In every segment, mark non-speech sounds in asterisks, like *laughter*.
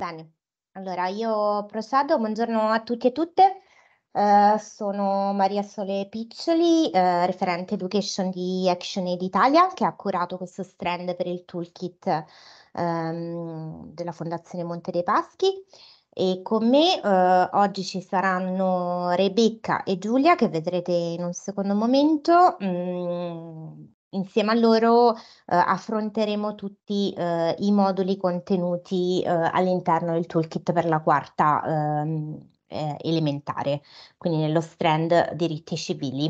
Bene, allora io procedo. Buongiorno a tutti e tutte. Uh, sono Maria Sole Piccioli, uh, referente education di ActionAid Italia, che ha curato questo strand per il toolkit um, della Fondazione Monte dei Paschi. E con me uh, oggi ci saranno Rebecca e Giulia, che vedrete in un secondo momento. Mm, Insieme a loro eh, affronteremo tutti eh, i moduli contenuti eh, all'interno del toolkit per la quarta ehm, eh, elementare, quindi nello strand diritti civili.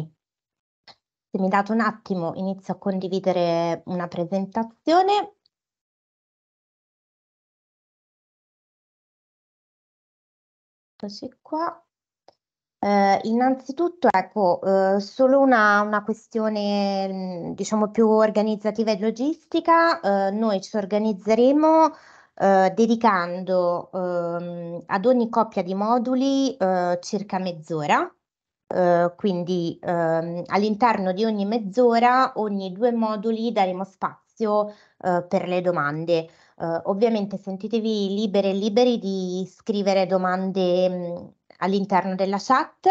Se mi date un attimo inizio a condividere una presentazione. Così qua. Eh, innanzitutto, ecco, eh, solo una, una questione mm, diciamo più organizzativa e logistica, eh, noi ci organizzeremo eh, dedicando ehm, ad ogni coppia di moduli eh, circa mezz'ora, eh, quindi ehm, all'interno di ogni mezz'ora, ogni due moduli daremo spazio eh, per le domande. Eh, ovviamente sentitevi libere e liberi di scrivere domande mh, mm, all'interno della chat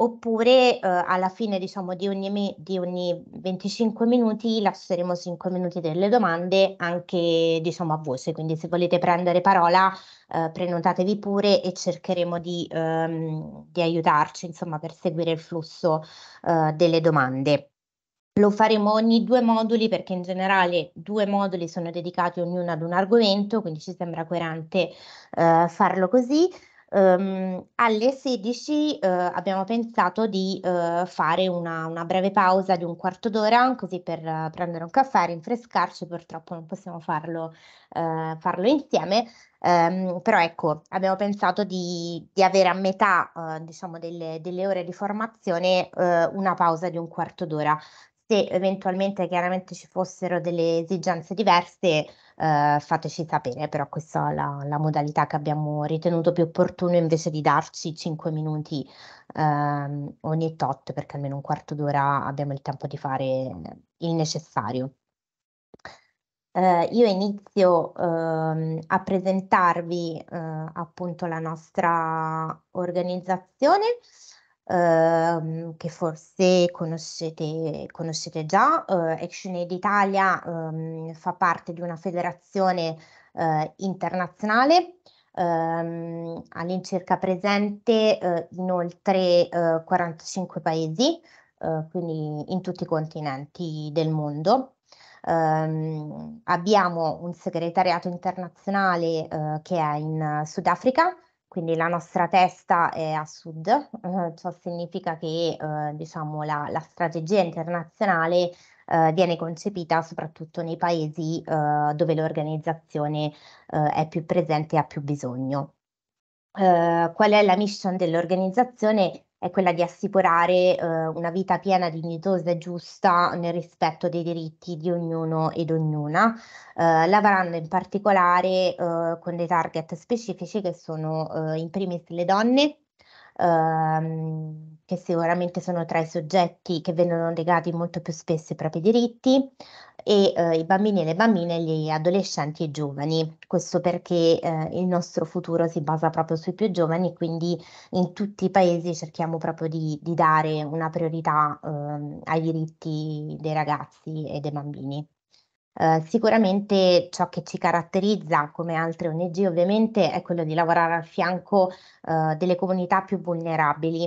oppure eh, alla fine diciamo, di, ogni, di, ogni 25 minuti lasceremo 5 minuti delle domande anche diciamo, a voce, quindi se volete prendere parola eh, prenotatevi pure e cercheremo di, ehm, di aiutarci insomma, per seguire il flusso eh, delle domande. Lo faremo ogni due moduli perché in generale due moduli sono dedicati ognuno ad un argomento, quindi ci sembra coerente eh, farlo così. Um, alle 16 uh, eh, abbiamo pensato di uh, fare una, una, breve pausa di un quarto d'ora, così per uh, prendere un caffè, rinfrescarci, purtroppo non possiamo farlo, farlo insieme, um, però ecco, abbiamo pensato di, di avere a metà diciamo delle, delle, ore di formazione una pausa di un quarto d'ora se eventualmente chiaramente ci fossero delle esigenze diverse, eh, fateci sapere, però questa è la, la, modalità che abbiamo ritenuto più opportuno invece di darci 5 minuti eh, ogni tot, perché almeno un quarto d'ora abbiamo il tempo di fare il necessario. Eh, io inizio ehm, a presentarvi eh, appunto la nostra organizzazione ehm, che forse conoscete, conoscete già. Eh, Action Aid Italia ehm, fa parte di una federazione eh, internazionale ehm, all'incirca presente eh, in oltre 45 eh, paesi, eh, quindi in tutti i continenti del mondo. Ehm, abbiamo un segretariato internazionale eh, che è in Sudafrica, quindi la nostra testa è a sud, eh, ciò significa che eh, diciamo, la, la, strategia internazionale eh, viene concepita soprattutto nei paesi eh, dove l'organizzazione eh, è più presente e ha più bisogno. Eh, qual è la mission dell'organizzazione? è quella di assicurare eh, una vita piena, dignitosa e giusta nel rispetto dei diritti di ognuno ed ognuna, eh, lavorando in particolare eh, con dei target specifici che sono eh, in primis le donne, ehm, che sicuramente sono tra i soggetti che vengono negati molto più spesso i propri diritti, e eh, i bambini e le bambine, gli adolescenti e i giovani. Questo perché eh, il nostro futuro si basa proprio sui più giovani, quindi in tutti i paesi cerchiamo proprio di, di dare una priorità eh, ai diritti dei ragazzi e dei bambini. Uh, sicuramente ciò che ci caratterizza come altre ONG ovviamente è quello di lavorare al fianco uh, delle comunità più vulnerabili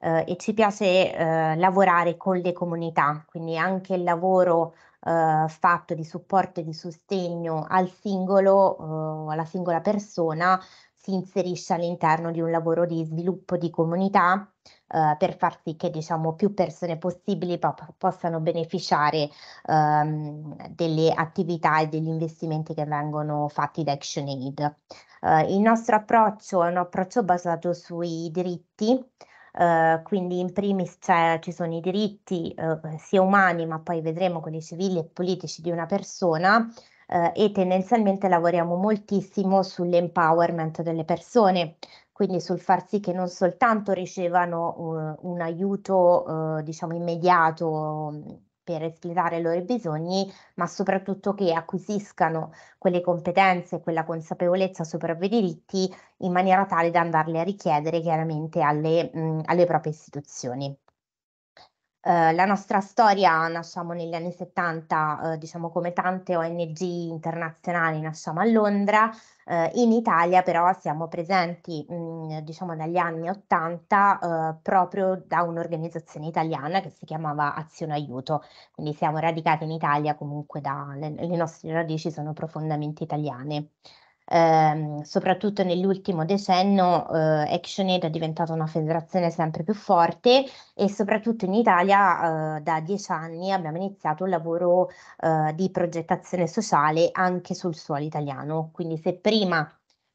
uh, e ci piace lavorare con le comunità, quindi anche il lavoro eh, fatto di supporto e di sostegno al singolo, eh, alla singola persona, si inserisce all'interno di un lavoro di sviluppo di comunità eh, per far sì che diciamo, più persone possibili po- possano beneficiare ehm, delle attività e degli investimenti che vengono fatti da ActionAid. Eh, il nostro approccio è un approccio basato sui diritti, Uh, quindi in primis ci sono i diritti uh, sia umani, ma poi vedremo quelli civili e politici di una persona uh, e tendenzialmente lavoriamo moltissimo sull'empowerment delle persone, quindi sul far sì che non soltanto ricevano eh, un aiuto diciamo immediato per espletare i loro bisogni, ma soprattutto che acquisiscano quelle competenze, quella consapevolezza sui propri diritti in maniera tale da andarle a richiedere chiaramente alle, mh, alle proprie istituzioni. Eh, la nostra storia, nasciamo negli anni 70, eh, diciamo come tante ONG internazionali, nasciamo a Londra, eh, in Italia però siamo presenti mh, mm, diciamo dagli anni 80 eh, proprio da un'organizzazione italiana che si chiamava Azione Aiuto, quindi siamo radicati in Italia comunque da, le, le nostre radici sono profondamente italiane ehm, soprattutto nell'ultimo decennio eh, ActionAid è diventata una federazione sempre più forte e soprattutto in Italia eh, da dieci anni abbiamo iniziato un lavoro eh, di progettazione sociale anche sul suolo italiano, quindi se prima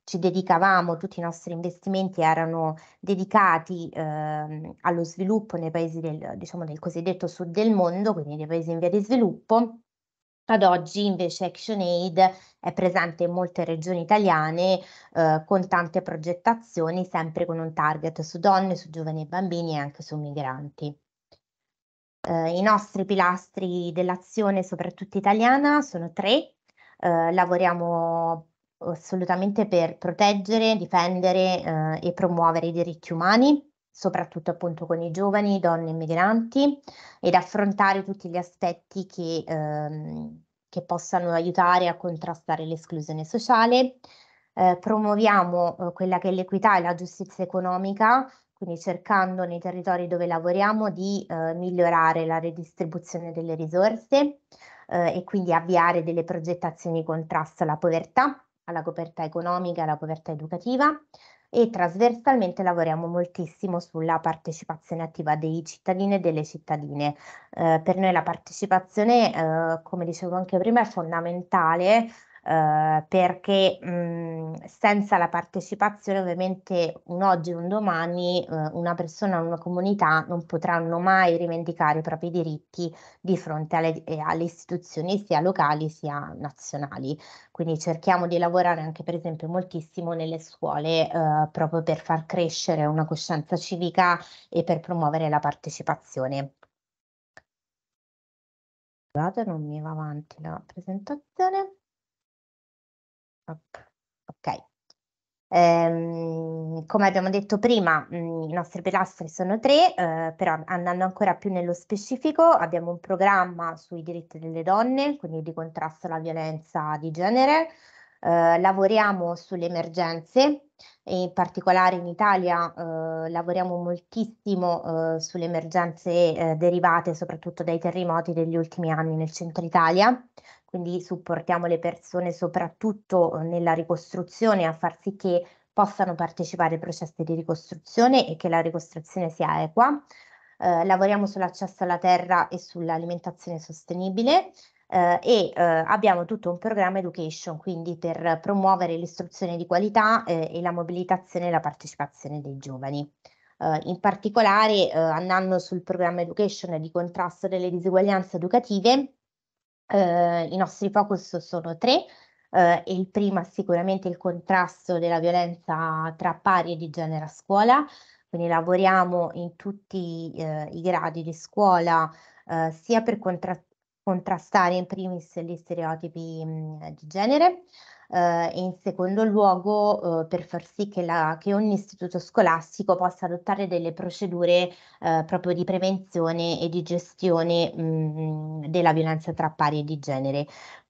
ci dedicavamo, tutti i nostri investimenti erano dedicati eh, allo sviluppo nei paesi del, diciamo, del cosiddetto sud del mondo, quindi nei paesi in via di sviluppo. Ad oggi invece ActionAid è presente in molte regioni italiane eh, con tante progettazioni, sempre con un target su donne, su giovani e bambini e anche su migranti. Eh, I nostri pilastri dell'azione, soprattutto italiana, sono tre. Eh, lavoriamo eh, assolutamente per proteggere, difendere eh, e promuovere i diritti umani, soprattutto appunto con i giovani, donne e migranti, ed affrontare tutti gli aspetti che, ehm, che possano aiutare a contrastare l'esclusione sociale. Eh, promuoviamo eh, quella che è l'equità e la giustizia economica, quindi cercando nei territori dove lavoriamo di eh, migliorare la redistribuzione delle risorse eh, e quindi avviare delle progettazioni di contrasto alla povertà, alla povertà economica, alla povertà educativa, e trasversalmente lavoriamo moltissimo sulla partecipazione attiva dei cittadini e delle cittadine. Eh, per noi la partecipazione, eh, come dicevo anche prima, è fondamentale eh, perché mh, senza la partecipazione ovviamente un oggi e un domani eh, una persona o una comunità non potranno mai rivendicare i propri diritti di fronte alle, alle, istituzioni sia locali sia nazionali. Quindi cerchiamo di lavorare anche per esempio moltissimo nelle scuole eh, proprio per far crescere una coscienza civica e per promuovere la partecipazione non mi va avanti la presentazione. Ok. Ehm, come abbiamo detto prima, mh, mm, i nostri pilastri sono tre, eh, però andando ancora più nello specifico, abbiamo un programma sui diritti delle donne, quindi di contrasto alla violenza di genere, eh, lavoriamo sulle emergenze, in particolare in Italia eh, lavoriamo moltissimo eh, sulle emergenze eh, derivate soprattutto dai terremoti degli ultimi anni nel centro Italia quindi supportiamo le persone soprattutto eh, nella ricostruzione a far sì che possano partecipare ai processi di ricostruzione e che la ricostruzione sia equa. Eh, lavoriamo sull'accesso alla terra e sull'alimentazione sostenibile eh, e eh, abbiamo tutto un programma education, quindi per promuovere l'istruzione di qualità eh, e la mobilitazione e la partecipazione dei giovani. Uh, in particolare uh, andando sul programma education di contrasto delle diseguaglianze educative eh, I nostri focus sono tre. Eh, il primo è sicuramente il contrasto della violenza tra pari e di genere a scuola, quindi lavoriamo in tutti eh, i gradi di scuola eh, sia per contra- contrastare in primis gli stereotipi mh, mhmm, di genere, eh, in secondo luogo eh, per far sì che, la, che, ogni istituto scolastico possa adottare delle procedure eh, proprio di prevenzione e di gestione mh, mm, della violenza tra pari e di genere.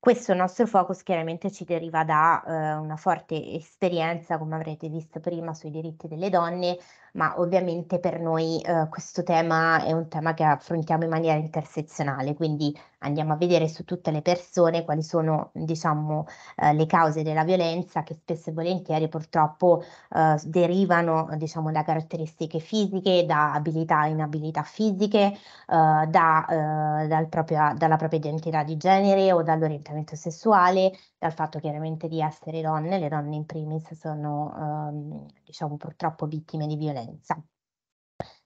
Questo nostro focus chiaramente ci deriva da eh, una forte esperienza, come avrete visto prima, sui diritti delle donne, ma ovviamente per noi eh, questo tema è un tema che affrontiamo in maniera intersezionale, quindi andiamo a vedere su tutte le persone quali sono diciamo, eh, le cause della violenza che spesso e volentieri purtroppo eh, derivano diciamo, da caratteristiche fisiche, da abilità e inabilità fisiche, eh, da, eh, dal propria, dalla propria identità di genere o dall'orientamento l'orientamento sessuale, dal fatto chiaramente di essere donne, le donne in primis sono ehm, diciamo purtroppo vittime di violenza.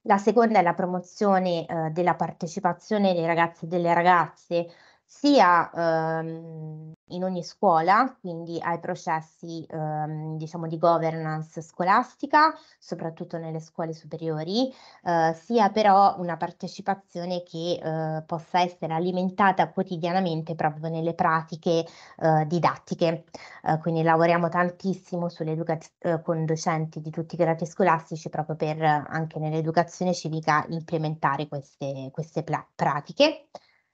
La seconda è la promozione eh, della partecipazione dei ragazzi e delle ragazze sia ehm, in ogni scuola, quindi ai processi ehm, diciamo di governance scolastica, soprattutto nelle scuole superiori, eh, sia però una partecipazione che eh, possa essere alimentata quotidianamente proprio nelle pratiche eh, didattiche. Eh, quindi lavoriamo tantissimo eh, con docenti di tutti i gradi scolastici proprio per anche nell'educazione civica implementare queste, queste pratiche.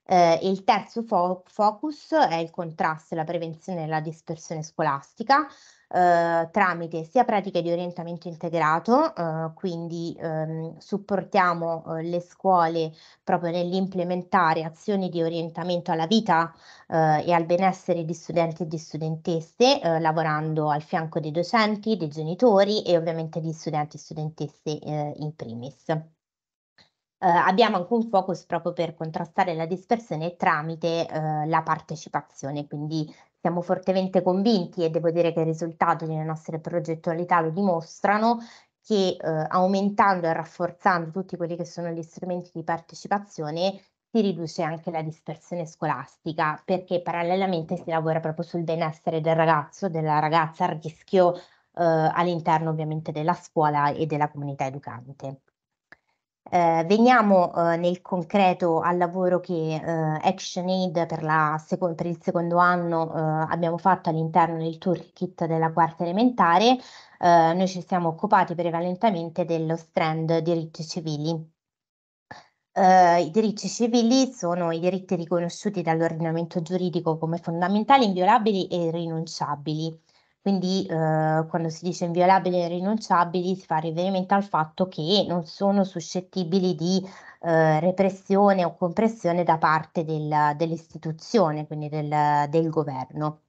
Eh, il terzo fo- focus è il contrasto e la prevenzione della dispersione scolastica eh, tramite sia pratiche di orientamento integrato, eh, quindi ehm, supportiamo eh, le scuole proprio nell'implementare azioni di orientamento alla vita eh, e al benessere di studenti e di studentesse, eh, lavorando al fianco dei docenti, dei genitori e ovviamente di studenti e studentesse in primis eh, abbiamo anche un focus proprio per contrastare la dispersione tramite eh, la partecipazione, quindi siamo fortemente convinti e devo dire che i risultati delle nostre progettualità lo dimostrano che eh, aumentando e rafforzando tutti quelli che sono gli strumenti di partecipazione si riduce anche la dispersione scolastica perché parallelamente si lavora proprio sul benessere del ragazzo, della ragazza a rischio all'interno ovviamente della scuola e della comunità educante. Eh, veniamo eh, nel concreto al lavoro che eh, ActionAid per, la seco- per il secondo anno eh, abbiamo fatto all'interno del toolkit della quarta elementare. Eh, noi ci siamo occupati prevalentemente dello strand diritti civili. Eh, I diritti civili sono i diritti riconosciuti dall'ordinamento giuridico come fondamentali, inviolabili e irrinunciabili. Quindi eh, quando si dice inviolabili e rinunciabili si fa riferimento al fatto che non sono suscettibili di eh, repressione o compressione da parte del, dell'istituzione, quindi del, del governo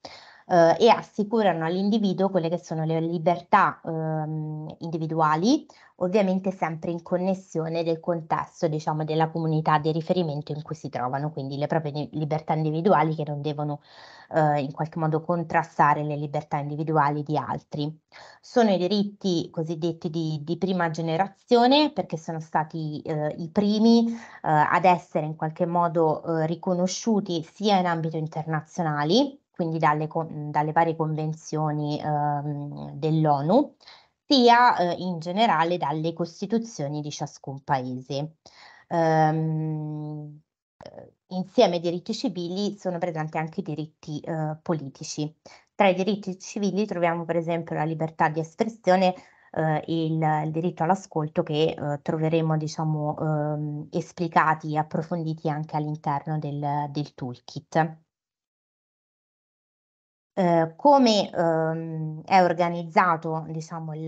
eh, e assicurano all'individuo quelle che sono le libertà ehm, individuali, ovviamente sempre in connessione del contesto, diciamo, della comunità di riferimento in cui si trovano, quindi le proprie libertà individuali che non devono eh, in qualche modo contrastare le libertà individuali di altri. Sono i diritti cosiddetti di, di prima generazione perché sono stati eh, i primi eh, ad essere in qualche modo eh, riconosciuti sia in ambito internazionale quindi dalle, dalle varie convenzioni ehm, dell'ONU, sia eh, in generale dalle costituzioni di ciascun paese. Ehm, eh, insieme ai diritti civili sono presenti anche i diritti eh, politici. Tra i diritti civili troviamo per esempio la libertà di espressione eh, il, il, diritto all'ascolto che eh, troveremo diciamo, eh, esplicati e approfonditi anche all'interno del, del toolkit. Eh, come ehm, è organizzato diciamo, il,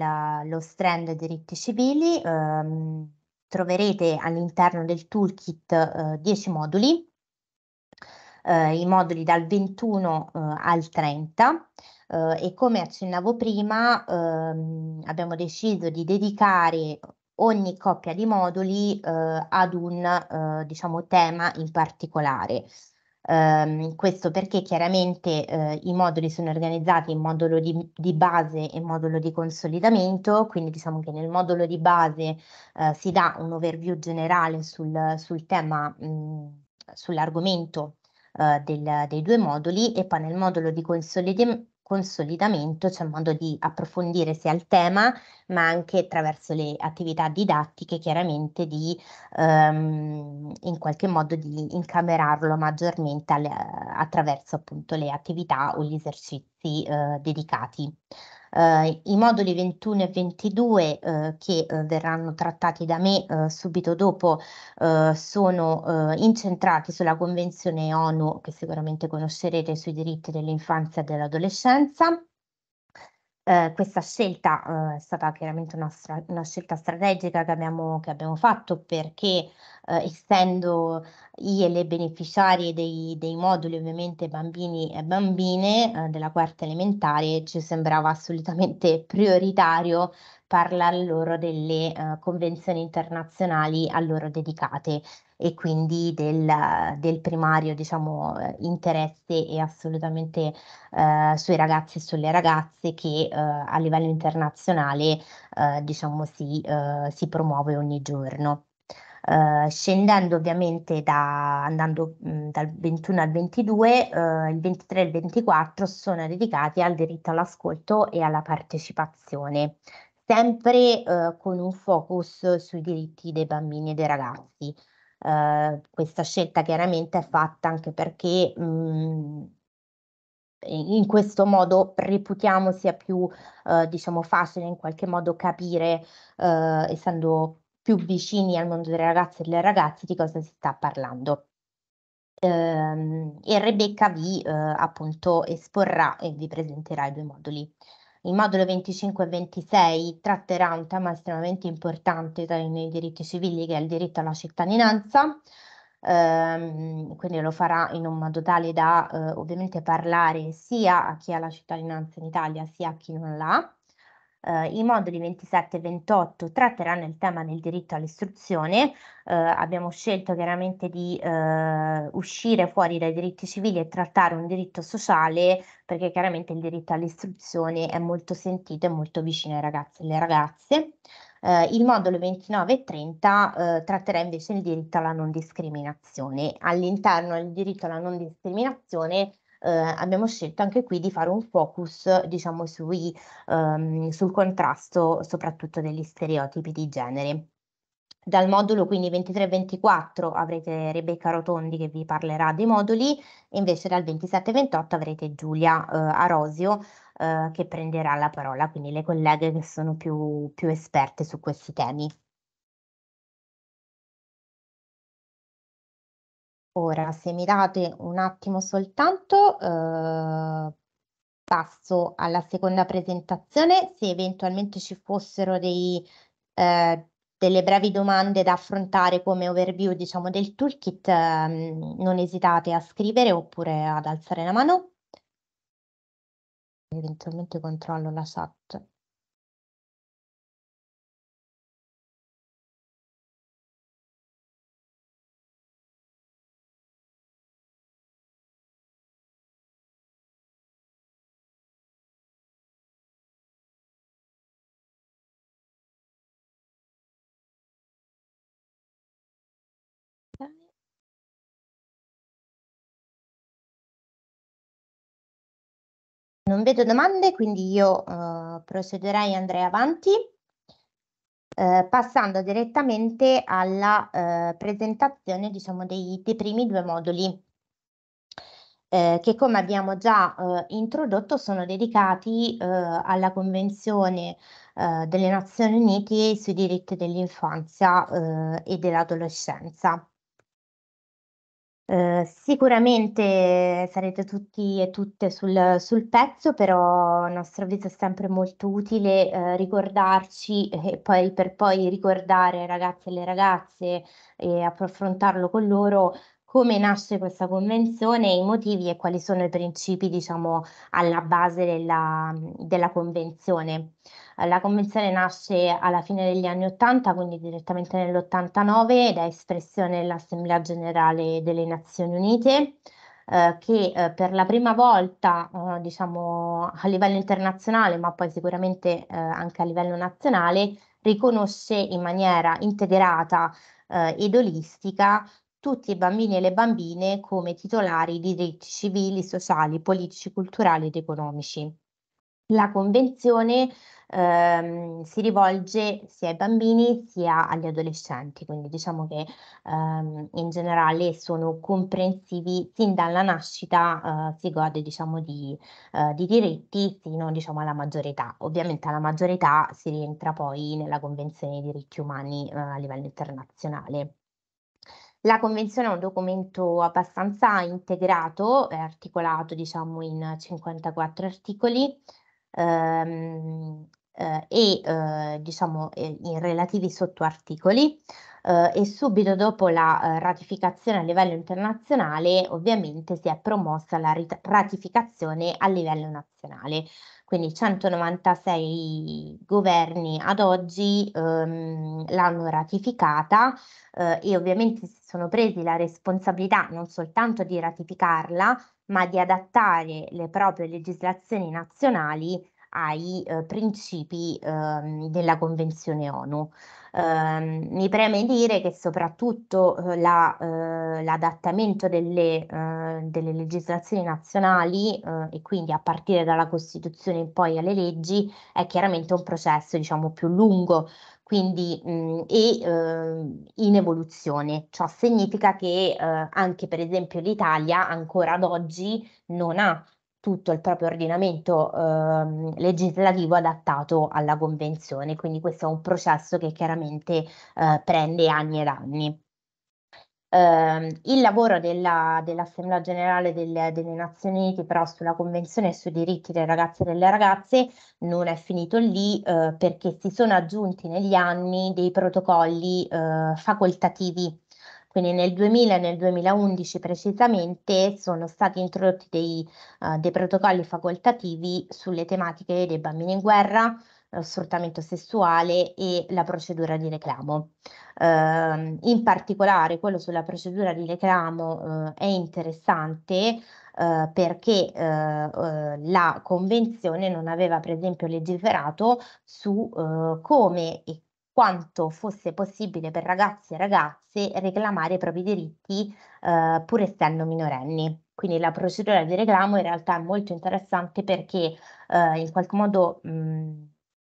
lo strand diritti civili, ehm, troverete all'interno del toolkit eh, 10 moduli, eh, i moduli dal 21 eh, al 30 eh, e come accennavo prima ehm, abbiamo deciso di dedicare ogni coppia di moduli ad un diciamo, tema in particolare. Um, questo perché chiaramente eh, i moduli sono organizzati in modulo di, di, base e modulo di consolidamento, quindi diciamo che nel modulo di base eh, si dà un overview generale sul, sul tema, sull'argomento eh, dei due moduli e poi nel modulo di, consolidam consolidamento, c'è cioè modo di approfondire sia il tema, ma anche attraverso le attività didattiche, chiaramente di ehm, in qualche modo di incamerarlo maggiormente alle, attraverso appunto le attività o gli esercizi progetti eh, dedicati. Uh, I moduli 21 e 22 uh, eh, che uh, verranno trattati da me subito dopo sono incentrati sulla Convenzione ONU che sicuramente conoscerete sui diritti dell'infanzia e dell'adolescenza eh, questa scelta eh, è stata chiaramente una, stra- una scelta strategica che abbiamo, che abbiamo fatto perché eh, essendo i e le beneficiarie dei, dei moduli ovviamente bambini e bambine eh, della quarta elementare ci sembrava assolutamente prioritario parlare loro delle eh, convenzioni internazionali a loro dedicate e quindi del, del primario diciamo, eh, interesse è assolutamente eh, sui ragazzi e sulle ragazze che eh, a livello internazionale eh, diciamo, si, eh, si promuove ogni giorno. Uh, scendendo ovviamente da, andando mh, mm, dal 21 al 22, uh, il 23 e il 24 sono dedicati al diritto all'ascolto e alla partecipazione, sempre uh, con un focus sui diritti dei bambini e dei ragazzi. Eh, questa scelta chiaramente è fatta anche perché mh, mm, in questo modo reputiamo sia più eh, diciamo facile in qualche modo capire, eh, essendo più vicini al mondo delle ragazze e delle ragazze, di cosa si sta parlando. Ehm, e Rebecca vi eh, appunto esporrà e vi presenterà i due moduli. Il modulo 25 e 26 tratterà un tema estremamente importante dai, nei diritti civili che è il diritto alla cittadinanza, ehm, quindi lo farà in un modo tale da eh, ovviamente parlare sia a chi ha la cittadinanza in Italia sia a chi non l'ha. Eh, I moduli 27 e 28 tratteranno il tema del diritto all'istruzione, eh, abbiamo scelto chiaramente di eh, uscire fuori dai diritti civili e trattare un diritto sociale perché chiaramente il diritto all'istruzione è molto sentito e molto vicino ai ragazzi e alle ragazze. Eh, il modulo 29 e 30 eh, tratterà invece il diritto alla non discriminazione. All'interno del diritto alla non discriminazione eh, abbiamo scelto anche qui di fare un focus diciamo, sui, ehm, sul contrasto soprattutto degli stereotipi di genere. Dal modulo quindi 23-24 avrete Rebecca Rotondi che vi parlerà dei moduli, invece dal 27-28 avrete Giulia eh, Arosio eh, che prenderà la parola, quindi le colleghe che sono più, più esperte su questi temi. Ora, se mi date un attimo soltanto, eh, passo alla seconda presentazione. Se eventualmente ci fossero dei, eh, delle brevi domande da affrontare come overview diciamo, del toolkit, eh, non esitate a scrivere oppure ad alzare la mano. Eventualmente controllo la chat. non vedo domande, quindi io eh, procederei andrei avanti. Eh, passando direttamente alla eh, presentazione diciamo, dei, dei, primi due moduli, eh, che come abbiamo già eh, introdotto sono dedicati eh, alla Convenzione eh, delle Nazioni Unite sui diritti dell'infanzia e dell'adolescenza. Ehm, sicuramente sarete tutti e tutte sul, sul, pezzo, però a nostro avviso è sempre molto utile uh, ricordarci *laughs* e poi per poi ricordare ai ragazzi e alle ragazze e affrontarlo con loro come nasce questa convenzione, i motivi e quali sono i principi diciamo alla base della, della convenzione. La convenzione nasce alla fine degli anni 80, quindi direttamente nell'89 ed è espressione dell'Assemblea Generale delle Nazioni Unite. Eh, che eh, per la prima volta, eh, diciamo a livello internazionale, ma poi sicuramente eh, anche a livello nazionale, riconosce in maniera integrata eh, ed olistica tutti i bambini e le bambine come titolari di diritti civili, sociali, politici, culturali ed economici. La Convenzione ehm, si rivolge sia ai bambini sia agli adolescenti, quindi diciamo che ehm, in generale sono comprensivi sin dalla nascita, eh, si gode diciamo, di, eh, di, diritti fino diciamo, alla maggiore età. Ovviamente alla maggiore età si rientra poi nella Convenzione dei diritti umani eh, a livello internazionale. La Convenzione è un documento abbastanza integrato, è articolato diciamo in 54 articoli, ehm, eh, e eh, diciamo eh, i relativi sottoarticoli eh, e subito dopo la eh, ratificazione a livello internazionale ovviamente si è promossa la ratificazione a livello nazionale. Quindi 196 governi ad oggi ehm, l'hanno ratificata eh, e ovviamente si sono presi la responsabilità non soltanto di ratificarla, ma di adattare le proprie legislazioni nazionali ai eh, principi eh, della Convenzione ONU. Eh, mi preme dire che soprattutto eh, la, eh, l'adattamento delle, eh, delle, legislazioni nazionali e quindi a partire dalla Costituzione in poi alle leggi è chiaramente un processo diciamo più lungo quindi mh, mm, e ehm, in evoluzione. Ciò significa che anche per esempio l'Italia ancora ad oggi non ha tutto il proprio ordinamento eh, legislativo adattato alla Convenzione, quindi questo è un processo che chiaramente eh, prende anni ed anni. Eh, il lavoro della, dell'Assemblea generale del, delle Nazioni Unite però sulla Convenzione e sui diritti delle ragazze e delle ragazze non è finito lì eh, perché si sono aggiunti negli anni dei protocolli eh, facoltativi quindi nel 2000 e nel 2011 precisamente sono stati introdotti dei, uh, dei protocolli facoltativi sulle tematiche dei bambini in guerra, lo eh, sfruttamento sessuale e la procedura di reclamo. Eh, in particolare quello sulla procedura di reclamo eh, è interessante eh, perché eh, la Convenzione non aveva per esempio legiferato su come e quanto fosse possibile per ragazzi e ragazze potesse reclamare i propri diritti eh, pur essendo minorenni. Quindi la procedura di reclamo in realtà è molto interessante perché eh, in qualche modo mh,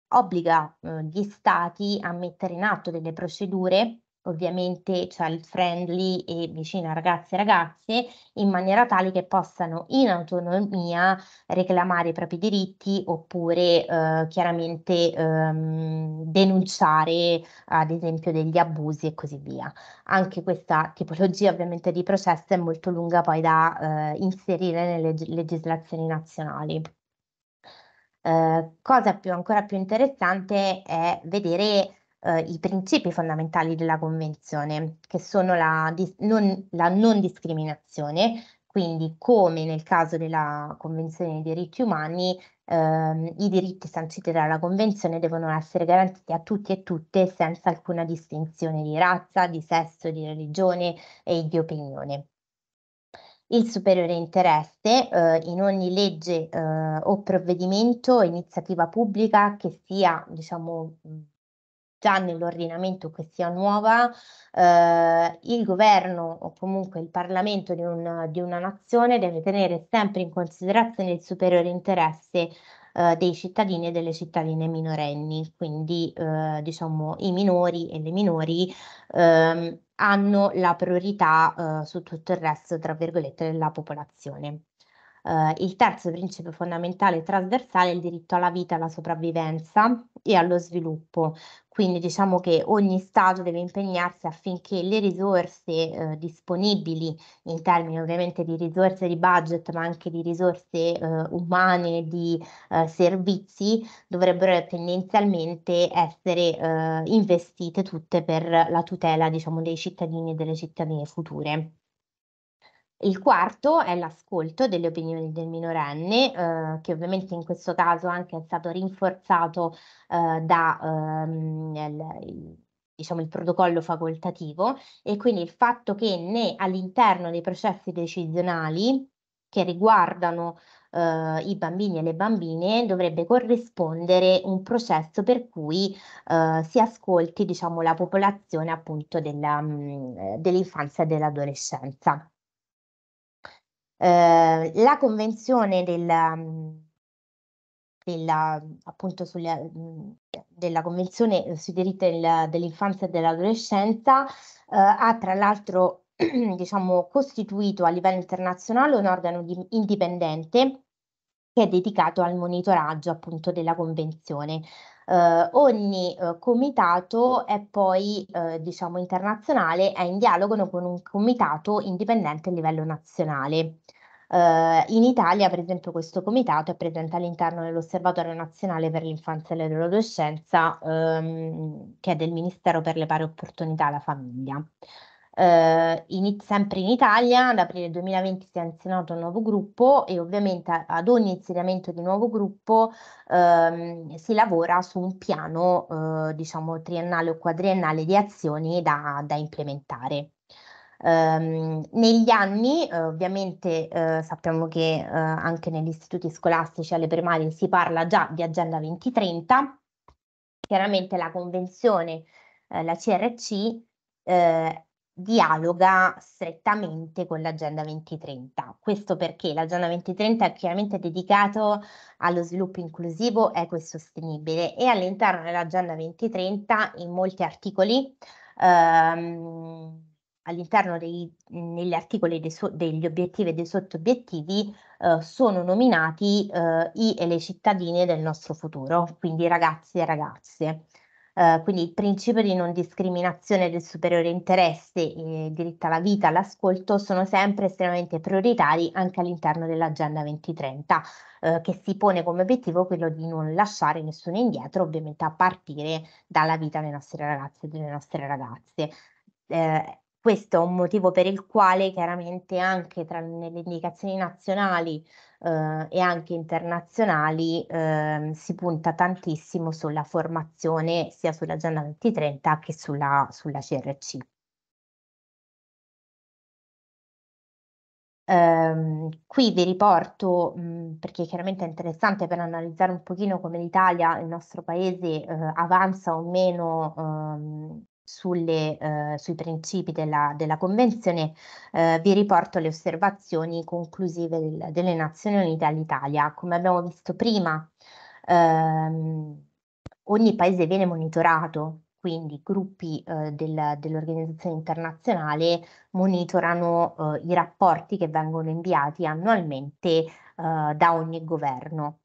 obbliga eh, gli stati a mettere in atto delle procedure ovviamente child friendly e vicina a ragazzi e ragazze, in maniera tale che possano in autonomia reclamare i propri diritti oppure eh, chiaramente ehm, denunciare ad esempio degli abusi e così via. Anche questa tipologia ovviamente di processo è molto lunga poi da eh, inserire nelle legislazioni nazionali. Eh, cosa più, ancora più interessante è vedere eh, i principi fondamentali della Convenzione, che sono la, dis- non, la non discriminazione, quindi come nel caso della Convenzione dei diritti umani, ehm, i diritti sanciti dalla Convenzione devono essere garantiti a tutti e tutte senza alcuna distinzione di razza, di sesso, di religione e di opinione. Il superiore interesse eh, in ogni legge eh, o provvedimento o iniziativa pubblica che sia diciamo, già nell'ordinamento che sia nuova, eh, il governo o comunque il Parlamento di, un, di, una nazione deve tenere sempre in considerazione il superiore interesse eh, dei cittadini e delle cittadine minorenni, quindi eh, diciamo i minori e le minori ehm, hanno la priorità eh, su tutto il resto, tra virgolette, della popolazione. Eh, il terzo principio fondamentale e trasversale è il diritto alla vita, alla sopravvivenza e allo sviluppo. Quindi diciamo che ogni Stato deve impegnarsi affinché le risorse eh, disponibili, in termini ovviamente di risorse di budget, ma anche di risorse eh, umane, di eh, servizi, dovrebbero tendenzialmente essere eh, investite tutte per la tutela diciamo, dei cittadini e delle cittadine future. Il quarto è l'ascolto delle opinioni del minorenne, eh, che ovviamente in questo caso anche è stato rinforzato eh, da ehm, il, il, diciamo, il protocollo facoltativo e quindi il fatto che né all'interno dei processi decisionali che riguardano eh, i bambini e le bambine dovrebbe corrispondere un processo per cui eh, si ascolti diciamo, la popolazione appunto della, mm, eh, dell'infanzia e dell'adolescenza. Eh, la convenzione della, della, appunto sulle, della convenzione eh, sui diritti del, dell'infanzia e dell'adolescenza eh, ha tra l'altro *clears throat* diciamo, costituito a livello internazionale un organo di, indipendente che è dedicato al monitoraggio appunto della convenzione eh, ogni eh, comitato è poi, eh, diciamo, internazionale, è in dialogo con un comitato indipendente a livello nazionale. Uh, in Italia, per esempio, questo comitato è presente all'interno dell'Osservatorio nazionale per l'infanzia e l'adolescenza, um, ehm, che è del Ministero per le pari opportunità e la famiglia eh, in, sempre in Italia, ad aprile 2020 si è insediato un nuovo gruppo e ovviamente a, ad ogni insediamento di nuovo gruppo ehm, si lavora su un piano, eh, diciamo, triennale o quadriennale di azioni da, da implementare. Um, negli anni, uh, ovviamente, uh, sappiamo che uh, anche negli istituti scolastici alle primarie si parla già di Agenda 2030. Chiaramente la convenzione, la CRC, è dialoga strettamente con l'Agenda 2030. Questo perché l'Agenda 2030 è chiaramente dedicato allo sviluppo inclusivo, ecosostenibile e sostenibile all'interno dell'Agenda 2030 in molti articoli ehm, all'interno dei, negli articoli so, degli obiettivi e dei sottobiettivi eh, sono nominati eh, i e le cittadine del nostro futuro, quindi ragazzi e ragazze eh, quindi il principio di non discriminazione del superiore interesse, il eh, diritto alla vita, all'ascolto sono sempre estremamente prioritari anche all'interno dell'Agenda 2030 eh, che si pone come obiettivo quello di non lasciare nessuno indietro, ovviamente a partire dalla vita dei nostri ragazzi e delle nostre ragazze. Eh, questo è un motivo per il quale chiaramente anche tra, nelle indicazioni nazionali eh, e anche internazionali eh, si punta tantissimo sulla formazione sia sull'agenda 2030 che sulla, sulla CRC. Um, ehm, qui vi riporto, mh, mm, perché chiaramente è interessante per analizzare un pochino come l'Italia, il nostro paese, eh, avanza o meno um, sulle, eh, sui principi della, della Convenzione, eh, vi riporto le osservazioni conclusive del, delle Nazioni Unite all'Italia. Come abbiamo visto prima, ehm, ogni paese viene monitorato, quindi gruppi eh, del, dell'organizzazione internazionale monitorano eh, i rapporti che vengono inviati annualmente eh, da ogni governo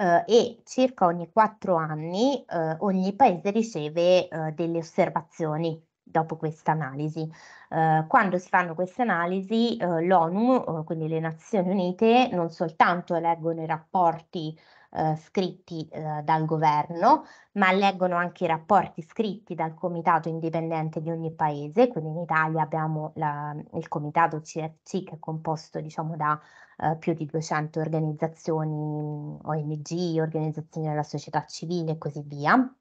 eh, e circa ogni quattro anni eh, ogni paese riceve eh, delle osservazioni dopo questa analisi. Eh, quando si fanno queste analisi, eh, l'ONU, eh, quindi le Nazioni Unite, non soltanto eleggono i rapporti eh, scritti eh, dal governo, ma leggono anche i rapporti scritti dal comitato indipendente di ogni paese, quindi in Italia abbiamo la, il comitato CRC che è composto diciamo, da eh, più di 200 organizzazioni ONG, organizzazioni della società civile e così via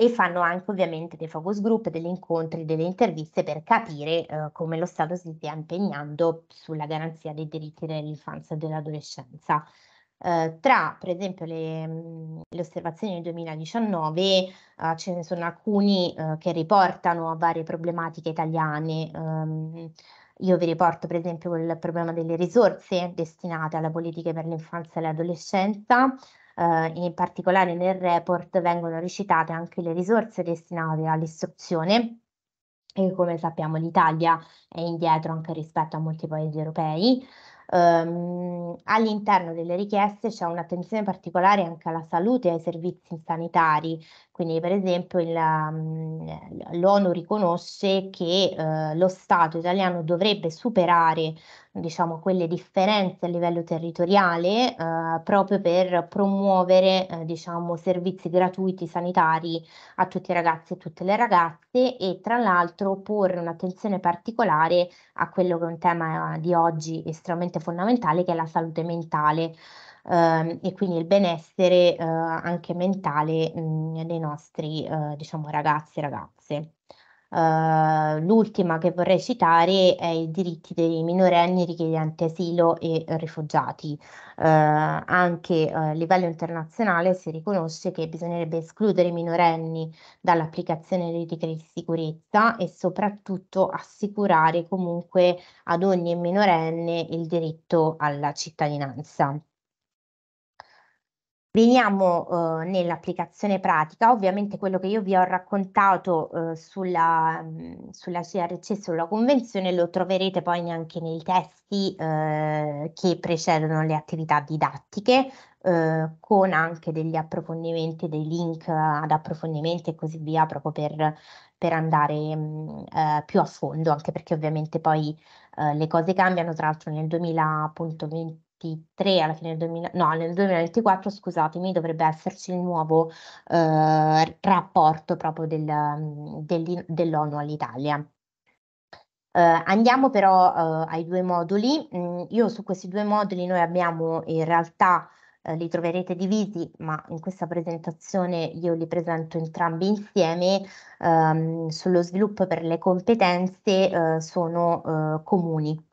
e fanno anche ovviamente dei focus group, degli incontri, delle interviste per capire eh, come lo Stato si stia impegnando sulla garanzia dei diritti dell'infanzia e dell'adolescenza eh, tra per esempio le, mhmm, le, osservazioni del 2019 eh, ce ne sono alcuni eh, che riportano a varie problematiche italiane. Ehm, io vi riporto per esempio il problema delle risorse destinate alle politiche per l'infanzia e l'adolescenza, Uh, in particolare nel report vengono recitate anche le risorse destinate all'istruzione e come sappiamo l'Italia è indietro anche rispetto a molti paesi europei ehm, all'interno delle richieste c'è un'attenzione particolare anche alla salute e ai servizi sanitari, quindi per esempio mm, l'ONU riconosce che eh, lo Stato italiano dovrebbe superare diciamo, quelle differenze a livello territoriale eh, proprio per promuovere eh, diciamo, servizi gratuiti sanitari a tutti i ragazzi e tutte le ragazze e tra l'altro porre un'attenzione particolare a quello che è un tema eh, di oggi estremamente fondamentale che è la salute mentale ehm, e quindi il benessere eh, anche mentale mh, mm, dei nostri eh, diciamo, ragazzi e ragazze. Uh, l'ultima che vorrei citare è i diritti dei minorenni richiedenti asilo e rifugiati. Uh, anche uh, a livello internazionale si riconosce che bisognerebbe escludere i minorenni dall'applicazione delle regole di sicurezza e soprattutto assicurare comunque ad ogni minorenne il diritto alla cittadinanza. Veniamo eh, nell'applicazione pratica, ovviamente quello che io vi ho raccontato eh, sulla, mhmm, sulla CRC, sulla convenzione, lo troverete poi anche nei testi eh, che precedono le attività didattiche, con anche degli approfondimenti, dei link ad approfondimenti e così via, proprio per, per andare mh, mhmm, più a fondo, anche perché ovviamente poi le cose cambiano, tra l'altro nel 2020 2023, alla fine del 2000, no, nel 2024, scusatemi, dovrebbe esserci il nuovo eh, rapporto proprio del, mm, del, dell'ONU all'Italia. Uh, andiamo però uh, ai due moduli. Mm, io su questi due moduli noi abbiamo in realtà uh, li troverete divisi, ma in questa presentazione io li presento entrambi insieme. Um, sullo sviluppo per le competenze sono comuni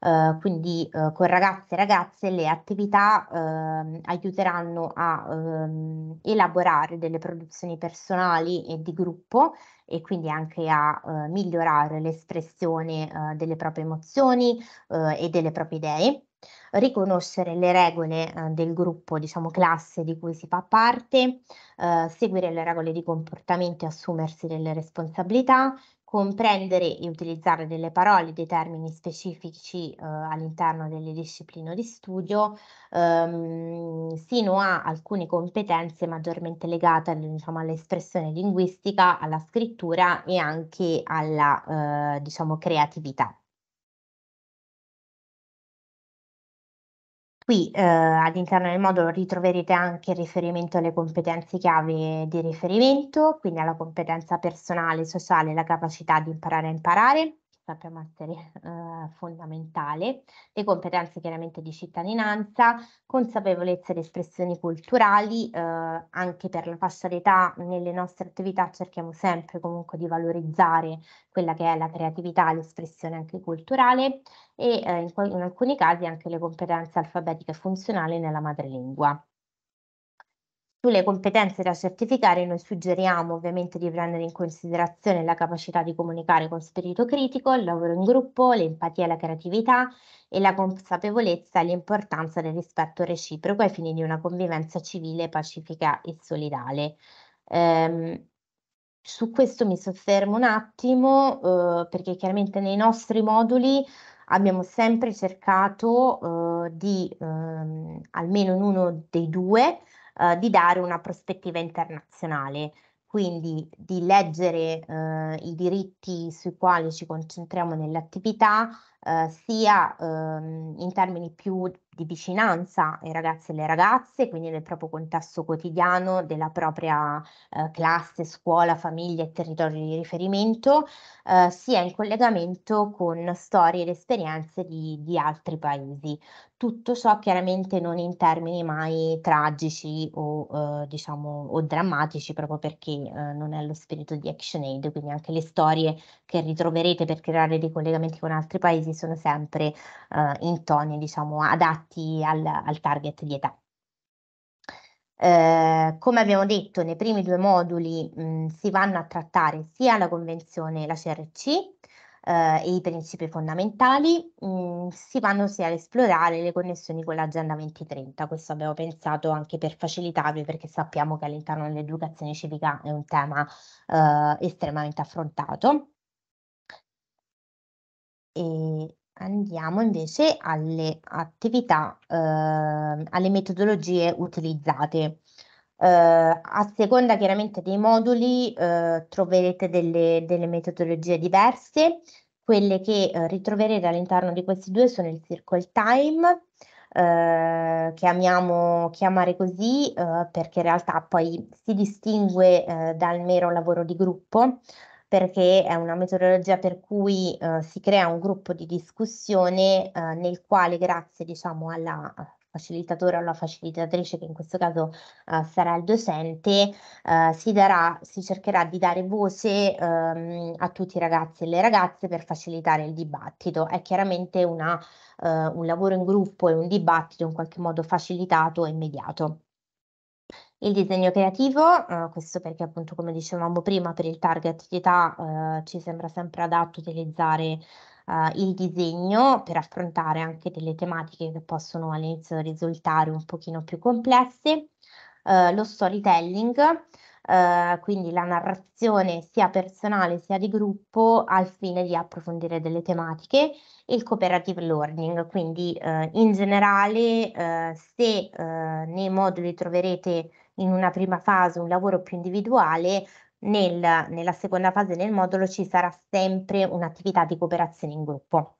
eh, quindi eh, con ragazze e ragazze le attività eh, aiuteranno a ehm, elaborare delle produzioni personali e di gruppo e quindi anche a eh, migliorare l'espressione eh, delle proprie emozioni eh, e delle proprie idee riconoscere le regole eh, del gruppo, diciamo classe di cui si fa parte, eh, seguire le regole di comportamento e assumersi delle responsabilità, comprendere e utilizzare delle parole, dei termini specifici eh, all'interno delle discipline di studio, ehm, sino a alcune competenze maggiormente legate diciamo, all'espressione linguistica, alla scrittura e anche alla eh, diciamo, creatività. Qui eh, all'interno del modulo ritroverete anche il riferimento alle competenze chiave di riferimento, quindi alla competenza personale, sociale, e la capacità di imparare a imparare, proprio materia eh, fondamentale, le competenze chiaramente di cittadinanza, consapevolezza ed espressioni culturali, eh, anche per la fascia d'età nelle nostre attività cerchiamo sempre comunque di valorizzare quella che è la creatività, l'espressione anche culturale e eh, in, in alcuni casi anche le competenze alfabetiche funzionali nella madrelingua. Sulle competenze da certificare noi suggeriamo ovviamente di prendere in considerazione la capacità di comunicare con spirito critico, il lavoro in gruppo, l'empatia e la creatività e la consapevolezza e l'importanza del rispetto reciproco ai fini di una convivenza civile, pacifica e solidale. Ehm, su questo mi soffermo un attimo eh, perché chiaramente nei nostri moduli abbiamo sempre cercato eh, di, ehm, almeno in uno dei due, eh, di dare una prospettiva internazionale, quindi di leggere eh, i diritti sui quali ci concentriamo nell'attività eh, sia ehm, in termini più di vicinanza ai ragazzi e alle ragazze, quindi nel proprio contesto quotidiano della propria eh, classe, scuola, famiglia e territorio di riferimento, eh, sia in collegamento con storie ed esperienze di, di, altri paesi. Tutto ciò chiaramente non in termini mai tragici o, eh, diciamo, o drammatici, proprio perché eh, non è lo spirito di ActionAid, quindi anche le storie che ritroverete per creare dei collegamenti con altri paesi sono sempre eh, in toni diciamo, adatti al, al target di età. Eh, come abbiamo detto, nei primi due moduli mh, mm, si vanno a trattare sia la convenzione la CRC eh, e i principi fondamentali, mh, mm, si vanno sia ad esplorare le connessioni con l'agenda 2030. Questo abbiamo pensato anche per facilitarvi perché sappiamo che all'interno dell'educazione civica è un tema eh, estremamente affrontato. E andiamo invece alle attività, eh, alle metodologie utilizzate. Eh, a seconda chiaramente dei moduli eh, troverete delle, delle, metodologie diverse, quelle che eh, ritroverete all'interno di questi due sono il circle time, eh, che chiamare così eh, perché in realtà poi si distingue eh, dal mero lavoro di gruppo, perché è una metodologia per cui eh, si crea un gruppo di discussione eh, nel quale grazie diciamo, alla eh, facilitatore o alla facilitatrice che in questo caso uh, sarà il docente, uh, si, darà, si, cercherà di dare voce um, a tutti i ragazzi e le ragazze per facilitare il dibattito. È chiaramente una, uh, un lavoro in gruppo e un dibattito in qualche modo facilitato e immediato. Il disegno creativo, eh, questo perché appunto come dicevamo prima per il target di età eh, ci sembra sempre adatto utilizzare Uh, il disegno per affrontare anche delle tematiche che possono all'inizio risultare un pochino più complesse, uh, lo storytelling, uh, quindi la narrazione sia personale sia di gruppo al fine di approfondire delle tematiche, il cooperative learning, quindi in generale se nei moduli troverete in una prima fase un lavoro più individuale, nel, nella seconda fase del modulo ci sarà sempre un'attività di cooperazione in gruppo.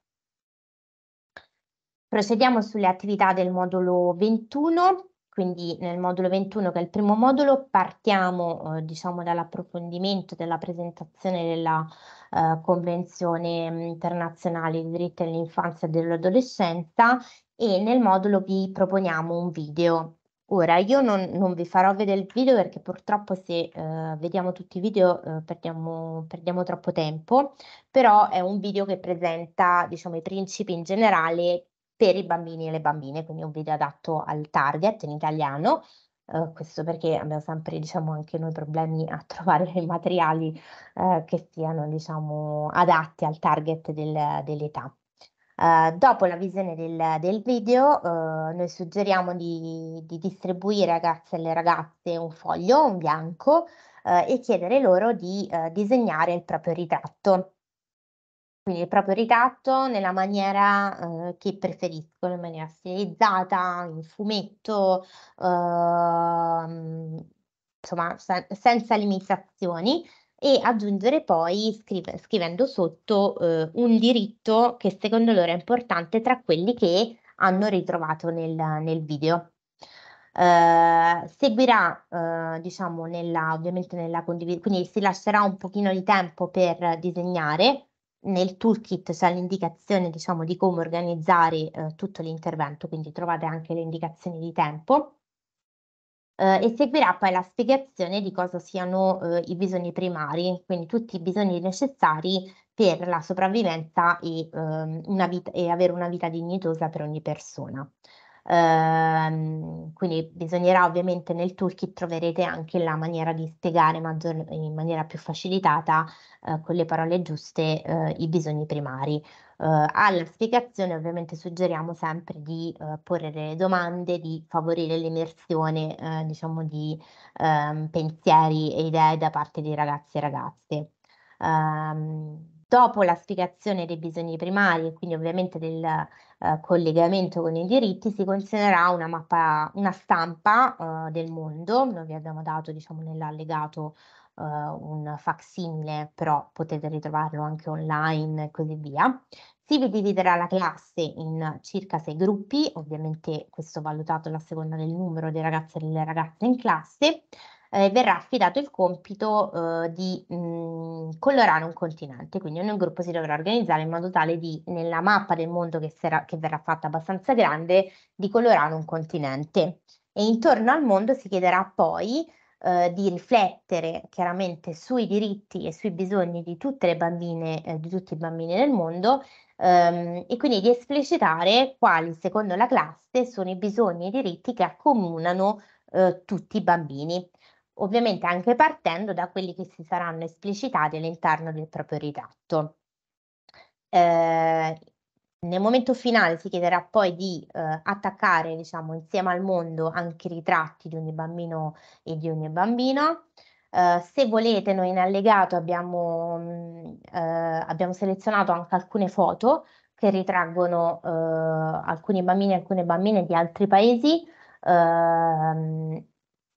Procediamo sulle attività del modulo 21, quindi nel modulo 21 che è il primo modulo partiamo eh, diciamo dall'approfondimento della presentazione della eh, Convenzione internazionale di diritti dell'infanzia e dell'adolescenza e nel modulo vi proponiamo un video Ora, io non, non, vi farò vedere il video perché purtroppo se eh, vediamo tutti i video eh, perdiamo, perdiamo, troppo tempo, però è un video che presenta diciamo, i principi in generale per i bambini e le bambine, quindi un video adatto al target in italiano, eh, questo perché abbiamo sempre diciamo, anche noi problemi a *laughs* trovare i materiali eh, che siano diciamo, adatti al target del, dell'età. Uh, dopo la visione del, del video, uh, noi suggeriamo di, di distribuire ai ragazzi e alle ragazze un foglio, un bianco, uh, e chiedere loro di disegnare il proprio ritratto. Quindi il proprio ritratto nella maniera che preferiscono, in maniera stilizzata, in fumetto, ehm, insomma, sen senza limitazioni e aggiungere poi, scrive, scrivendo sotto, eh, un diritto che secondo loro è importante tra quelli che hanno ritrovato nel, nel video. Eh, seguirà, eh, diciamo, nella, ovviamente nella condivisione, quindi si lascerà un pochino di tempo per disegnare. Nel toolkit c'è l'indicazione, diciamo, di come organizzare eh, tutto l'intervento, quindi trovate anche le indicazioni di tempo eh, e seguirà poi la spiegazione di cosa siano eh, i bisogni primari, quindi tutti i bisogni necessari per la sopravvivenza e, ehm, vita, e avere una vita dignitosa per ogni persona. Ehm, quindi bisognerà ovviamente nel toolkit troverete anche la maniera di spiegare maggior, in maniera più facilitata eh, con le parole giuste eh, i bisogni primari. Uhm, alla spiegazione ovviamente suggeriamo sempre di uhm, porre delle domande, di favorire l'immersione uhm, diciamo di ehm, pensieri e idee da parte dei ragazzi e ragazze. Um, dopo la spiegazione dei bisogni primari e quindi ovviamente del eh, collegamento con i diritti si considererà una mappa, una stampa eh, del mondo, noi vi abbiamo dato diciamo nell'allegato uh, un facsimile, però potete ritrovarlo anche online e così via. Si dividerà la classe in circa sei gruppi, ovviamente questo valutato a seconda del numero dei ragazzi e delle ragazze in classe. Eh, verrà affidato il compito eh, di mh, mm, colorare un continente, quindi ogni gruppo si dovrà organizzare in modo tale di, nella mappa del mondo che, sarà, che verrà fatta abbastanza grande, di colorare un continente. E intorno al mondo si chiederà poi eh, di riflettere chiaramente sui diritti e sui bisogni di tutte le bambine, eh, di tutti i bambini del mondo ehm, e quindi di esplicitare quali secondo la classe sono i bisogni e i diritti che accomunano eh, tutti i bambini, ovviamente anche partendo da quelli che si saranno esplicitati all'interno del proprio ritratto. Eh, nel momento finale si chiederà poi di eh, attaccare diciamo, insieme al mondo anche i ritratti di ogni bambino e di ogni bambina. Uh, se volete, noi in allegato abbiamo, uh, abbiamo, selezionato anche alcune foto che ritraggono uh, alcuni bambini e alcune bambine di altri paesi ehm,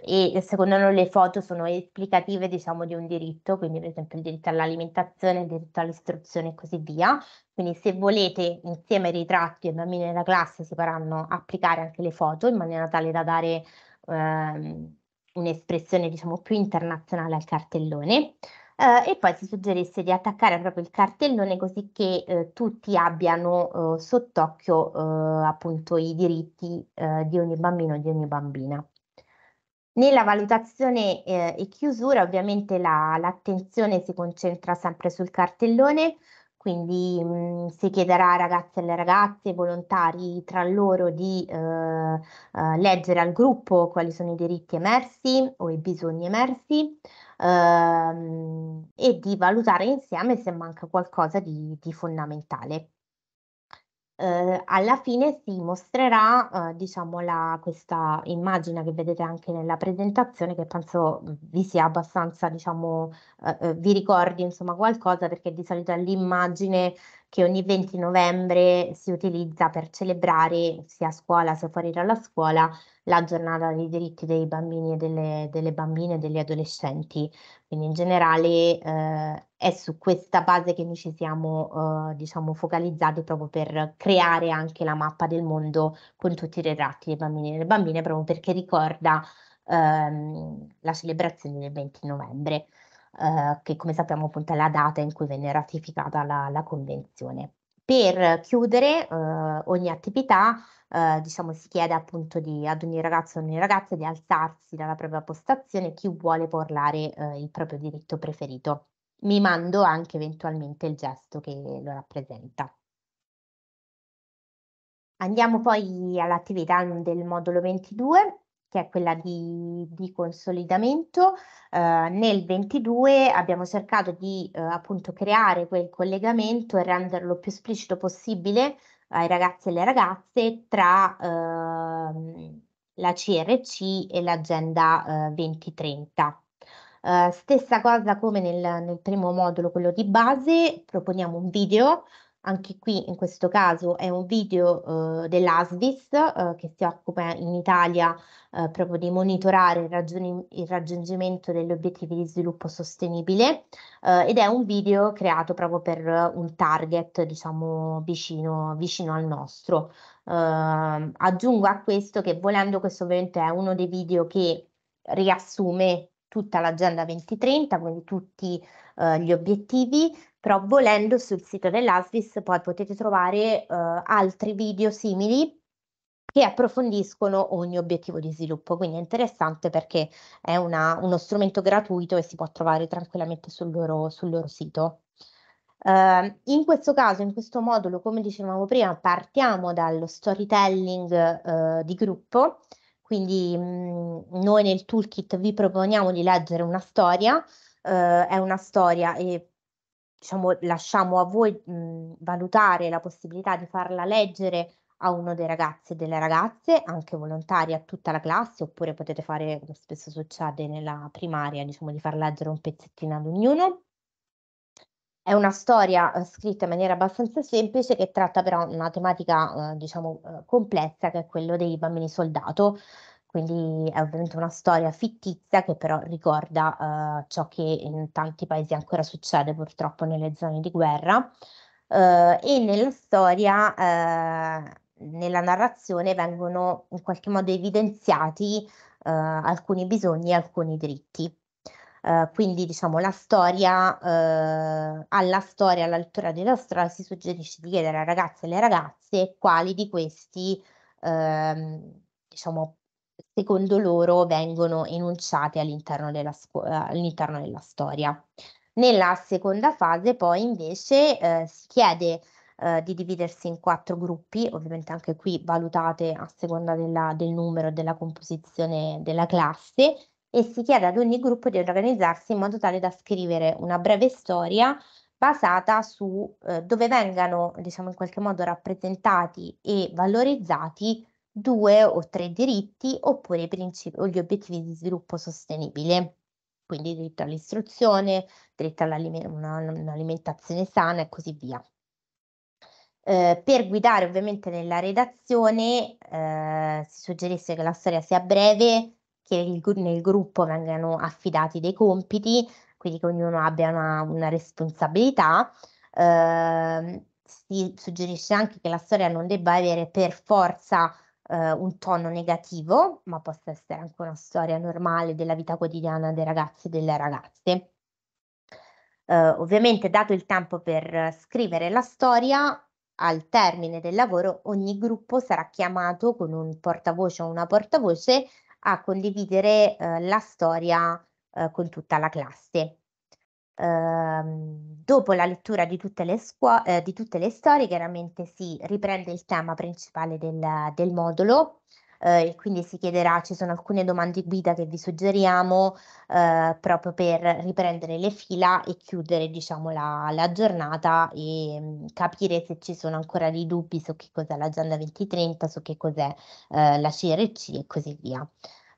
e secondo noi le foto sono esplicative diciamo di un diritto, quindi per esempio il diritto all'alimentazione, il diritto all'istruzione e così via. Quindi se volete insieme ai ritratti e ai bambini della classe si faranno applicare anche le foto in maniera tale da dare ehm, un'espressione diciamo più internazionale al cartellone. Eh, e poi si suggerisse di attaccare proprio il cartellone così che eh, tutti abbiano eh, sott'occhio eh, appunto i diritti eh, di ogni bambino e di ogni bambina. Nella valutazione eh, e chiusura ovviamente la, l'attenzione si concentra sempre sul cartellone, quindi mh, mm, si chiederà ai ragazzi e alle ragazze, volontari tra loro di eh, eh, leggere al gruppo quali sono i diritti emersi o i bisogni emersi ehm, e di valutare insieme se manca qualcosa di, di fondamentale eh, alla fine si mostrerà eh, diciamo la, questa immagine che vedete anche nella presentazione che penso mm, vi sia abbastanza diciamo eh, eh, vi ricordi insomma qualcosa perché di solito è l'immagine che ogni 20 novembre si utilizza per celebrare, sia a scuola sia fuori dalla scuola, la giornata dei diritti dei bambini e delle, delle bambine e degli adolescenti. Quindi in generale eh, è su questa base che noi ci siamo eh, diciamo, focalizzati proprio per creare anche la mappa del mondo con tutti i ritratti dei bambini e delle bambine, proprio perché ricorda ehm, la celebrazione del 20 novembre. Eh, che come sappiamo appunto è la data in cui venne ratificata la, la convenzione. Per chiudere eh, ogni attività, eh, diciamo, si chiede appunto di, ad ogni ragazzo e ogni ragazza di alzarsi dalla propria postazione chi vuole parlare eh, il proprio diritto preferito, Mi mando anche eventualmente il gesto che lo rappresenta. Andiamo poi all'attività del modulo 22, che è quella di, di consolidamento. Eh, nel 22 abbiamo cercato di eh, appunto creare quel collegamento e renderlo più esplicito possibile ai ragazzi e alle ragazze tra ehm, la CRC e l'agenda eh, 2030. Eh, stessa cosa come nel, nel primo modulo, quello di base, proponiamo un video anche qui in questo caso è un video eh, dell'ASVIS eh, che si occupa in Italia eh, proprio di monitorare il, ragion- il, raggiungimento degli obiettivi di sviluppo sostenibile eh, ed è un video creato proprio per un target diciamo vicino, vicino al nostro. Ehm, aggiungo a questo che volendo questo ovviamente è uno dei video che riassume tutta l'agenda 2030, quindi tutti eh, gli obiettivi, però volendo sul sito dell'ASVIS poi potete trovare eh, altri video simili che approfondiscono ogni obiettivo di sviluppo, quindi è interessante perché è una, uno strumento gratuito e si può trovare tranquillamente sul loro, sul loro sito. Uh, in questo caso, in questo modulo, come dicevamo prima, partiamo dallo storytelling uh, di gruppo, quindi mh, mm, noi nel toolkit vi proponiamo di leggere una storia, eh, è una storia e diciamo, lasciamo a voi mh, valutare la possibilità di farla leggere a uno dei ragazzi e delle ragazze, anche volontari a tutta la classe, oppure potete fare, come spesso succede nella primaria, diciamo di far leggere un pezzettino ad ognuno. È una storia eh, scritta in maniera abbastanza semplice che tratta però una tematica eh, diciamo eh, complessa che è quella dei bambini soldato, quindi è ovviamente una storia fittizia che però ricorda uh, ciò che in tanti paesi ancora succede purtroppo nelle zone di guerra uh, e nella storia, uh, nella narrazione vengono in qualche modo evidenziati alcuni bisogni e alcuni diritti. Uh, quindi diciamo la storia, uh, alla storia, alla lettura della storia si suggerisce di chiedere ai ragazzi e alle ragazze quali di questi uh, diciamo, secondo loro vengono enunciate all'interno della, scu- eh, all'interno della storia. Nella seconda fase poi invece eh, si chiede eh, di dividersi in quattro gruppi, ovviamente anche qui valutate a seconda della, del numero e della composizione della classe, e si chiede ad ogni gruppo di organizzarsi in modo tale da scrivere una breve storia basata su eh, dove vengano, diciamo in qualche modo, rappresentati e valorizzati due o tre diritti oppure principi- o gli obiettivi di sviluppo sostenibile. Quindi diritto all'istruzione, diritto all'alimentazione sana e così via. Eh, per guidare ovviamente nella redazione eh, si suggerisse che la storia sia breve, che il, nel gruppo vengano affidati dei compiti, quindi che ognuno abbia una, una responsabilità. Eh, si suggerisce anche che la storia non debba avere per forza eh, un tono negativo, ma possa essere anche una storia normale della vita quotidiana dei ragazzi e delle ragazze. Eh, ovviamente, dato il tempo per scrivere la storia, al termine del lavoro ogni gruppo sarà chiamato con un portavoce o una portavoce a condividere eh, la storia eh, con tutta la classe. Ehm, dopo la lettura di tutte le, scuo- eh, di tutte le storie, chiaramente si riprende il tema principale del, del modulo. Eh, quindi si chiederà, ci sono alcune domande guida che vi suggeriamo eh, proprio per riprendere le fila e chiudere diciamo, la, la giornata e mh, mm, capire se ci sono ancora dei dubbi su che cos'è l'agenda 2030, su che cos'è eh, la CRC e così via.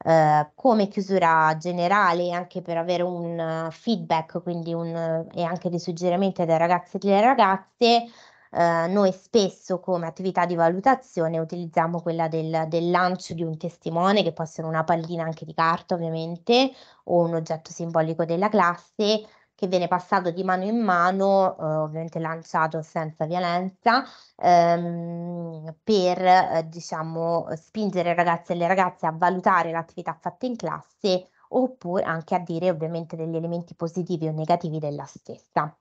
Eh, come chiusura generale anche per avere un uh, feedback quindi un, uh, e anche dei suggerimenti dai ragazzi e dalle ragazze, Uh, noi spesso come attività di valutazione utilizziamo quella del, del, lancio di un testimone, che può essere una pallina anche di carta ovviamente, o un oggetto simbolico della classe, che viene passato di mano in mano, eh, ovviamente lanciato senza violenza, ehm, per eh, diciamo, spingere i ragazzi e le ragazze a valutare l'attività fatta in classe oppure anche a dire ovviamente degli elementi positivi o negativi della stessa.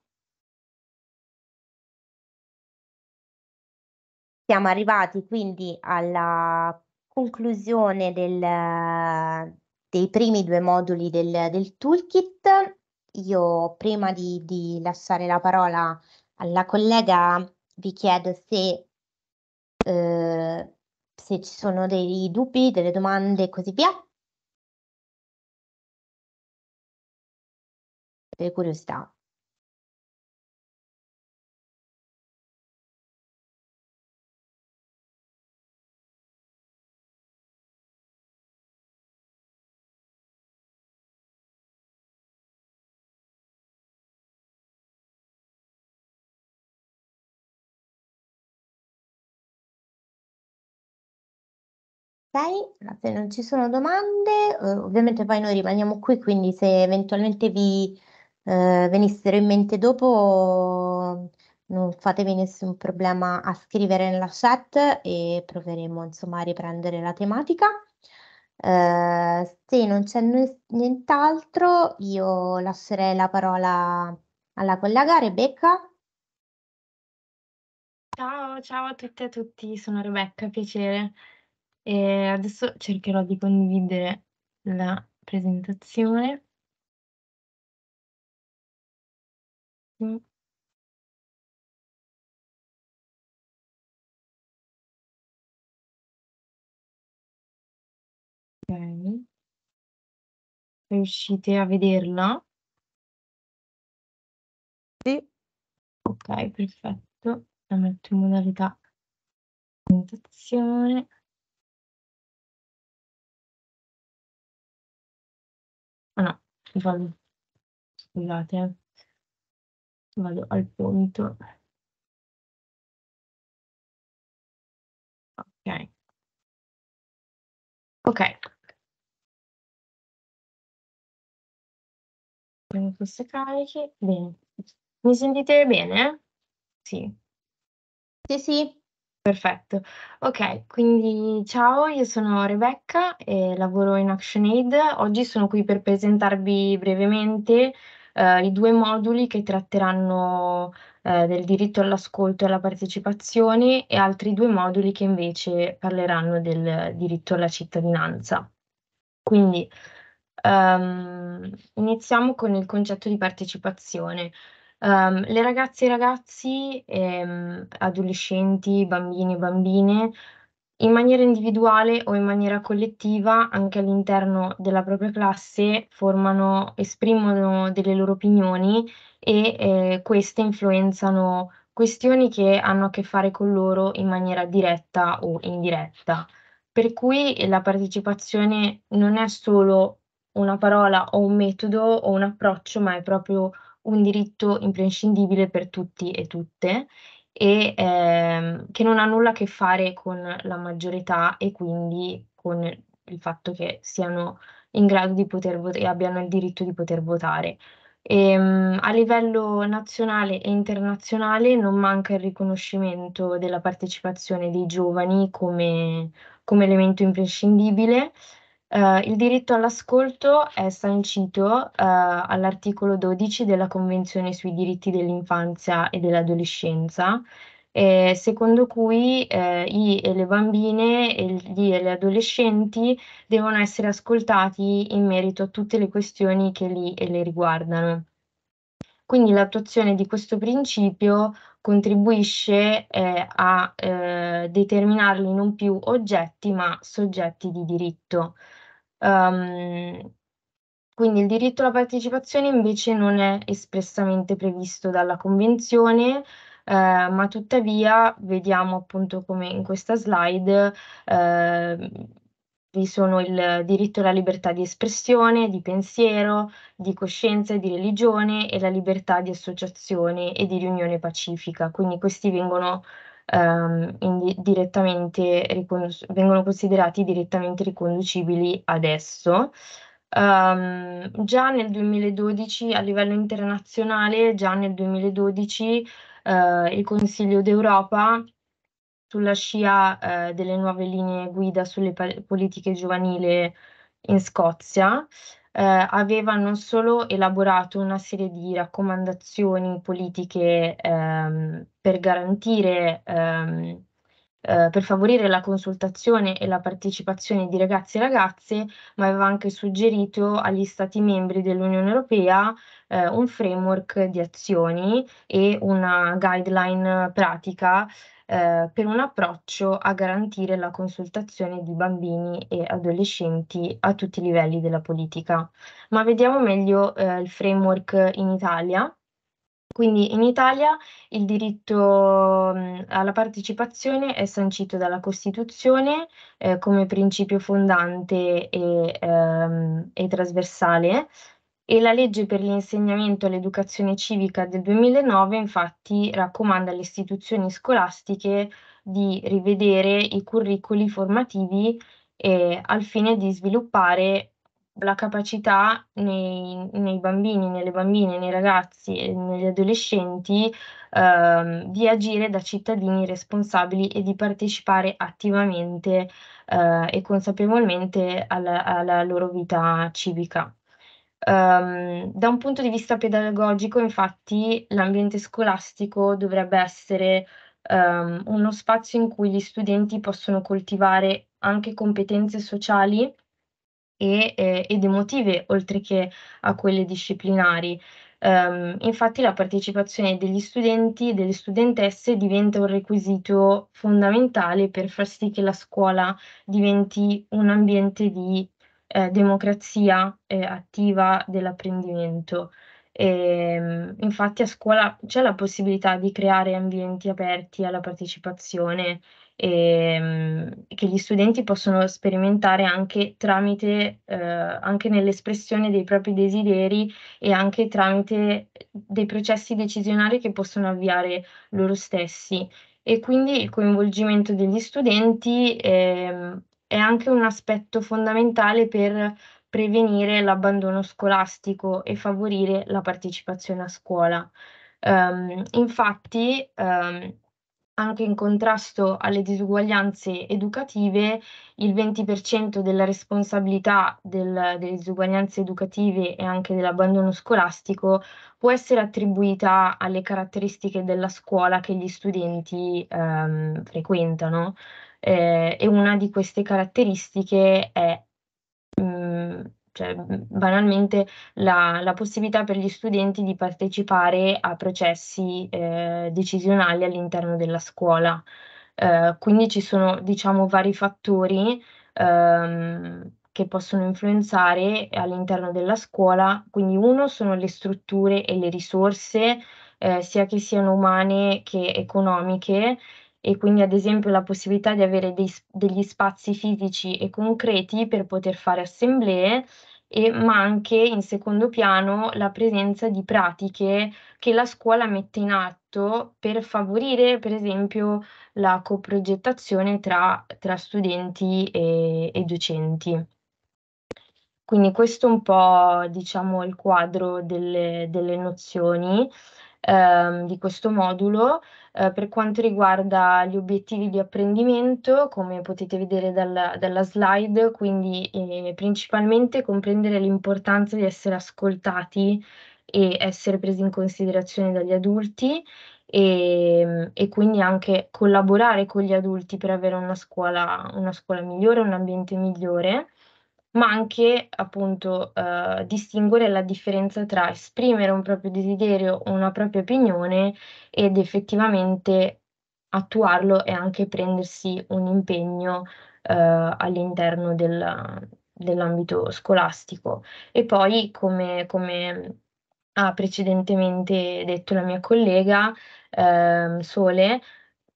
Siamo arrivati quindi alla conclusione del, dei primi due moduli del, del toolkit io prima di, di lasciare la parola alla collega vi chiedo se, eh, se ci sono dei dubbi, delle domande e così via. Per curiosità. Ok, se non ci sono domande, eh, ovviamente poi noi rimaniamo qui, quindi se eventualmente vi eh, venissero in mente dopo, non fatevi nessun problema a scrivere nella chat e proveremo insomma a riprendere la tematica. Eh, se non c'è nient'altro, io lascerei la parola alla collega Rebecca. Ciao, ciao a tutte e a tutti, sono Rebecca, piacere. E adesso cercherò di condividere la presentazione. Mm. Ok. Riuscite a vederla? Sì. Ok, perfetto. La metto in modalità presentazione. Ah no, vado scusate eh. Vado al punto. Ok. Ok. Vediamo questo carichi. Bene. Mi sentite bene? Sì. Sì, sì. Perfetto. Okay, quindi ciao, io sono Rebecca e lavoro in ActionAid. Oggi sono qui per presentarvi brevemente, ehm, i due moduli che tratteranno, ehm, del diritto all'ascolto e alla partecipazione e altri due moduli che invece parleranno del diritto alla cittadinanza. Quindi, ehm, iniziamo con il concetto di partecipazione. Um, le ragazze e ragazzi, ehm, adolescenti, bambini e bambine, in maniera individuale o in maniera collettiva, anche all'interno della propria classe, formano, esprimono delle loro opinioni e eh, queste influenzano questioni che hanno a che fare con loro in maniera diretta o indiretta. Per cui la partecipazione non è solo una parola o un metodo o un approccio, ma è proprio un diritto imprescindibile per tutti e tutte e ehm, che non ha nulla a che fare con la maggiore età e quindi con il fatto che siano in grado di poter votare e abbiano il diritto di poter votare. E, ehm, a livello nazionale e internazionale non manca il riconoscimento della partecipazione dei giovani come, come elemento imprescindibile Uh, il diritto all'ascolto è sancito uh, all'articolo 12 della Convenzione sui diritti dell'infanzia e dell'adolescenza, eh, secondo cui eh, i, le bambine e gli, e gli adolescenti devono essere ascoltati in merito a tutte le questioni che li, le riguardano. Quindi l'attuazione di questo principio contribuisce eh, a eh, determinarli non più oggetti ma soggetti di diritto. Um, quindi il diritto alla partecipazione invece non è espressamente previsto dalla Convenzione, eh, ma tuttavia vediamo appunto come in questa slide eh, vi sono il diritto alla libertà di espressione, di pensiero, di coscienza e di religione e la libertà di associazione e di riunione pacifica. Quindi questi vengono quindi ehm, ricondus- vengono considerati direttamente riconducibili adesso. Um, già nel 2012, a livello internazionale, già nel 2012 uh, eh, il Consiglio d'Europa, sulla scia uh, delle nuove linee guida sulle politiche giovanili in Scozia, eh, aveva non solo elaborato una serie di raccomandazioni politiche ehm, per garantire ehm, eh, per favorire la consultazione e la partecipazione di ragazzi e ragazze, ma aveva anche suggerito agli Stati membri dell'Unione Europea eh, un framework di azioni e una guideline pratica eh, per un approccio a garantire la consultazione di bambini e adolescenti a tutti i livelli della politica. Ma vediamo meglio eh, il framework in Italia. Quindi in Italia il diritto mhmm, alla partecipazione è sancito dalla Costituzione eh, come principio fondante e, ehm, e trasversale e la legge per l'insegnamento e l'educazione civica del 2009 infatti raccomanda alle istituzioni scolastiche di rivedere i curriculi formativi eh, al fine di sviluppare la capacità nei, nei, bambini, nelle bambine, nei ragazzi e negli adolescenti ehm, di agire da cittadini responsabili e di partecipare attivamente eh, e consapevolmente alla, alla loro vita civica. Um, da un punto di vista pedagogico, infatti, l'ambiente scolastico dovrebbe essere um, uno spazio in cui gli studenti possono coltivare anche competenze sociali e, eh, ed emotive, oltre che a quelle disciplinari. Um, infatti la partecipazione degli studenti e delle studentesse diventa un requisito fondamentale per far sì che la scuola diventi un ambiente di eh, democrazia eh, attiva dell'apprendimento. E, ehm, infatti a scuola c'è la possibilità di creare ambienti aperti alla partecipazione e, ehm, che gli studenti possono sperimentare anche tramite, eh, anche nell'espressione dei propri desideri e anche tramite dei processi decisionali che possono avviare loro stessi. E quindi il coinvolgimento degli studenti eh, è anche un aspetto fondamentale per prevenire l'abbandono scolastico e favorire la partecipazione a scuola. Um, infatti, um, anche in contrasto alle disuguaglianze educative, il 20% della responsabilità del, delle disuguaglianze educative e anche dell'abbandono scolastico può essere attribuita alle caratteristiche della scuola che gli studenti ehm, frequentano eh, e una di queste caratteristiche è mh, mm, cioè banalmente la, la, possibilità per gli studenti di partecipare a processi eh, decisionali all'interno della scuola. Eh, quindi ci sono diciamo vari fattori ehm, che possono influenzare all'interno della scuola, quindi uno sono le strutture e le risorse, eh, sia che siano umane che economiche, e quindi ad esempio la possibilità di avere dei, degli spazi fisici e concreti per poter fare assemblee, e, ma anche in secondo piano la presenza di pratiche che la scuola mette in atto per favorire per esempio la coprogettazione tra, tra studenti e, e docenti. Quindi questo è un po' diciamo il quadro delle, delle nozioni ehm, di questo modulo. Eh, per quanto riguarda gli obiettivi di apprendimento, come potete vedere dal, dalla slide, quindi eh, principalmente comprendere l'importanza di essere ascoltati e essere presi in considerazione dagli adulti e, ehm, e, quindi anche collaborare con gli adulti per avere una scuola, una scuola migliore, un ambiente migliore ma anche appunto eh, distinguere la differenza tra esprimere un proprio desiderio, una propria opinione ed effettivamente attuarlo e anche prendersi un impegno eh, all'interno del, dell'ambito scolastico. E poi, come, come, ha precedentemente detto la mia collega eh, Sole,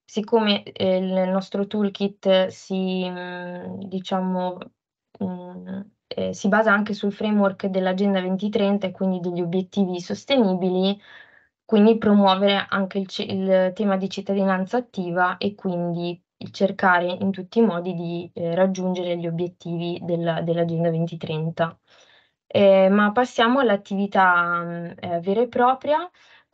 siccome eh, il nostro toolkit si, mm, diciamo, eh, eh, si basa anche sul framework dell'Agenda 2030 e quindi degli obiettivi sostenibili, quindi promuovere anche il, il tema di cittadinanza attiva e quindi cercare in tutti i modi di eh, raggiungere gli obiettivi della, dell'Agenda 2030. Eh, ma passiamo all'attività mm, eh, vera e propria.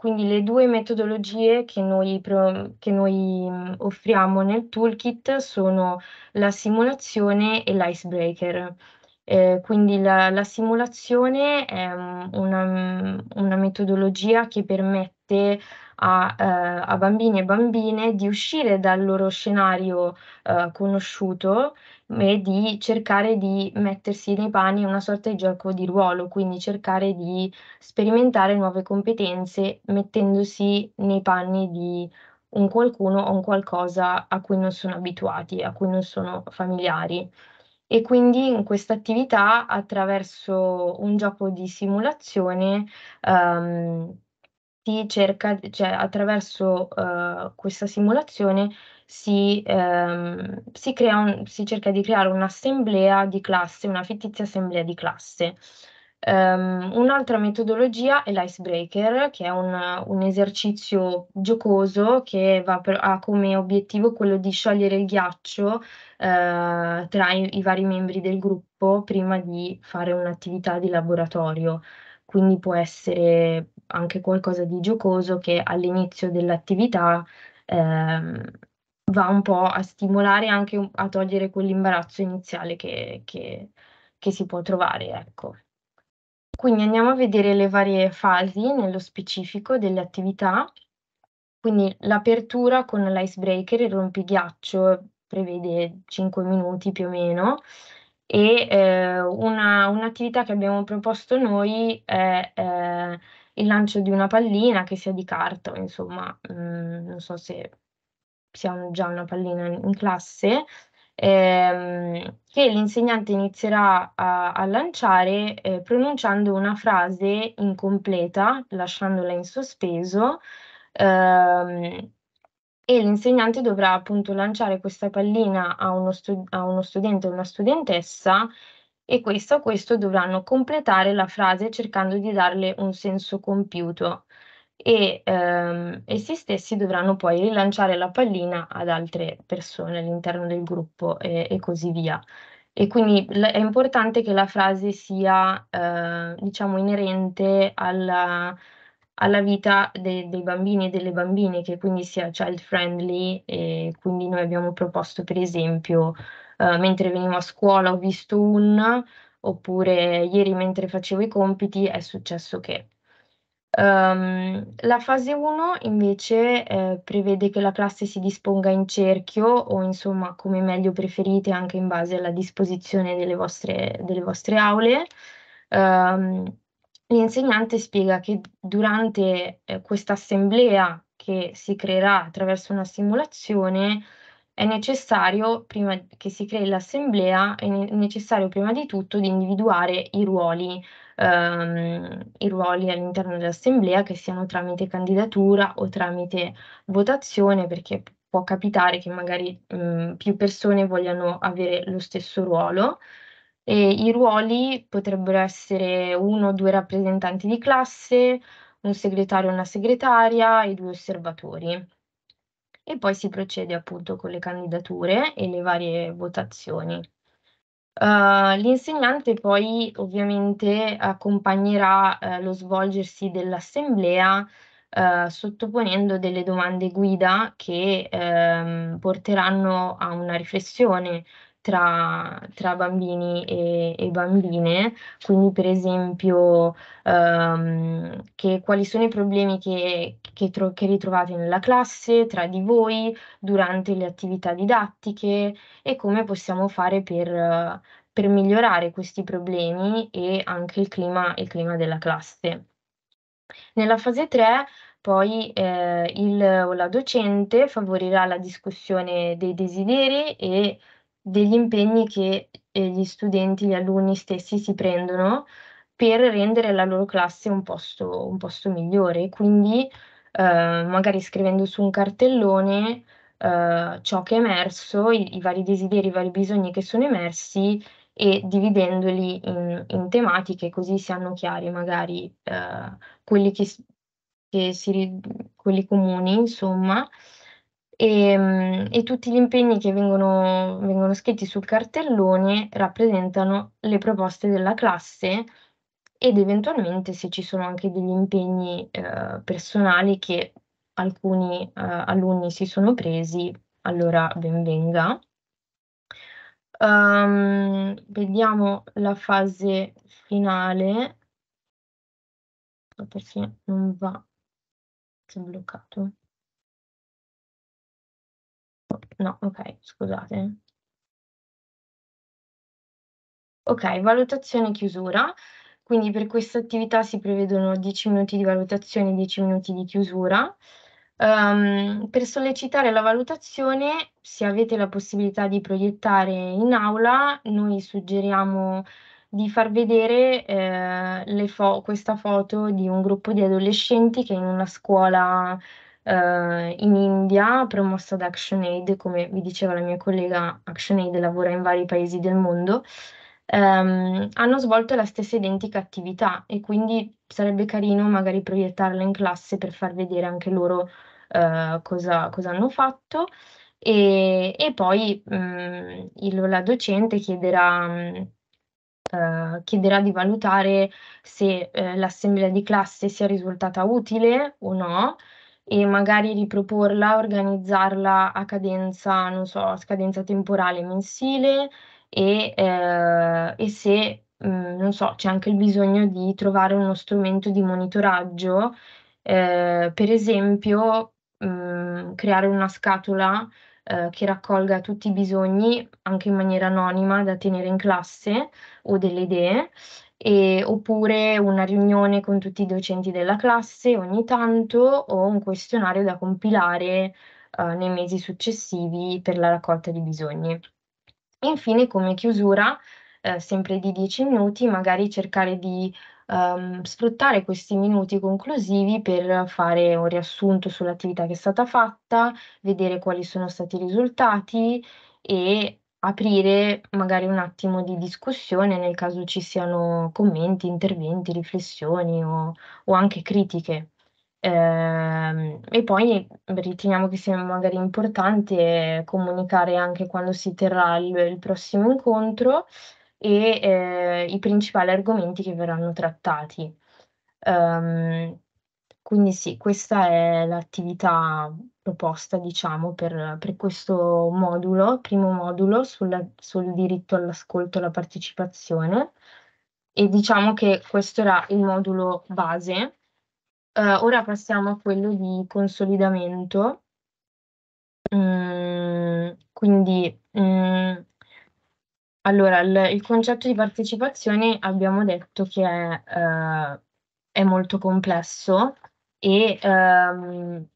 Quindi le due metodologie che noi, che noi mm, offriamo nel toolkit sono la simulazione e l'icebreaker. Eh, quindi la, la, simulazione è mm, una, mm, una metodologia che permette permette a, eh, a, bambini e bambine di uscire dal loro scenario eh, conosciuto e di cercare di mettersi nei panni una sorta di gioco di ruolo, quindi cercare di sperimentare nuove competenze mettendosi nei panni di un qualcuno o un qualcosa a cui non sono abituati, a cui non sono familiari. E quindi in questa attività, attraverso un gioco di simulazione, ehm, si cerca, cioè attraverso uh, questa simulazione si, ehm, si, crea un, si cerca di creare un'assemblea di classe, una fittizia assemblea di classe. Um, un'altra metodologia è l'icebreaker, che è un, un esercizio giocoso che per, ha come obiettivo quello di sciogliere il ghiaccio uh, tra i, i, vari membri del gruppo prima di fare un'attività di laboratorio. Quindi può essere anche qualcosa di giocoso che all'inizio dell'attività eh, va un po' a stimolare anche a togliere quell'imbarazzo iniziale che, che, che si può trovare, ecco. Quindi andiamo a vedere le varie fasi nello specifico delle attività. Quindi l'apertura con l'icebreaker, il rompighiaccio, prevede 5 minuti più o meno e eh, una, un'attività che abbiamo proposto noi è eh, il lancio di una pallina che sia di carta, insomma, mh, mm, non so se siamo già una pallina in, in classe, ehm, che l'insegnante inizierà a, a lanciare eh, pronunciando una frase incompleta, lasciandola in sospeso. Ehm, e l'insegnante dovrà appunto lanciare questa pallina a uno, stu- a uno studente o una studentessa e questo o questo dovranno completare la frase cercando di darle un senso compiuto e ehm, essi stessi dovranno poi rilanciare la pallina ad altre persone all'interno del gruppo e, e così via. E quindi è importante che la frase sia, eh, diciamo, inerente alla, alla vita de, dei bambini e delle bambine, che quindi sia child friendly. E quindi noi abbiamo proposto, per esempio, eh, mentre venivo a scuola ho visto un, oppure ieri mentre facevo i compiti è successo che. Um, la fase 1 invece eh, prevede che la classe si disponga in cerchio o insomma come meglio preferite anche in base alla disposizione delle vostre, delle vostre aule. Um, l'insegnante spiega che durante eh, questa assemblea che si creerà attraverso una simulazione è necessario, prima che si crei l'assemblea, è necessario prima di tutto di individuare i ruoli, ehm, i ruoli all'interno dell'assemblea, che siano tramite candidatura o tramite votazione, perché può capitare che magari mh, mhmm, più persone vogliano avere lo stesso ruolo. E I ruoli potrebbero essere uno o due rappresentanti di classe, un segretario e una segretaria e due osservatori e poi si procede appunto con le candidature e le varie votazioni. Uh, l'insegnante poi ovviamente accompagnerà uh, lo svolgersi dell'assemblea uh, sottoponendo delle domande guida che ehm, porteranno a una riflessione tra, tra bambini e, e, bambine, quindi per esempio ehm, che, quali sono i problemi che, che, tro- che ritrovate nella classe, tra di voi, durante le attività didattiche e come possiamo fare per, per migliorare questi problemi e anche il clima, il clima della classe. Nella fase 3 poi eh, il o la docente favorirà la discussione dei desideri e degli impegni che eh, gli studenti, gli alunni stessi si prendono per rendere la loro classe un posto, un posto migliore. Quindi eh, magari scrivendo su un cartellone eh, ciò che è emerso, i, i, vari desideri, i vari bisogni che sono emersi e dividendoli in, in tematiche così si hanno chiari magari eh, quelli che, che si, quelli comuni, insomma, e, ehm, e tutti gli impegni che vengono, vengono scritti sul cartellone rappresentano le proposte della classe ed eventualmente se ci sono anche degli impegni eh, personali che alcuni eh, alunni si sono presi, allora benvenga. Um, ehm, vediamo la fase finale, perché non va, si è bloccato. No, ok, scusate. Ok, valutazione e chiusura. Quindi per questa attività si prevedono 10 minuti di valutazione e 10 minuti di chiusura. Um, per sollecitare la valutazione, se avete la possibilità di proiettare in aula, noi suggeriamo di far vedere eh, fo questa foto di un gruppo di adolescenti che in una scuola eh, in India, promossa da ActionAid, come vi diceva la mia collega, ActionAid lavora in vari paesi del mondo, ehm, hanno svolto la stessa identica attività e quindi sarebbe carino magari proiettarla in classe per far vedere anche loro eh, cosa, cosa hanno fatto. E, e, poi mh, mm, il, la docente chiederà, mh, mm, eh, uh, chiederà, di valutare se uh, l'assemblea di classe sia risultata utile o no e magari riproporla, organizzarla a cadenza, non so, a scadenza temporale mensile e, eh, e se, mh, mm, non so, c'è anche il bisogno di trovare uno strumento di monitoraggio, eh, per esempio mh, mm, creare una scatola eh, che raccolga tutti i bisogni, anche in maniera anonima, da tenere in classe o delle idee e, oppure una riunione con tutti i docenti della classe ogni tanto o un questionario da compilare eh, nei mesi successivi per la raccolta di bisogni. Infine, come chiusura, eh, sempre di 10 minuti, magari cercare di ehm, sfruttare questi minuti conclusivi per fare un riassunto sull'attività che è stata fatta, vedere quali sono stati i risultati e aprire magari un attimo di discussione nel caso ci siano commenti, interventi, riflessioni o, o anche critiche. Ehm, e poi riteniamo che sia magari importante comunicare anche quando si terrà il, il prossimo incontro e eh, i principali argomenti che verranno trattati. Ehm, quindi sì, questa è l'attività proposta, diciamo, per, per questo modulo, primo modulo sulla, sul diritto all'ascolto e alla partecipazione. E diciamo che questo era il modulo base. Uh, ora passiamo a quello di consolidamento. Mm, quindi mm, allora, il, il, concetto di partecipazione abbiamo detto che è, uh, è molto complesso e um,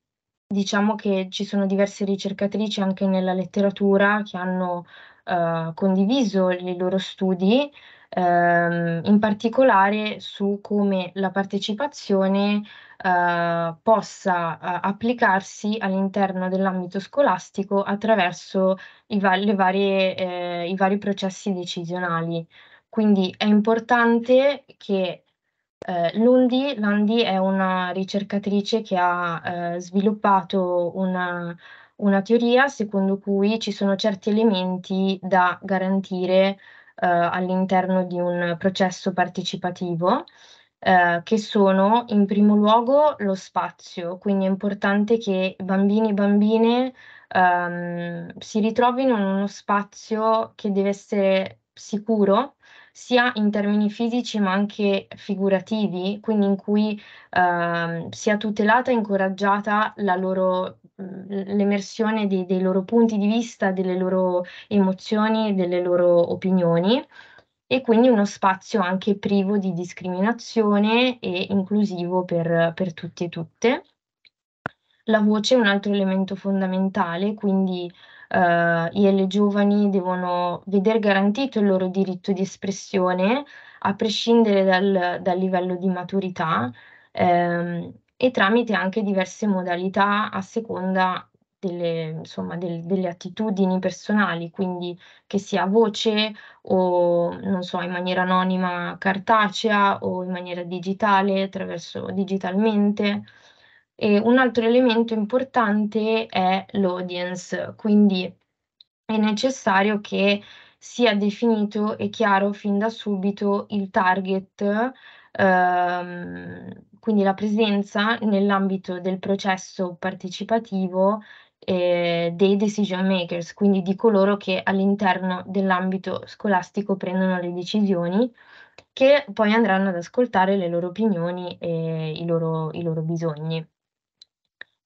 Diciamo che ci sono diverse ricercatrici anche nella letteratura che hanno, uhm, condiviso i loro studi, uhm, in particolare su come la partecipazione, uhm, possa a eh, applicarsi all'interno dell'ambito scolastico attraverso i va le varie ehm, i vari processi decisionali. Quindi è importante che eh, Lundi, Landi è una ricercatrice che ha eh, sviluppato una, una, teoria secondo cui ci sono certi elementi da garantire eh, all'interno di un processo partecipativo. Eh, che sono in primo luogo lo spazio, quindi è importante che bambini e bambine ehm, si ritrovino in uno spazio che deve essere sicuro sia in termini fisici ma anche figurativi, quindi in cui ehm, sia tutelata e incoraggiata loro, mhmm, l'emersione di, dei loro punti di vista, delle loro emozioni, delle loro opinioni e quindi uno spazio anche privo di discriminazione e inclusivo per, per tutti e tutte. La voce è un altro elemento fondamentale, quindi eh, io e le giovani devono vedere garantito il loro diritto di espressione a prescindere dal, dal livello di maturità ehm, e tramite anche diverse modalità a seconda delle, insomma, del, delle attitudini personali, quindi che sia voce o non so, in maniera anonima cartacea o in maniera digitale, attraverso digitalmente. E un altro elemento importante è l'audience, quindi è necessario che sia definito e chiaro fin da subito il target, ehm, quindi la presenza nell'ambito del processo partecipativo eh, dei decision makers, quindi di coloro che all'interno dell'ambito scolastico prendono le decisioni, che poi andranno ad ascoltare le loro opinioni e i loro, i loro bisogni.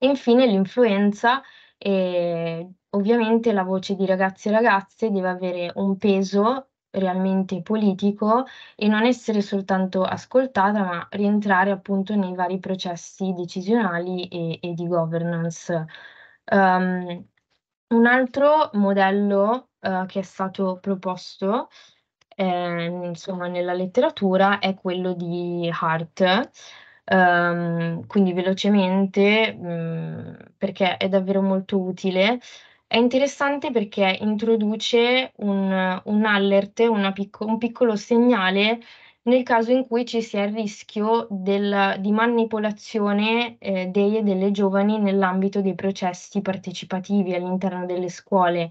E infine l'influenza, eh, ovviamente la voce di ragazzi e ragazze deve avere un peso realmente politico e non essere soltanto ascoltata, ma rientrare appunto nei vari processi decisionali e, e di governance. Um, un altro modello uh, che è stato proposto eh, insomma, nella letteratura è quello di Hart Ehm, quindi velocemente, mhmm, perché è davvero molto utile. È interessante perché introduce un un alert, una picco un piccolo segnale nel caso in cui ci sia il rischio del di manipolazione, ehm, dei e delle giovani nell'ambito dei processi partecipativi all'interno delle scuole.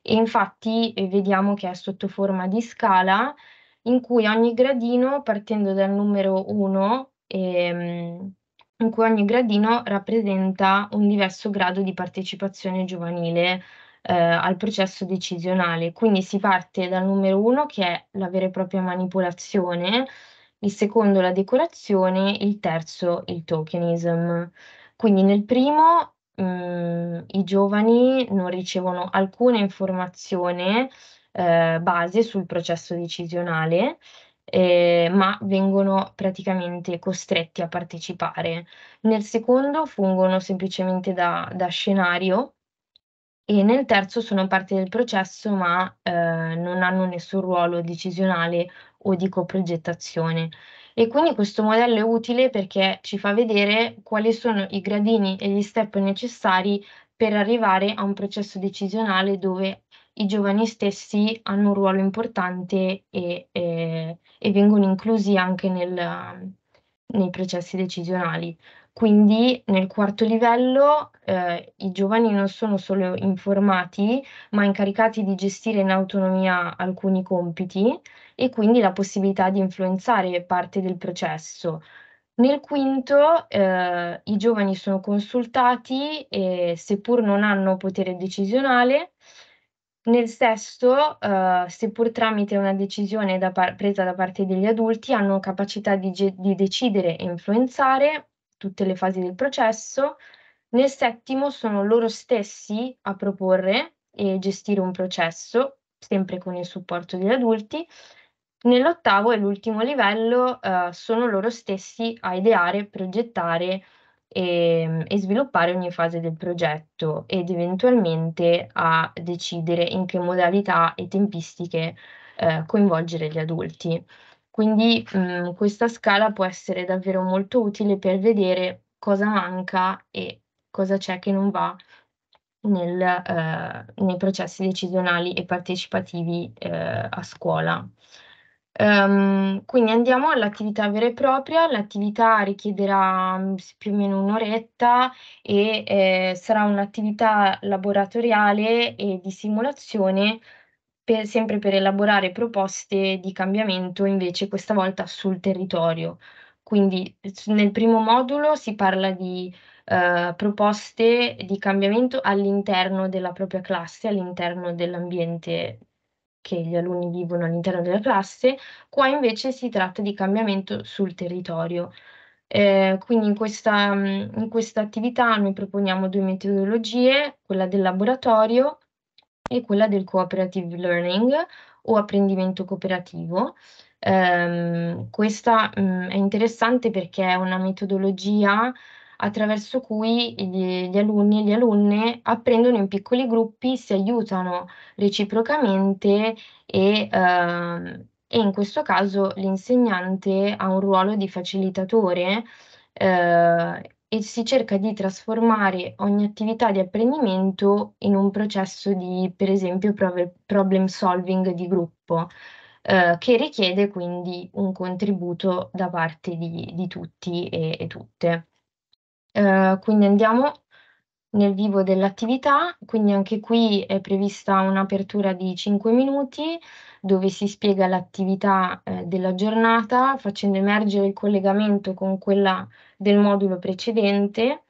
E infatti, ehm, vediamo che è sotto forma di scala in cui ogni gradino, partendo dal numero 1, ehm, in cui ogni gradino rappresenta un diverso grado di partecipazione giovanile eh, al processo decisionale. Quindi si parte dal numero uno che è la vera e propria manipolazione, il secondo la decorazione, il terzo il tokenism. Quindi nel primo mh, mm, i giovani non ricevono alcuna informazione eh, base sul processo decisionale eh, ma vengono praticamente costretti a partecipare. Nel secondo fungono semplicemente da, da scenario e nel terzo sono parte del processo ma eh, non hanno nessun ruolo decisionale o di coprogettazione. E quindi questo modello è utile perché ci fa vedere quali sono i gradini e gli step necessari per arrivare a un processo decisionale dove i giovani stessi hanno un ruolo importante e, eh, e vengono inclusi anche nel, nei processi decisionali. Quindi nel quarto livello eh, i giovani non sono solo informati, ma incaricati di gestire in autonomia alcuni compiti e quindi la possibilità di influenzare parte del processo. Nel quinto, eh, i giovani sono consultati e seppur non hanno potere decisionale, nel sesto, uhm, eh, seppur tramite una decisione da par presa da parte degli adulti, hanno capacità di ge di decidere e influenzare tutte le fasi del processo. Nel settimo, sono loro stessi a proporre e gestire un processo, sempre con il supporto degli adulti. Nell'ottavo e l'ultimo livello, uhm, sono loro stessi a ideare, progettare e, ehm, e, sviluppare ogni fase del progetto ed eventualmente a decidere in che modalità e tempistiche eh, coinvolgere gli adulti. Quindi mh, mm, questa scala può essere davvero molto utile per vedere cosa manca e cosa c'è che non va nel, eh, nei processi decisionali e partecipativi eh, a scuola. Um, quindi andiamo all'attività vera e propria, l'attività richiederà mm, più o meno un'oretta e eh, sarà un'attività laboratoriale e di simulazione per, sempre per elaborare proposte di cambiamento invece questa volta sul territorio. Quindi nel primo modulo si parla di eh, proposte di cambiamento all'interno della propria classe, all'interno dell'ambiente che gli alunni vivono all'interno della classe, qua invece si tratta di cambiamento sul territorio. Eh, quindi in questa, mm, in questa attività noi proponiamo due metodologie, quella del laboratorio e quella del cooperative learning o apprendimento cooperativo. Um, questa um, è interessante perché è una metodologia attraverso cui gli, gli alunni e le alunne apprendono in piccoli gruppi, si aiutano reciprocamente e, eh, e in questo caso l'insegnante ha un ruolo di facilitatore eh, e si cerca di trasformare ogni attività di apprendimento in un processo di, per esempio, problem solving di gruppo, eh, che richiede quindi un contributo da parte di, di tutti e, e tutte. Eh, quindi andiamo nel vivo dell'attività, quindi anche qui è prevista un'apertura di 5 minuti dove si spiega l'attività eh, della giornata facendo emergere il collegamento con quella del modulo precedente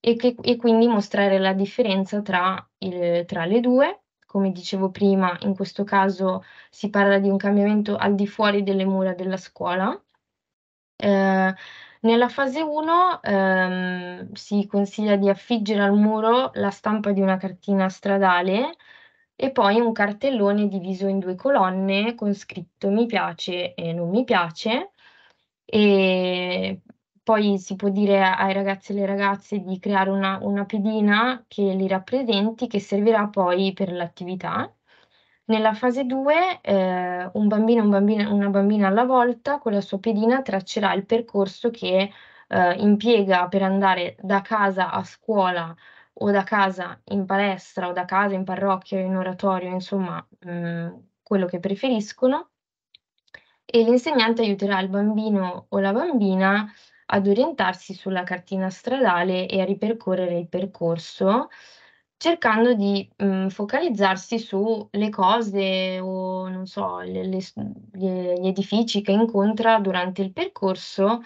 e, che, e quindi mostrare la differenza tra, il, tra le due. Come dicevo prima, in questo caso si parla di un cambiamento al di fuori delle mura della scuola. Eh, nella fase 1 ehm, si consiglia di affiggere al muro la stampa di una cartina stradale e poi un cartellone diviso in due colonne con scritto mi piace e non mi piace e poi si può dire ai ragazzi e alle ragazze di creare una, una pedina che li rappresenti che servirà poi per l'attività nella fase 2, eh, un bambino, un bambino, una bambina alla volta con la sua pedina traccerà il percorso che eh, impiega per andare da casa a scuola o da casa in palestra o da casa in parrocchia o in oratorio, insomma, mh, mm, quello che preferiscono. E l'insegnante aiuterà il bambino o la bambina ad orientarsi sulla cartina stradale e a ripercorrere il percorso cercando di mh, mhmm, focalizzarsi sulle cose o non so, le, le, gli edifici che incontra durante il percorso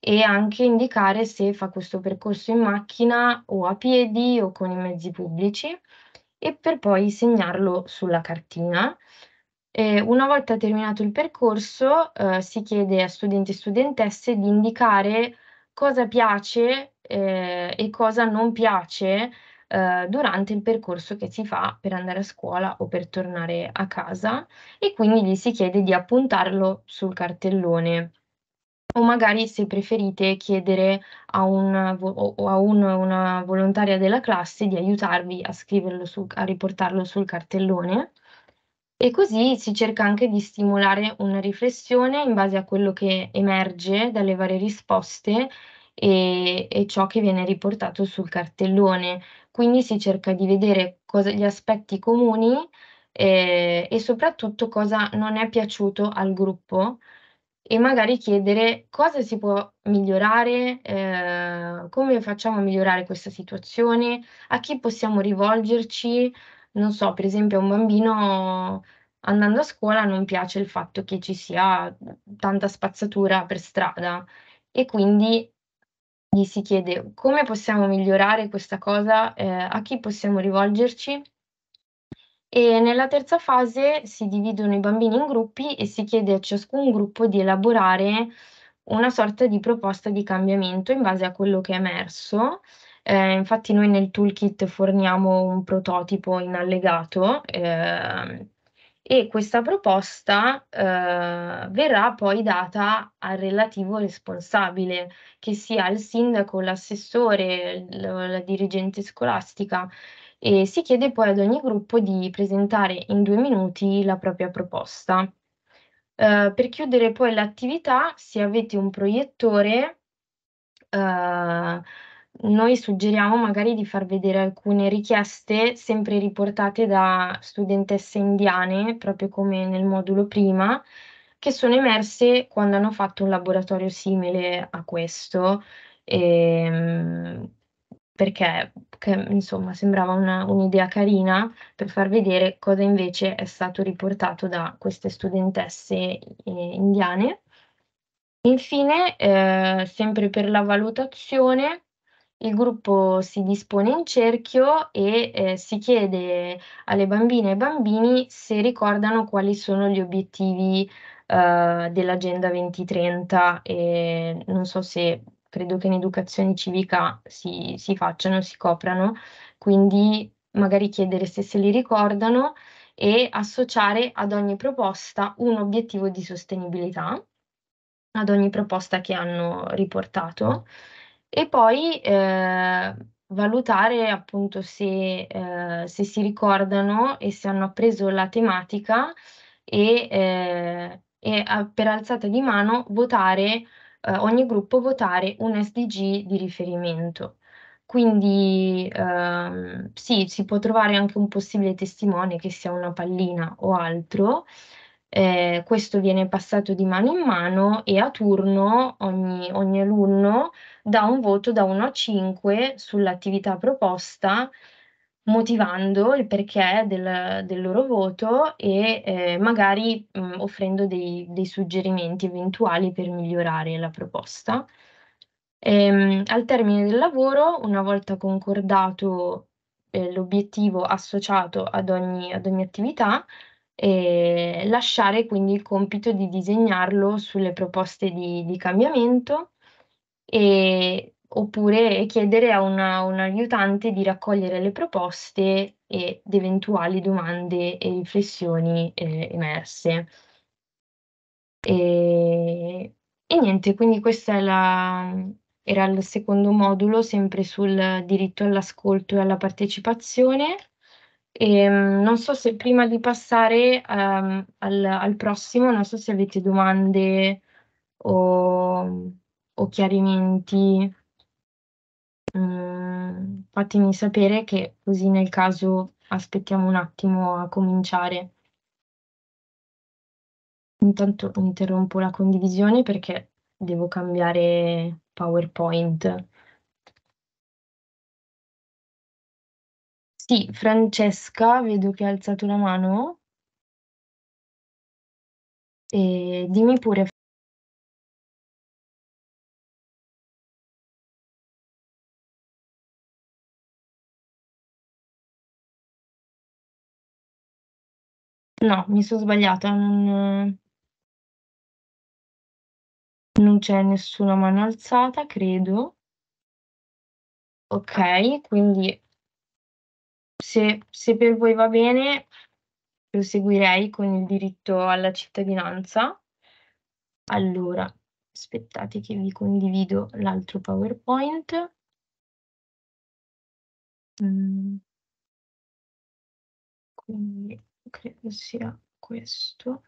e anche indicare se fa questo percorso in macchina o a piedi o con i mezzi pubblici e per poi segnarlo sulla cartina. E eh, una volta terminato il percorso eh, si chiede a studenti e studentesse di indicare cosa piace eh, e cosa non piace eh, durante il percorso che si fa per andare a scuola o per tornare a casa e quindi gli si chiede di appuntarlo sul cartellone o magari se preferite chiedere a, una, a una, una volontaria della classe di aiutarvi a, su, a riportarlo sul cartellone e così si cerca anche di stimolare una riflessione in base a quello che emerge dalle varie risposte e, e ciò che viene riportato sul cartellone. Quindi si cerca di vedere cosa, gli aspetti comuni eh, e soprattutto cosa non è piaciuto al gruppo e magari chiedere cosa si può migliorare, eh, come facciamo a migliorare questa situazione, a chi possiamo rivolgerci. Non so, per esempio, a un bambino andando a scuola non piace il fatto che ci sia tanta spazzatura per strada e quindi gli si chiede come possiamo migliorare questa cosa, eh, a chi possiamo rivolgerci. E nella terza fase si dividono i bambini in gruppi e si chiede a ciascun gruppo di elaborare una sorta di proposta di cambiamento in base a quello che è emerso. Eh, infatti noi nel toolkit forniamo un prototipo in allegato eh, e questa proposta eh, verrà poi data al relativo responsabile, che sia il sindaco, l'assessore, l- la dirigente scolastica e si chiede poi ad ogni gruppo di presentare in due minuti la propria proposta. Eh, per chiudere poi l'attività, se avete un proiettore, eh, noi suggeriamo magari di far vedere alcune richieste sempre riportate da studentesse indiane, proprio come nel modulo prima, che sono emerse quando hanno fatto un laboratorio simile a questo, ehm, perché che, insomma sembrava una, un'idea carina per far vedere cosa invece è stato riportato da queste studentesse eh, indiane. Infine, eh, sempre per la valutazione, il gruppo si dispone in cerchio e eh, si chiede alle bambine e ai bambini se ricordano quali sono gli obiettivi eh, dell'Agenda 2030 e non so se credo che in educazione civica si, si facciano, si coprano, quindi magari chiedere se se li ricordano e associare ad ogni proposta un obiettivo di sostenibilità, ad ogni proposta che hanno riportato e poi eh, valutare appunto se, eh, se, si ricordano e se hanno appreso la tematica e, eh, e a, per alzata di mano votare, eh, ogni gruppo votare un SDG di riferimento. Quindi ehm, sì, si può trovare anche un possibile testimone che sia una pallina o altro, eh, questo viene passato di mano in mano e a turno ogni, ogni alunno dà un voto da 1 a 5 sull'attività proposta motivando il perché del, del loro voto e eh, magari mh, mm, offrendo dei, dei, suggerimenti eventuali per migliorare la proposta. Ehm, al termine del lavoro, una volta concordato eh, l'obiettivo associato ad ogni, ad ogni attività, e lasciare quindi il compito di disegnarlo sulle proposte di, di cambiamento e, oppure chiedere a una, un aiutante di raccogliere le proposte ed eventuali domande e riflessioni eh, emerse. E, e, niente, quindi questo era il secondo modulo, sempre sul diritto all'ascolto e alla partecipazione. E, ehm, non so se prima di passare um, al, al, prossimo, non so se avete domande o, o chiarimenti. Mm, fatemi sapere che così nel caso aspettiamo un attimo a cominciare. Intanto interrompo la condivisione perché devo cambiare PowerPoint. Sì, Francesca vedo che ha alzato la mano. E dimmi pure. No, mi sono sbagliata, non, non c'è nessuna mano alzata, credo. Ok, quindi se, se per voi va bene, proseguirei con il diritto alla cittadinanza. Allora, aspettate che vi condivido l'altro PowerPoint. Mm. Quindi credo sia questo.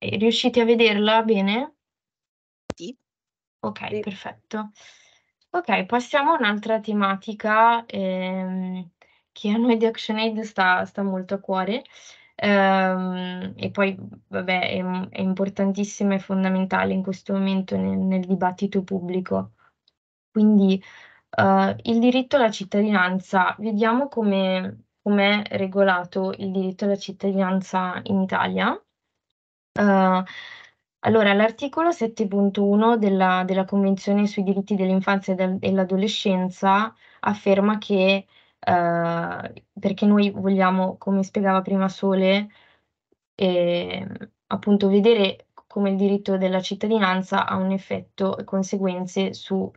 Riuscite a vederla bene? Sì. Ok, sì. perfetto. Ok, passiamo a un'altra tematica ehm, che a noi di ActionAid sta, sta molto a cuore ehm, e poi vabbè, è, è, importantissima e fondamentale in questo momento nel, nel dibattito pubblico. Quindi eh, il diritto alla cittadinanza, vediamo come è regolato il diritto alla cittadinanza in Italia. Uhm, allora, l'articolo 7.1 della della Convenzione sui diritti dell'infanzia e dell'adolescenza afferma che, uhm, perché noi vogliamo, come spiegava prima Sole, ehm, appunto vedere come il diritto della cittadinanza ha un effetto e conseguenze sui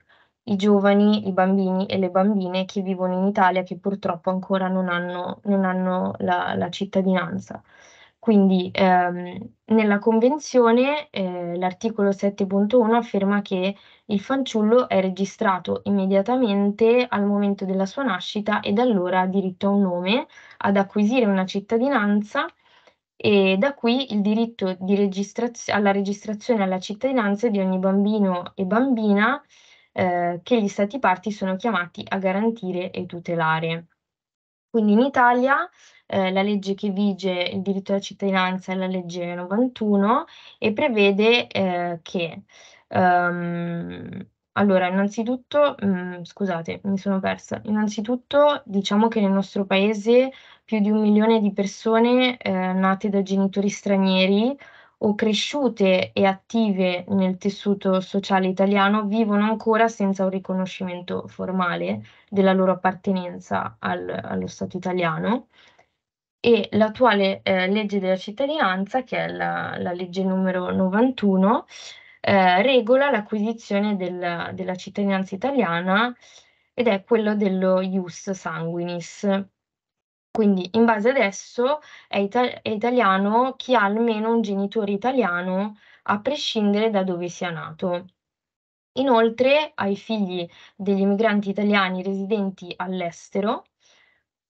giovani, i bambini e le bambine che vivono in Italia, che purtroppo ancora non hanno non hanno la la cittadinanza. Quindi ehm, nella Convenzione eh, l'articolo 7.1 afferma che il fanciullo è registrato immediatamente al momento della sua nascita e da allora ha diritto a un nome, ad acquisire una cittadinanza e da qui il diritto di registraz- alla registrazione alla cittadinanza di ogni bambino e bambina eh, che gli stati parti sono chiamati a garantire e tutelare. Quindi in Italia eh, la legge che vige il diritto alla cittadinanza è la legge 91 e prevede eh, che, um, allora, innanzitutto, mh, mm, scusate, mi sono persa, innanzitutto diciamo che nel nostro paese più di un milione di persone eh, nate da genitori stranieri o cresciute e attive nel tessuto sociale italiano vivono ancora senza un riconoscimento formale della loro appartenenza al, allo Stato italiano e l'attuale eh, legge della cittadinanza, che è la, la legge numero 91, eh, regola l'acquisizione del, della cittadinanza italiana ed è quello dello ius sanguinis, quindi in base adesso è, ita- è italiano chi ha almeno un genitore italiano, a prescindere da dove sia nato. Inoltre, ai figli degli immigranti italiani residenti all'estero,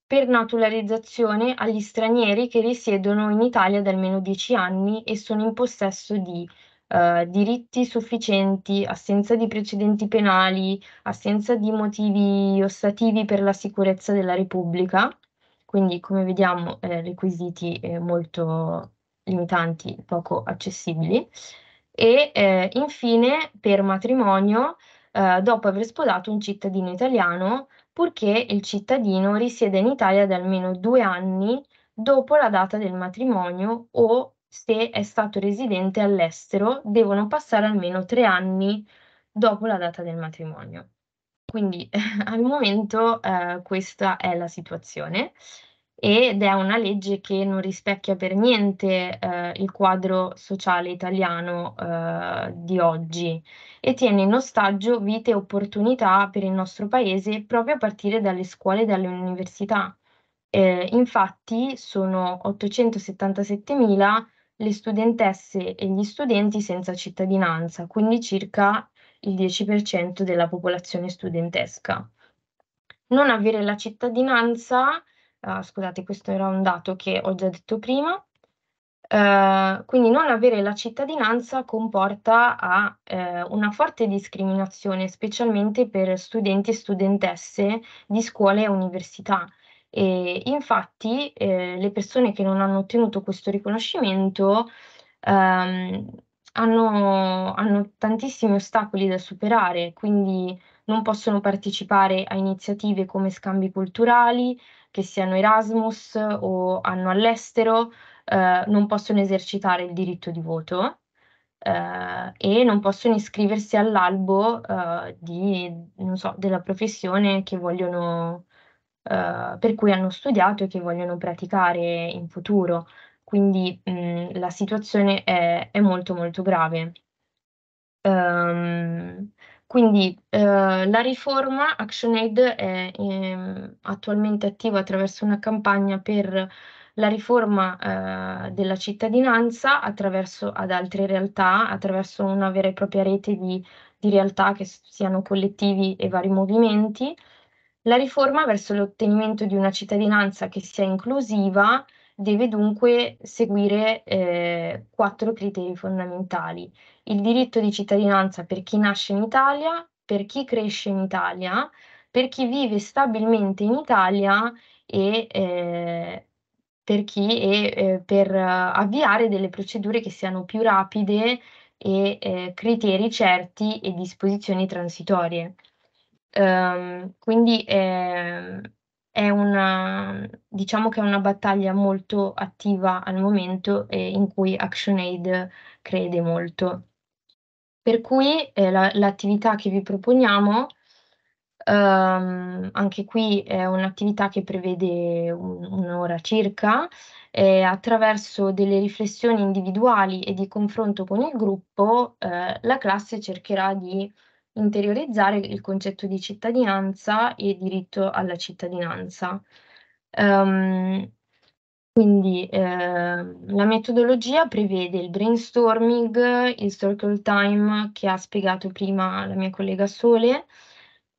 per naturalizzazione agli stranieri che risiedono in Italia da almeno 10 anni e sono in possesso di eh, diritti sufficienti, assenza di precedenti penali, assenza di motivi ostativi per la sicurezza della Repubblica quindi come vediamo eh, requisiti eh, molto limitanti, poco accessibili. E eh, infine per matrimonio, eh, dopo aver sposato un cittadino italiano, purché il cittadino risieda in Italia da almeno due anni dopo la data del matrimonio o se è stato residente all'estero, devono passare almeno tre anni dopo la data del matrimonio. Quindi *laughs* al momento eh, questa è la situazione ed è una legge che non rispecchia per niente eh, il quadro sociale italiano eh, di oggi e tiene in ostaggio vite e opportunità per il nostro paese proprio a partire dalle scuole e dalle università. Eh, infatti sono 877.000 le studentesse e gli studenti senza cittadinanza, quindi circa il 10% della popolazione studentesca. Non avere la cittadinanza, uh, scusate questo era un dato che ho già detto prima, uh, quindi non avere la cittadinanza comporta a, uh, una forte discriminazione, specialmente per studenti e studentesse di scuole e università. E infatti eh, le persone che non hanno ottenuto questo riconoscimento ehm, hanno, hanno tantissimi ostacoli da superare, quindi non possono partecipare a iniziative come scambi culturali, che siano Erasmus o hanno all'estero, eh, non possono esercitare il diritto di voto eh, e non possono iscriversi all'albo eh, di, so, della professione che vogliono, eh, per cui hanno studiato e che vogliono praticare in futuro quindi mh, mhmm, la situazione è, è, molto molto grave. Um, quindi uh, la riforma ActionAid è, è ehm, attualmente attiva attraverso una campagna per la riforma eh, della cittadinanza attraverso ad altre realtà, attraverso una vera e propria rete di, di, realtà che siano collettivi e vari movimenti, la riforma verso l'ottenimento di una cittadinanza che sia inclusiva deve dunque seguire eh, quattro criteri fondamentali. Il diritto di cittadinanza per chi nasce in Italia, per chi cresce in Italia, per chi vive stabilmente in Italia e eh, per chi è, eh, per avviare delle procedure che siano più rapide e eh, criteri certi e disposizioni transitorie. Um, quindi eh, è una diciamo che è una battaglia molto attiva al momento e in cui ActionAid crede molto. Per cui eh, la, l'attività che vi proponiamo, ehm, anche qui è un'attività che prevede un, un'ora circa, eh, attraverso delle riflessioni individuali e di confronto con il gruppo, eh, la classe cercherà di interiorizzare il concetto di cittadinanza e diritto alla cittadinanza. Um, quindi eh, la metodologia prevede il brainstorming, il circle time che ha spiegato prima la mia collega Sole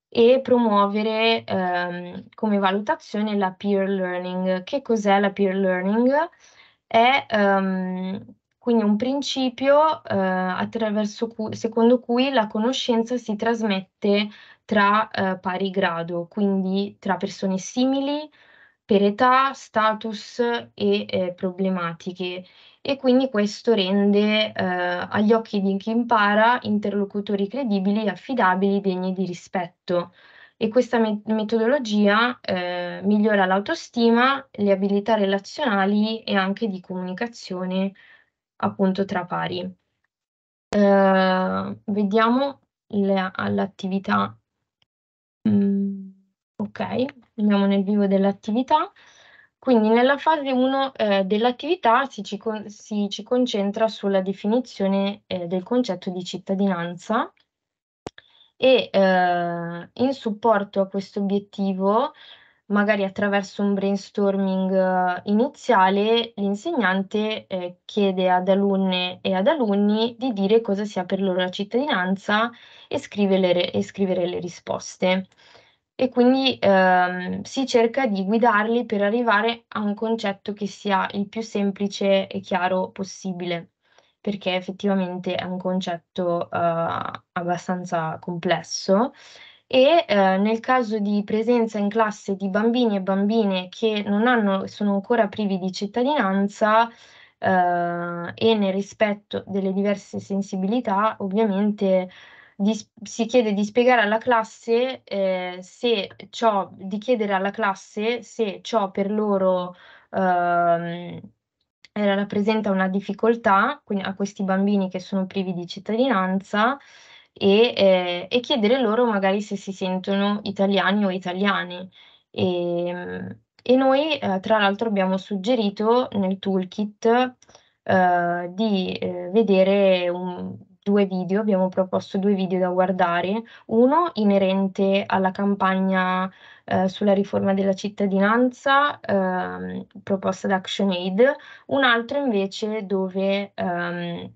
e promuovere eh, come valutazione la peer learning. Che cos'è la peer learning? È um, quindi un principio eh, cui, secondo cui la conoscenza si trasmette tra eh, pari grado, quindi tra persone simili per età, status e eh, problematiche. E quindi questo rende eh, agli occhi di chi impara interlocutori credibili, affidabili, degni di rispetto e questa met- metodologia eh, migliora l'autostima, le abilità relazionali e anche di comunicazione appunto tra pari. Eh, vediamo le, l'attività. Mm, ok, andiamo nel vivo dell'attività. Quindi nella fase 1 eh, dell'attività si ci, con, si ci, concentra sulla definizione eh, del concetto di cittadinanza e eh, in supporto a questo obiettivo magari attraverso un brainstorming eh, iniziale l'insegnante eh, chiede ad alunne e ad alunni di dire cosa sia per loro la cittadinanza e, scrive le, e scrivere le risposte. E quindi ehm, si cerca di guidarli per arrivare a un concetto che sia il più semplice e chiaro possibile, perché effettivamente è un concetto eh, abbastanza complesso e eh, nel caso di presenza in classe di bambini e bambine che non hanno, sono ancora privi di cittadinanza eh, e nel rispetto delle diverse sensibilità, ovviamente di, si chiede di spiegare alla classe eh, se ciò, di chiedere alla classe se ciò per loro ehm, rappresenta una difficoltà quindi a questi bambini che sono privi di cittadinanza e, eh, e chiedere loro magari se si sentono italiani o italiane. E, ehm, e noi, eh, tra l'altro, abbiamo suggerito nel toolkit eh, di eh, vedere un, due video, abbiamo proposto due video da guardare, uno inerente alla campagna eh, sulla riforma della cittadinanza ehm, proposta da ActionAid, un altro invece dove... Ehm,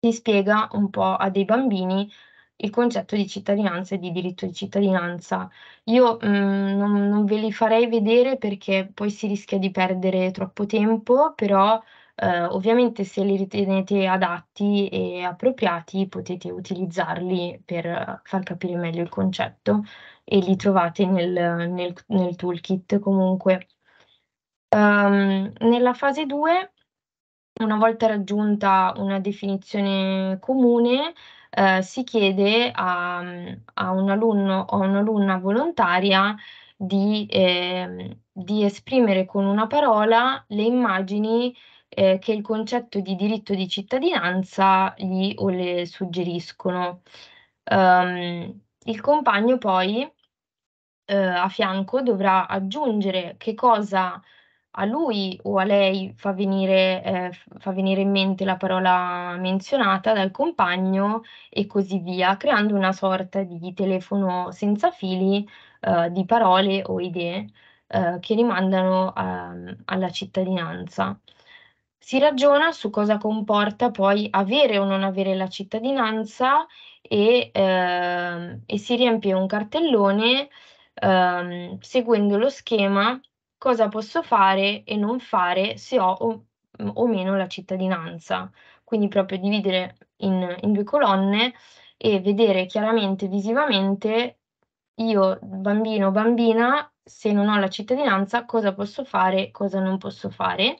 si spiega un po' a dei bambini il concetto di cittadinanza e di diritto di cittadinanza. Io mh, mm, non, non, ve li farei vedere perché poi si rischia di perdere troppo tempo, però eh, ovviamente se li ritenete adatti e appropriati potete utilizzarli per far capire meglio il concetto e li trovate nel, nel, nel toolkit comunque. Um, nella fase 2 una volta raggiunta una definizione comune, eh, si chiede a, a, un alunno o a un'alunna volontaria di, eh, di, esprimere con una parola le immagini eh, che il concetto di diritto di cittadinanza gli o le suggeriscono. Um, il compagno poi eh, a fianco dovrà aggiungere che cosa a lui o a lei fa venire, eh, fa venire in mente la parola menzionata dal compagno e così via, creando una sorta di telefono senza fili eh, di parole o idee eh, che rimandano a, ehm, alla cittadinanza. Si ragiona su cosa comporta poi avere o non avere la cittadinanza e, ehm, e si riempie un cartellone ehm, seguendo lo schema cosa posso fare e non fare se ho o, mm, o meno la cittadinanza. Quindi proprio dividere in, in due colonne e vedere chiaramente visivamente io, bambino o bambina, se non ho la cittadinanza, cosa posso fare e cosa non posso fare.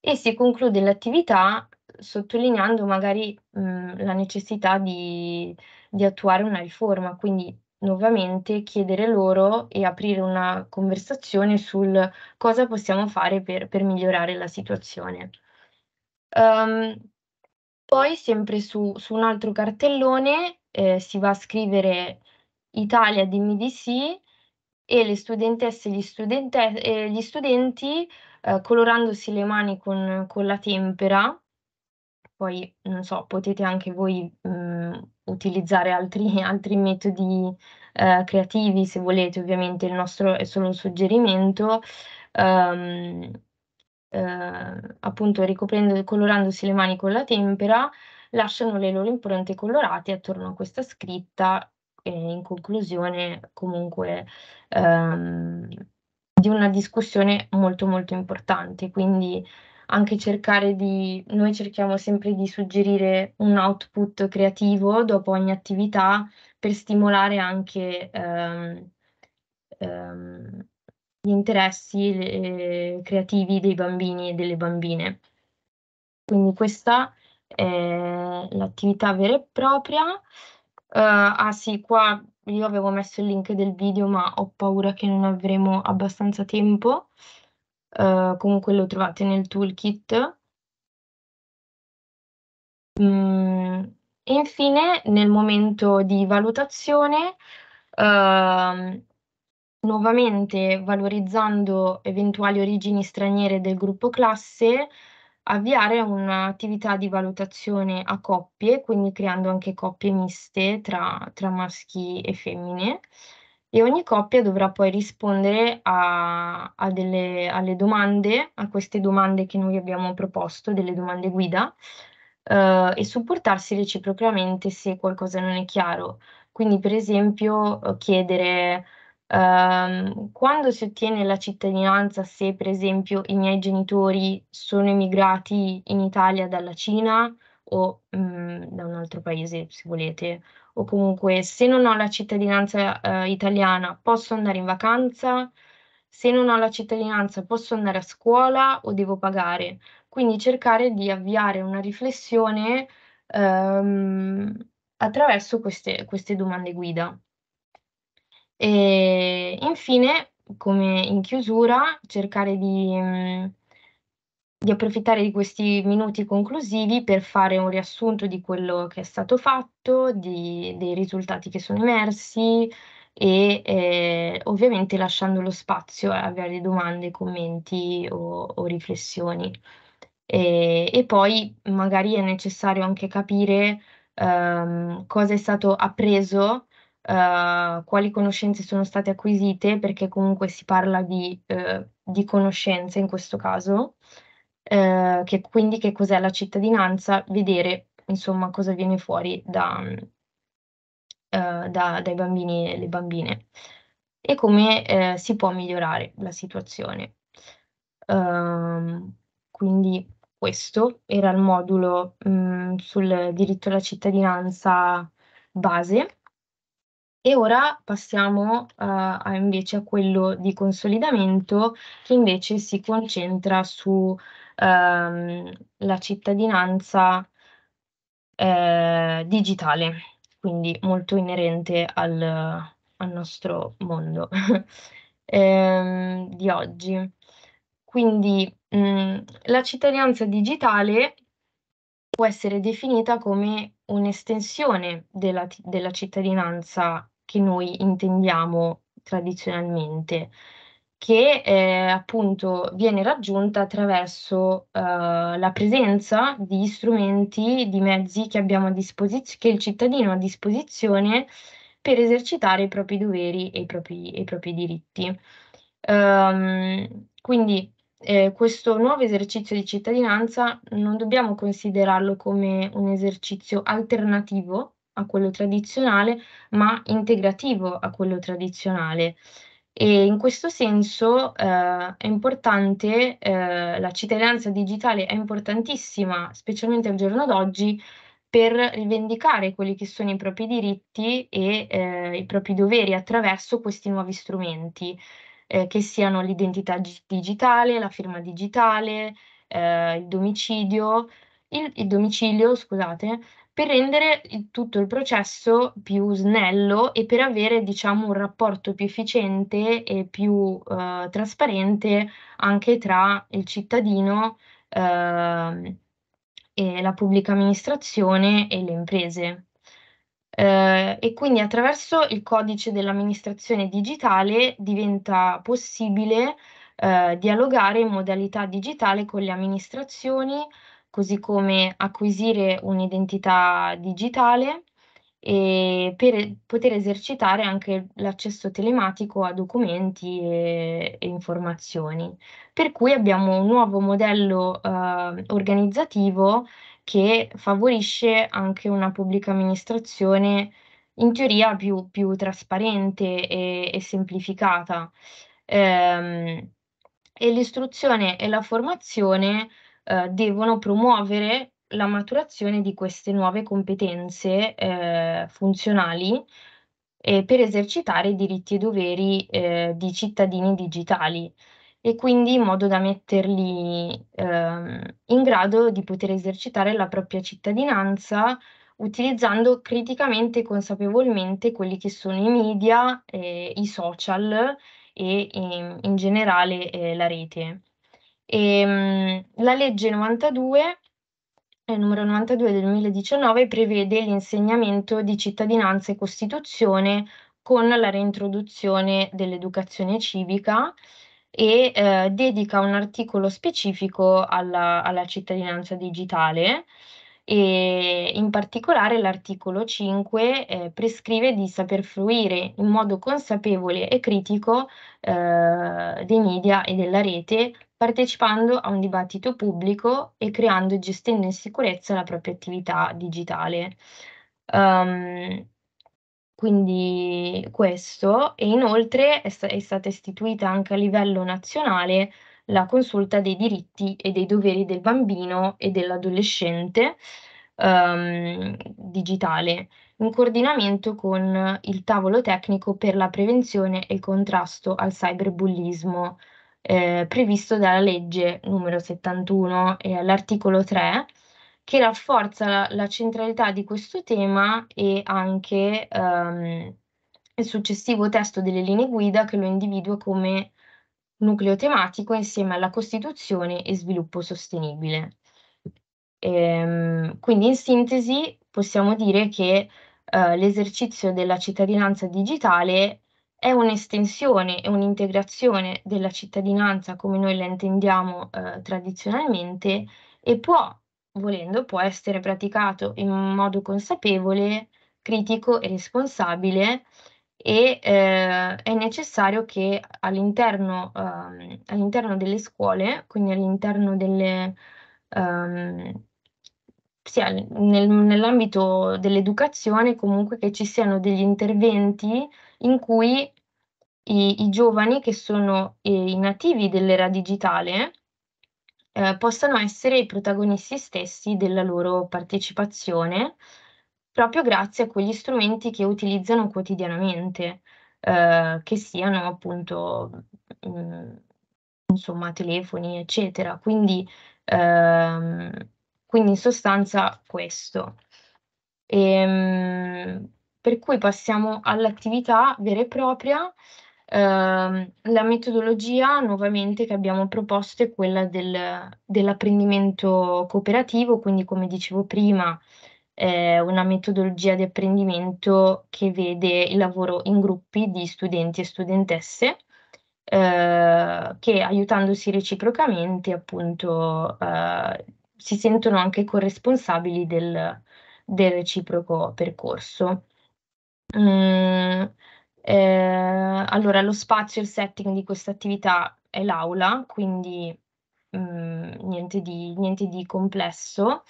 E si conclude l'attività sottolineando magari mh, mm, la necessità di, di attuare una riforma, quindi nuovamente chiedere loro e aprire una conversazione sul cosa possiamo fare per, per migliorare la situazione. Um, poi sempre su, su, un altro cartellone eh, si va a scrivere Italia dimmi di sì e le studentesse e gli, studente, eh, gli studenti eh, colorandosi le mani con, con la tempera poi, non so, potete anche voi mh, mhmm, utilizzare altri, *laughs* altri metodi eh, creativi se volete, ovviamente il nostro è solo un suggerimento. Um, eh, appunto ricoprendo e colorandosi le mani con la tempera, lasciano le loro impronte colorate attorno a questa scritta e in conclusione comunque ehm, di una discussione molto molto importante. Quindi anche cercare di, noi cerchiamo sempre di suggerire un output creativo dopo ogni attività per stimolare anche ehm, ehm, gli interessi le, eh, creativi dei bambini e delle bambine. Quindi questa è l'attività vera e propria. Uh, ah sì, qua io avevo messo il link del video, ma ho paura che non avremo abbastanza tempo. Eh, comunque lo trovate nel toolkit. Mm, e infine nel momento di valutazione, uh, nuovamente valorizzando eventuali origini straniere del gruppo classe, avviare un'attività di valutazione a coppie, quindi creando anche coppie miste tra, tra maschi e femmine, e ogni coppia dovrà poi rispondere a, a delle, alle domande, a queste domande che noi abbiamo proposto, delle domande guida, eh, e supportarsi reciprocamente se qualcosa non è chiaro. Quindi per esempio eh, chiedere ehm, quando si ottiene la cittadinanza se per esempio i miei genitori sono emigrati in Italia dalla Cina o mh, mm, da un altro paese se volete o comunque se non ho la cittadinanza eh, italiana posso andare in vacanza, se non ho la cittadinanza posso andare a scuola o devo pagare. Quindi cercare di avviare una riflessione ehm, attraverso queste, queste, domande guida. E infine, come in chiusura, cercare di... Mh, mm, di approfittare di questi minuti conclusivi per fare un riassunto di quello che è stato fatto, di, dei risultati che sono emersi e eh, ovviamente lasciando lo spazio a avere domande, commenti o, o riflessioni. E, e, poi magari è necessario anche capire ehm, cosa è stato appreso, eh, quali conoscenze sono state acquisite, perché comunque si parla di, eh, di conoscenze in questo caso eh, che quindi che cos'è la cittadinanza, vedere insomma cosa viene fuori da, eh, da, dai bambini e le bambine e come eh, si può migliorare la situazione. Um, quindi questo era il modulo mh, mm, sul diritto alla cittadinanza base. E ora passiamo uh, a invece a quello di consolidamento che invece si concentra su ehm, la cittadinanza eh, digitale, quindi molto inerente al, al nostro mondo *laughs* ehm, di oggi. Quindi mh, mm, la cittadinanza digitale può essere definita come un'estensione della, della cittadinanza che noi intendiamo tradizionalmente che eh, appunto viene raggiunta attraverso eh, la presenza di strumenti, di mezzi che, abbiamo a disposizione, che, il cittadino ha a disposizione per esercitare i propri doveri e i propri, i propri diritti. Um, quindi eh, questo nuovo esercizio di cittadinanza non dobbiamo considerarlo come un esercizio alternativo a quello tradizionale, ma integrativo a quello tradizionale. E in questo senso eh, è importante, eh, la cittadinanza digitale è importantissima, specialmente al giorno d'oggi, per rivendicare quelli che sono i propri diritti e eh, i propri doveri attraverso questi nuovi strumenti, eh, che siano l'identità g- digitale, la firma digitale, eh, il domicilio, il, il domicilio, scusate, per rendere tutto il processo più snello e per avere diciamo, un rapporto più efficiente e più eh, trasparente anche tra il cittadino eh, e la pubblica amministrazione e le imprese. Eh, e quindi attraverso il codice dell'amministrazione digitale diventa possibile eh, dialogare in modalità digitale con le amministrazioni, così come acquisire un'identità digitale e per poter esercitare anche l'accesso telematico a documenti e, e, informazioni. Per cui abbiamo un nuovo modello eh, organizzativo che favorisce anche una pubblica amministrazione in teoria più, più trasparente e, e semplificata. Ehm, e l'istruzione e la formazione eh, devono promuovere la maturazione di queste nuove competenze eh, funzionali eh, per esercitare i diritti e doveri eh, di cittadini digitali e quindi in modo da metterli ehm, in grado di poter esercitare la propria cittadinanza utilizzando criticamente e consapevolmente quelli che sono i media, eh, i social e in, in generale eh, la rete. E, ehm, la legge 92, eh, numero 92 del 2019, prevede l'insegnamento di cittadinanza e Costituzione con la reintroduzione dell'educazione civica e eh, dedica un articolo specifico alla, alla cittadinanza digitale e in particolare l'articolo 5 eh, prescrive di saper fruire in modo consapevole e critico eh, dei media e della rete partecipando a un dibattito pubblico e creando e gestendo in sicurezza la propria attività digitale. Um, quindi questo e inoltre è, st- è stata istituita anche a livello nazionale la consulta dei diritti e dei doveri del bambino e dell'adolescente um, digitale, in coordinamento con il tavolo tecnico per la prevenzione e il contrasto al cyberbullismo eh, previsto dalla legge numero 71 e all'articolo 3 che rafforza la, la, centralità di questo tema e anche ehm, il successivo testo delle linee guida che lo individua come nucleo tematico insieme alla Costituzione e sviluppo sostenibile. Ehm, quindi in sintesi possiamo dire che eh, l'esercizio della cittadinanza digitale è un'estensione e un'integrazione della cittadinanza come noi la intendiamo eh, tradizionalmente e può, volendo, può essere praticato in modo consapevole, critico e responsabile e eh, è necessario che all'interno, eh, all'interno, delle scuole, quindi all'interno delle... Ehm, sia nel, nell'ambito dell'educazione comunque che ci siano degli interventi in cui i, i giovani che sono eh, i nativi dell'era digitale eh, possano essere i protagonisti stessi della loro partecipazione proprio grazie a quegli strumenti che utilizzano quotidianamente, eh, che siano appunto mh, mm, insomma telefoni, eccetera. Quindi, ehm, quindi in sostanza questo. E, ehm, per cui passiamo ah. all'attività vera e propria. Uh, la metodologia nuovamente che abbiamo proposto è quella del, dell'apprendimento cooperativo, quindi come dicevo prima è una metodologia di apprendimento che vede il lavoro in gruppi di studenti e studentesse uh, che aiutandosi reciprocamente appunto uh, si sentono anche corresponsabili del, del reciproco percorso. Mm, eh, allora, lo spazio e il setting di questa attività è l'aula, quindi mm, niente, di, niente, di, complesso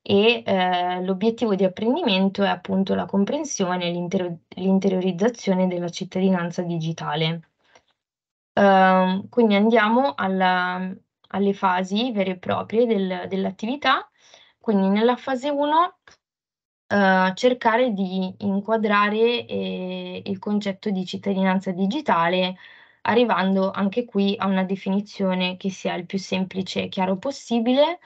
e eh, l'obiettivo di apprendimento è appunto la comprensione e l'intero- l'interiorizzazione della cittadinanza digitale. Uh, quindi andiamo alla, alle fasi vere e proprie del, dell'attività. Quindi nella fase 1 eh, cercare di inquadrare eh, il concetto di cittadinanza digitale, arrivando anche qui a una definizione che sia il più semplice e chiaro possibile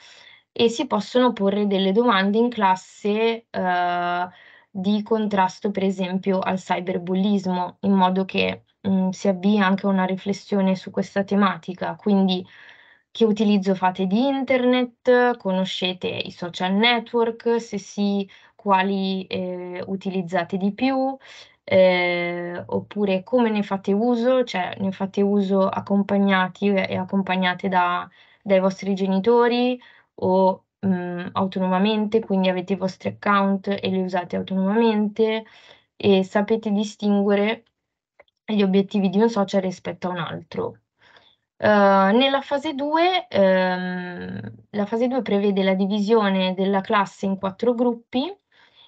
e si possono porre delle domande in classe eh, di contrasto, per esempio, al cyberbullismo, in modo che mh, mm, si avvii anche una riflessione su questa tematica. Quindi, che utilizzo fate di internet, conoscete i social network, se sì, quali eh, utilizzate di più, eh, oppure come ne fate uso, cioè ne fate uso accompagnati e accompagnate da, dai vostri genitori o mh, mm, autonomamente, quindi avete i vostri account e li usate autonomamente e sapete distinguere gli obiettivi di un social rispetto a un altro. Uh, nella fase 2, ehm, la fase 2 prevede la divisione della classe in quattro gruppi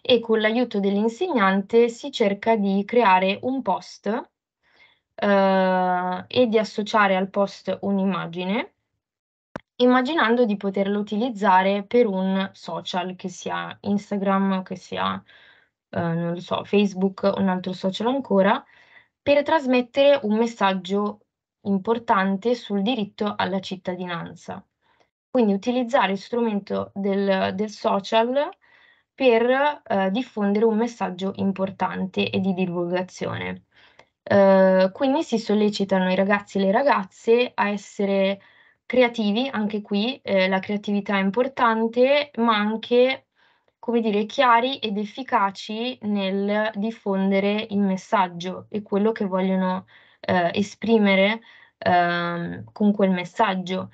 e con l'aiuto dell'insegnante si cerca di creare un post eh, e di associare al post un'immagine, immaginando di poterlo utilizzare per un social, che sia Instagram, che sia, eh, non lo so, Facebook, un altro social ancora, per trasmettere un messaggio importante sul diritto alla cittadinanza. Quindi utilizzare lo strumento del, del social per eh, diffondere un messaggio importante e di divulgazione. Eh, quindi si sollecitano i ragazzi e le ragazze a essere creativi, anche qui eh, la creatività è importante, ma anche, come dire, chiari ed efficaci nel diffondere il messaggio e quello che vogliono eh, esprimere ehm, con quel messaggio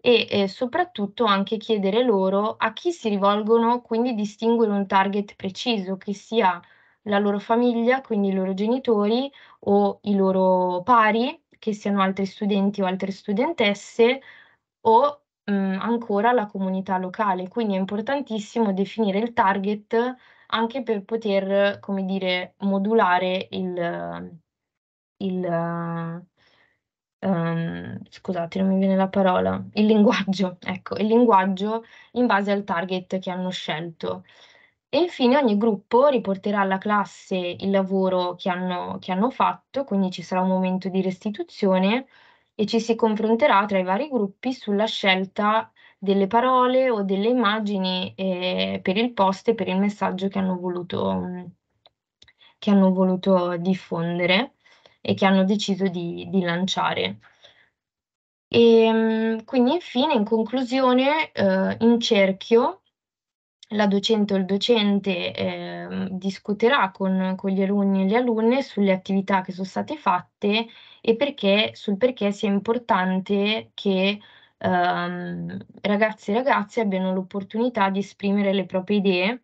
e eh, soprattutto anche chiedere loro a chi si rivolgono, quindi distinguere un target preciso che sia la loro famiglia, quindi i loro genitori o i loro pari, che siano altri studenti o altre studentesse, o mh, mhmm, ancora la comunità locale. Quindi è importantissimo definire il target anche per poter, come dire, modulare il, il uhm, scusate non mi viene la parola, il linguaggio, *laughs* ecco, il linguaggio in base al target che hanno scelto. E infine ogni gruppo riporterà alla classe il lavoro che hanno che hanno fatto, quindi ci sarà un momento di restituzione e ci si confronterà tra i vari gruppi sulla scelta delle parole o delle immagini, ehm, per il post e per il messaggio che hanno voluto che hanno voluto diffondere e che hanno deciso di, di lanciare. E, ehm, quindi infine, in conclusione, eh, in cerchio la docente o il docente eh, discuterà con, con, gli alunni e le alunne sulle attività che sono state fatte e perché, sul perché sia importante che ehm, ragazzi e ragazze abbiano l'opportunità di esprimere le proprie idee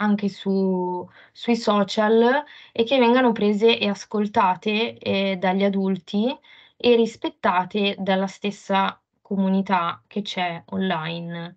anche su, sui social e che vengano prese e ascoltate eh, dagli adulti e rispettate dalla stessa comunità che c'è online.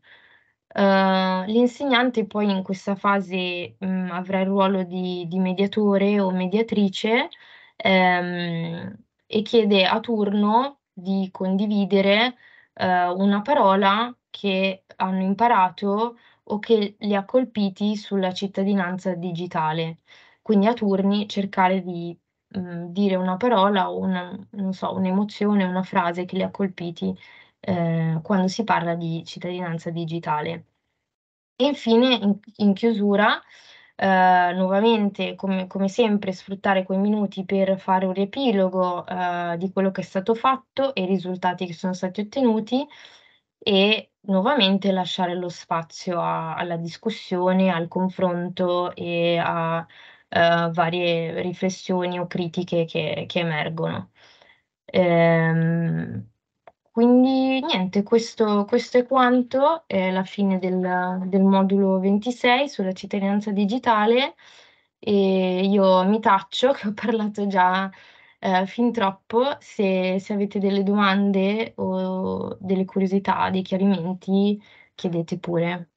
Uh, l'insegnante poi in questa fase mh, mm, avrà il ruolo di, di mediatore o mediatrice ehm, e chiede a turno di condividere eh, una parola che hanno imparato o che li ha colpiti sulla cittadinanza digitale. Quindi a turni cercare di mh, mm, dire una parola o una, so, un'emozione, una frase che li ha colpiti eh, quando si parla di cittadinanza digitale. E infine, in, in chiusura, eh, nuovamente, come, come, sempre, sfruttare quei minuti per fare un riepilogo eh, di quello che è stato fatto e i risultati che sono stati ottenuti e Nuovamente lasciare lo spazio a alla discussione, al confronto e a, ehm, varie riflessioni o critiche che che emergono. Ehm, quindi niente, questo questo è quanto. È la fine del del modulo 26 sulla cittadinanza digitale e io mi taccio *laughs* che ho parlato già eh, fin troppo. Se, se, avete delle domande o delle curiosità, dei chiarimenti, chiedete pure.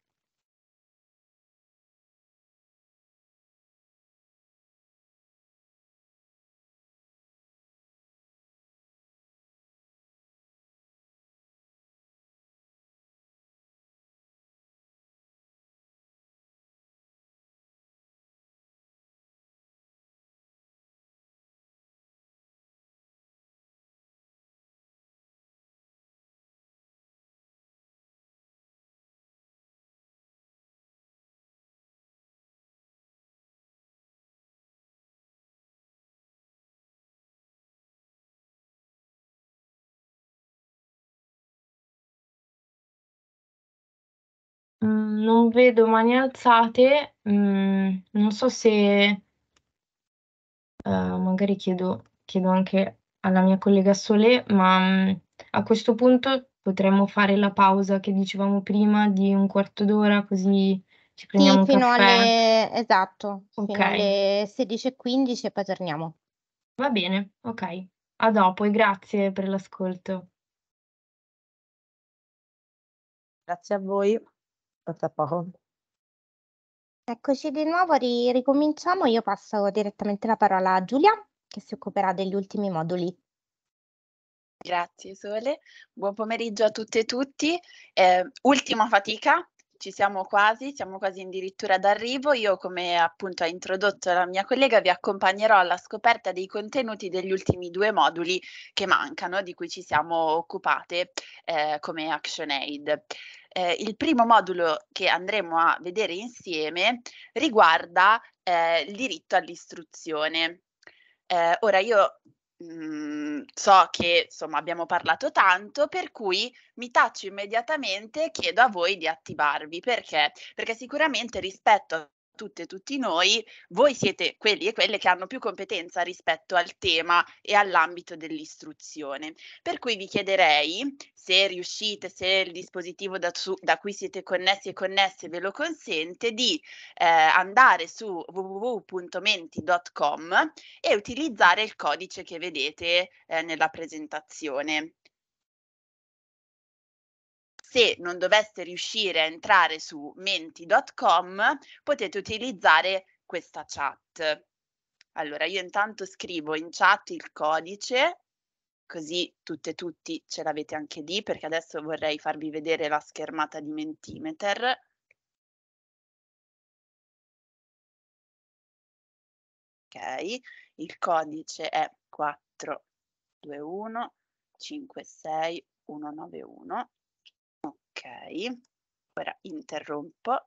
Mm, non vedo mani alzate, mm, non so se uh, magari chiedo, chiedo, anche alla mia collega Sole, ma mm, a questo punto potremmo fare la pausa che dicevamo prima di un quarto d'ora così ci prendiamo sì, fino alle, esatto, okay. fino alle 16.15 e poi torniamo. Va bene, ok. A dopo e grazie per l'ascolto. Grazie a voi. Aspetta poco. Eccoci di nuovo, ri- ricominciamo. Io passo direttamente la parola a Giulia, che si occuperà degli ultimi moduli. Grazie Sole, buon pomeriggio a tutte e tutti. Eh, ultima fatica, ci siamo quasi, siamo quasi addirittura d'arrivo. Io, come appunto ha introdotto la mia collega, vi accompagnerò alla scoperta dei contenuti degli ultimi due moduli che mancano, di cui ci siamo occupate eh, come ActionAid eh, il primo modulo che andremo a vedere insieme riguarda eh, il diritto all'istruzione. Eh, ora io mh, mm, so che insomma abbiamo parlato tanto, per cui mi taccio immediatamente e chiedo a voi di attivarvi. Perché? Perché sicuramente rispetto tutte e tutti noi, voi siete quelli e quelle che hanno più competenza rispetto al tema e all'ambito dell'istruzione. Per cui vi chiederei se riuscite, se il dispositivo da, su, da cui siete connessi e connesse ve lo consente, di eh, andare su www.menti.com e utilizzare il codice che vedete eh, nella presentazione se non doveste riuscire a entrare su menti.com potete utilizzare questa chat. Allora, io intanto scrivo in chat il codice, così tutte e tutti ce l'avete anche lì, perché adesso vorrei farvi vedere la schermata di Mentimeter. Ok, il codice è 421 56191 ora interrompo.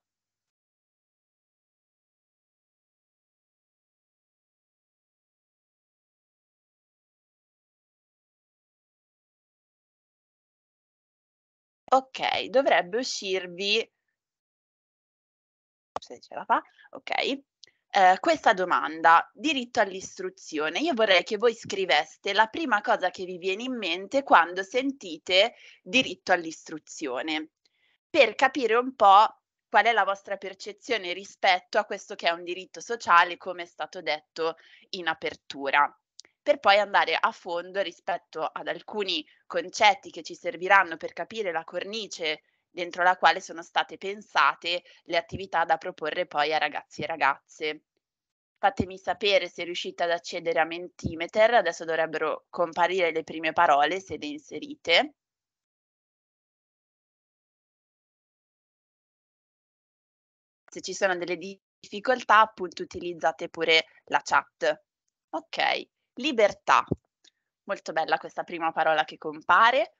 Ok, dovrebbe uscirvi, se ce la fa, ok, eh, questa domanda, diritto all'istruzione. Io vorrei che voi scriveste la prima cosa che vi viene in mente quando sentite diritto all'istruzione, per capire un po' qual è la vostra percezione rispetto a questo che è un diritto sociale, come è stato detto in apertura per poi andare a fondo rispetto ad alcuni concetti che ci serviranno per capire la cornice dentro la quale sono state pensate le attività da proporre poi a ragazzi e ragazze. Fatemi sapere se riuscite ad accedere a Mentimeter, adesso dovrebbero comparire le prime parole se le inserite. Se ci sono delle difficoltà, appunto utilizzate pure la chat. Ok, libertà. Molto bella questa prima parola che compare.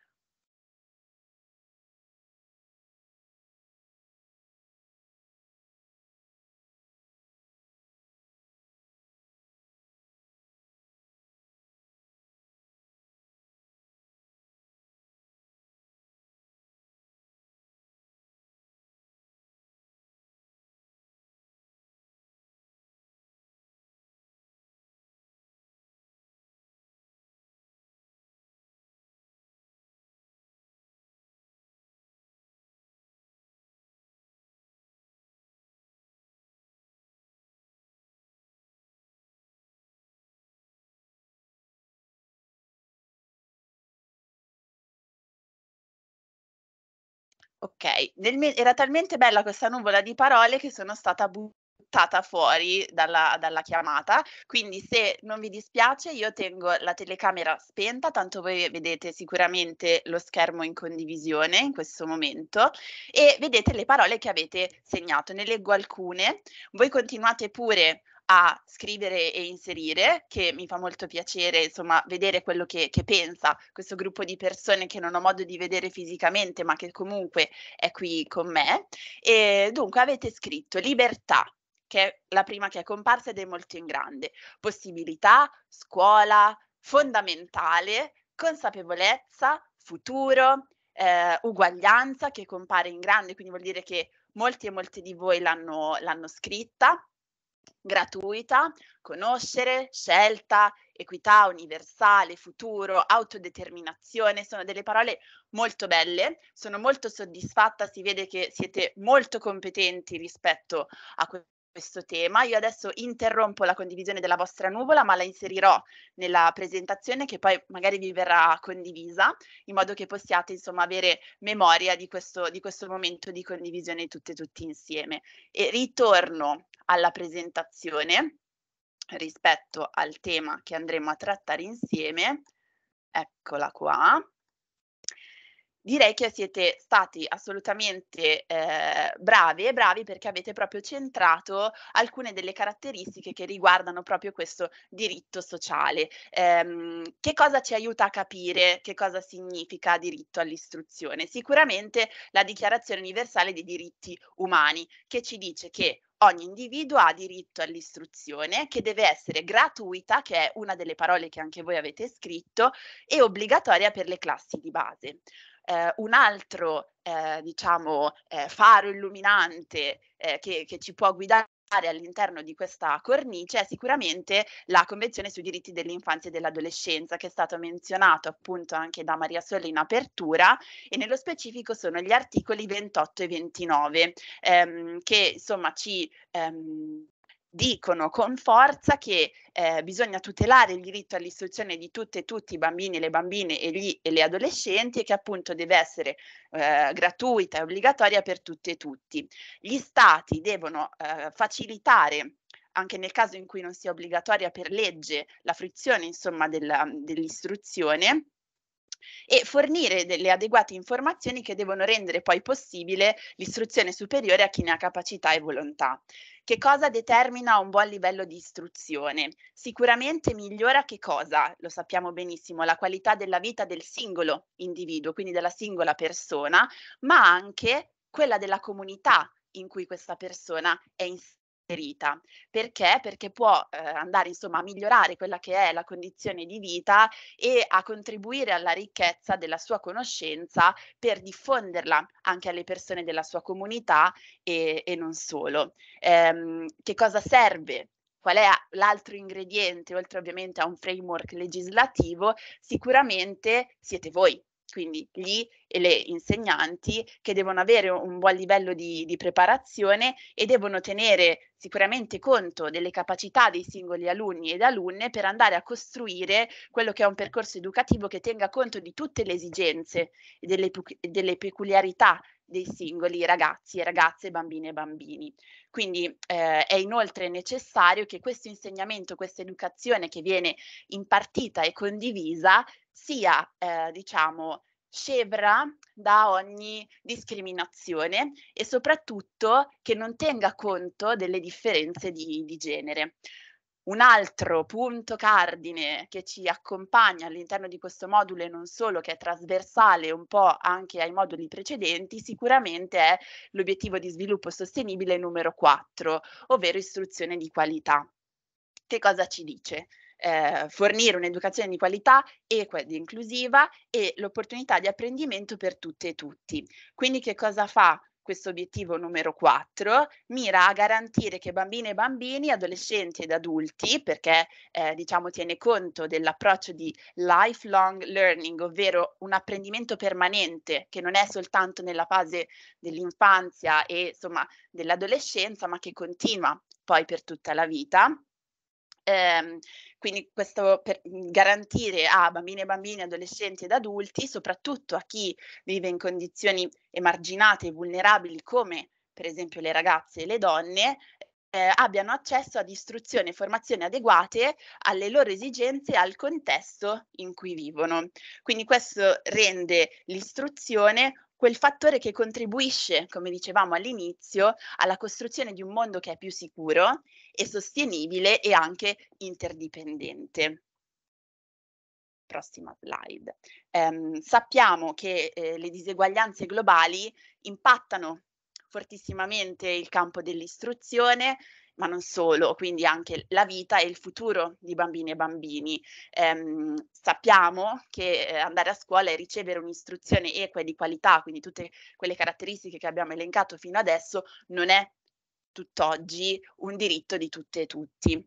ok, era talmente bella questa nuvola di parole che sono stata buttata fuori dalla, dalla, chiamata, quindi se non vi dispiace io tengo la telecamera spenta, tanto voi vedete sicuramente lo schermo in condivisione in questo momento e vedete le parole che avete segnato, ne leggo alcune, voi continuate pure a scrivere e inserire, che mi fa molto piacere insomma vedere quello che, che, pensa questo gruppo di persone che non ho modo di vedere fisicamente ma che comunque è qui con me. E dunque avete scritto libertà, che è la prima che è comparsa ed è molto in grande, possibilità, scuola, fondamentale, consapevolezza, futuro, eh, uguaglianza che compare in grande, quindi vuol dire che molti e molte di voi l'hanno, l'hanno scritta gratuita, conoscere, scelta, equità universale, futuro, autodeterminazione, sono delle parole molto belle, sono molto soddisfatta, si vede che siete molto competenti rispetto a questo tema. Io adesso interrompo la condivisione della vostra nuvola, ma la inserirò nella presentazione che poi magari vi verrà condivisa, in modo che possiate insomma avere memoria di questo, di questo momento di condivisione tutte e tutti insieme. E ritorno alla presentazione rispetto al tema che andremo a trattare insieme. Eccola qua direi che siete stati assolutamente eh, bravi e bravi perché avete proprio centrato alcune delle caratteristiche che riguardano proprio questo diritto sociale. Ehm, che cosa ci aiuta a capire che cosa significa diritto all'istruzione? Sicuramente la Dichiarazione universale dei diritti umani che ci dice che ogni individuo ha diritto all'istruzione che deve essere gratuita, che è una delle parole che anche voi avete scritto, e obbligatoria per le classi di base eh, un altro eh, diciamo, eh, faro illuminante eh, che, che ci può guidare all'interno di questa cornice è sicuramente la Convenzione sui diritti dell'infanzia e dell'adolescenza che è stato menzionato appunto anche da Maria Solle in apertura e nello specifico sono gli articoli 28 e 29 ehm, che insomma ci ehm, dicono con forza che eh, bisogna tutelare il diritto all'istruzione di tutte e tutti i bambini, e le bambine e, gli, e le adolescenti e che appunto deve essere eh, gratuita e obbligatoria per tutte e tutti. Gli stati devono eh, facilitare anche nel caso in cui non sia obbligatoria per legge la fruizione insomma della, dell'istruzione e fornire delle adeguate informazioni che devono rendere poi possibile l'istruzione superiore a chi ne ha capacità e volontà. Che cosa determina un buon livello di istruzione? Sicuramente migliora che cosa? Lo sappiamo benissimo, la qualità della vita del singolo individuo, quindi della singola persona, ma anche quella della comunità in cui questa persona è inserita ferita. Perché? Perché può eh, andare insomma a migliorare quella che è la condizione di vita e a contribuire alla ricchezza della sua conoscenza per diffonderla anche alle persone della sua comunità e, e non solo. Ehm, che cosa serve qual è l'altro ingrediente, oltre ovviamente a un framework legislativo, sicuramente siete voi quindi gli e le insegnanti che devono avere un buon livello di, di, preparazione e devono tenere sicuramente conto delle capacità dei singoli alunni ed alunne per andare a costruire quello che è un percorso educativo che tenga conto di tutte le esigenze e delle, delle peculiarità dei singoli ragazzi e ragazze, bambine e bambini. Quindi eh, è inoltre necessario che questo insegnamento, questa educazione che viene impartita e condivisa sia, eh, diciamo, scevra da ogni discriminazione e soprattutto che non tenga conto delle differenze di, di genere. Un altro punto cardine che ci accompagna all'interno di questo modulo e non solo, che è trasversale un po' anche ai moduli precedenti, sicuramente è l'obiettivo di sviluppo sostenibile numero 4, ovvero istruzione di qualità. Che cosa ci dice? Eh, fornire un'educazione di qualità, equa ed inclusiva e l'opportunità di apprendimento per tutte e tutti. Quindi che cosa fa questo obiettivo numero 4 mira a garantire che bambine e bambini, adolescenti ed adulti, perché eh, diciamo tiene conto dell'approccio di lifelong learning, ovvero un apprendimento permanente che non è soltanto nella fase dell'infanzia e insomma dell'adolescenza, ma che continua poi per tutta la vita Ehm, quindi questo per garantire a bambine e bambini, adolescenti ed adulti, soprattutto a chi vive in condizioni emarginate e vulnerabili come per esempio le ragazze e le donne, eh, abbiano accesso ad istruzione e formazione adeguate alle loro esigenze e al contesto in cui vivono. Quindi questo rende l'istruzione quel fattore che contribuisce, come dicevamo all'inizio, alla costruzione di un mondo che è più sicuro e sostenibile e anche interdipendente prossima slide. Um, sappiamo che eh, le diseguaglianze globali impattano fortissimamente il campo dell'istruzione, ma non solo, quindi anche la vita e il futuro di bambini e bambini. Um, sappiamo che eh, andare a scuola e ricevere un'istruzione equa e di qualità, quindi tutte quelle caratteristiche che abbiamo elencato fino adesso, non è tutt'oggi un diritto di tutte e tutti.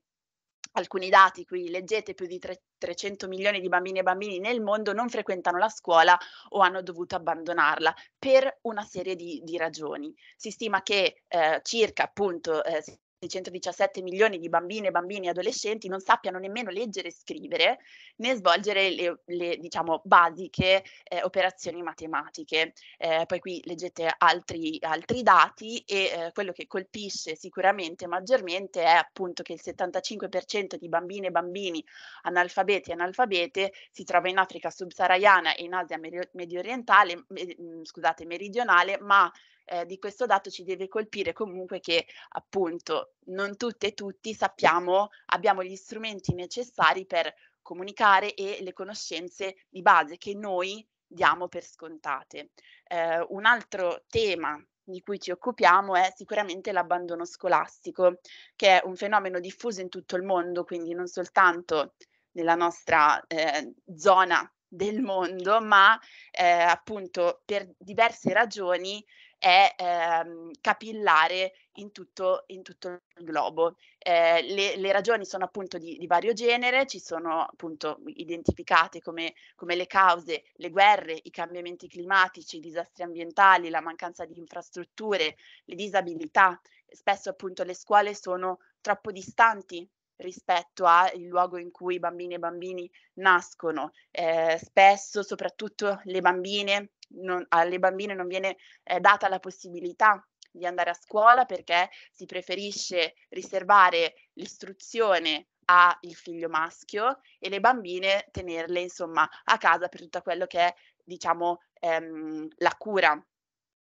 Alcuni dati qui leggete, più di tre, 300 milioni di bambini e bambini nel mondo non frequentano la scuola o hanno dovuto abbandonarla per una serie di, di ragioni. Si stima che eh, circa appunto eh, 617 milioni di bambine, bambini e adolescenti non sappiano nemmeno leggere e scrivere né svolgere le, le diciamo, basiche eh, operazioni matematiche. Eh, poi qui leggete altri, altri dati e eh, quello che colpisce sicuramente maggiormente è appunto che il 75% di bambine e bambini analfabeti e analfabete si trova in Africa subsahariana e in Asia medio, orientale, me, mm, scusate, meridionale, ma eh, di questo dato ci deve colpire comunque che appunto non tutte e tutti sappiamo, abbiamo gli strumenti necessari per comunicare e le conoscenze di base che noi diamo per scontate. Eh, un altro tema di cui ci occupiamo è sicuramente l'abbandono scolastico, che è un fenomeno diffuso in tutto il mondo, quindi non soltanto nella nostra eh, zona del mondo, ma eh, appunto per diverse ragioni è ehm, capillare in tutto, in tutto, il globo. Eh, le, le, ragioni sono appunto di, di, vario genere, ci sono appunto identificate come, come, le cause, le guerre, i cambiamenti climatici, i disastri ambientali, la mancanza di infrastrutture, le disabilità. Spesso appunto le scuole sono troppo distanti rispetto al luogo in cui i bambini e bambini nascono. Eh, spesso soprattutto le bambine non, alle bambine non viene eh, data la possibilità di andare a scuola perché si preferisce riservare l'istruzione al figlio maschio e le bambine tenerle insomma a casa per tutto quello che è diciamo ehm, la cura,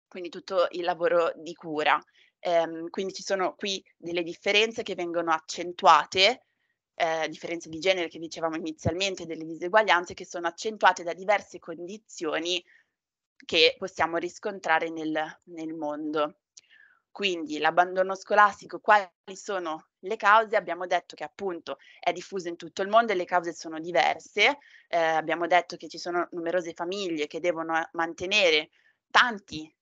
quindi tutto il lavoro di cura. Ehm, quindi ci sono qui delle differenze che vengono accentuate eh, differenze di genere che dicevamo inizialmente, delle diseguaglianze che sono accentuate da diverse condizioni che possiamo riscontrare nel, nel mondo. Quindi l'abbandono scolastico, quali sono le cause? Abbiamo detto che appunto è diffuso in tutto il mondo e le cause sono diverse. Eh, abbiamo detto che ci sono numerose famiglie che devono mantenere tanti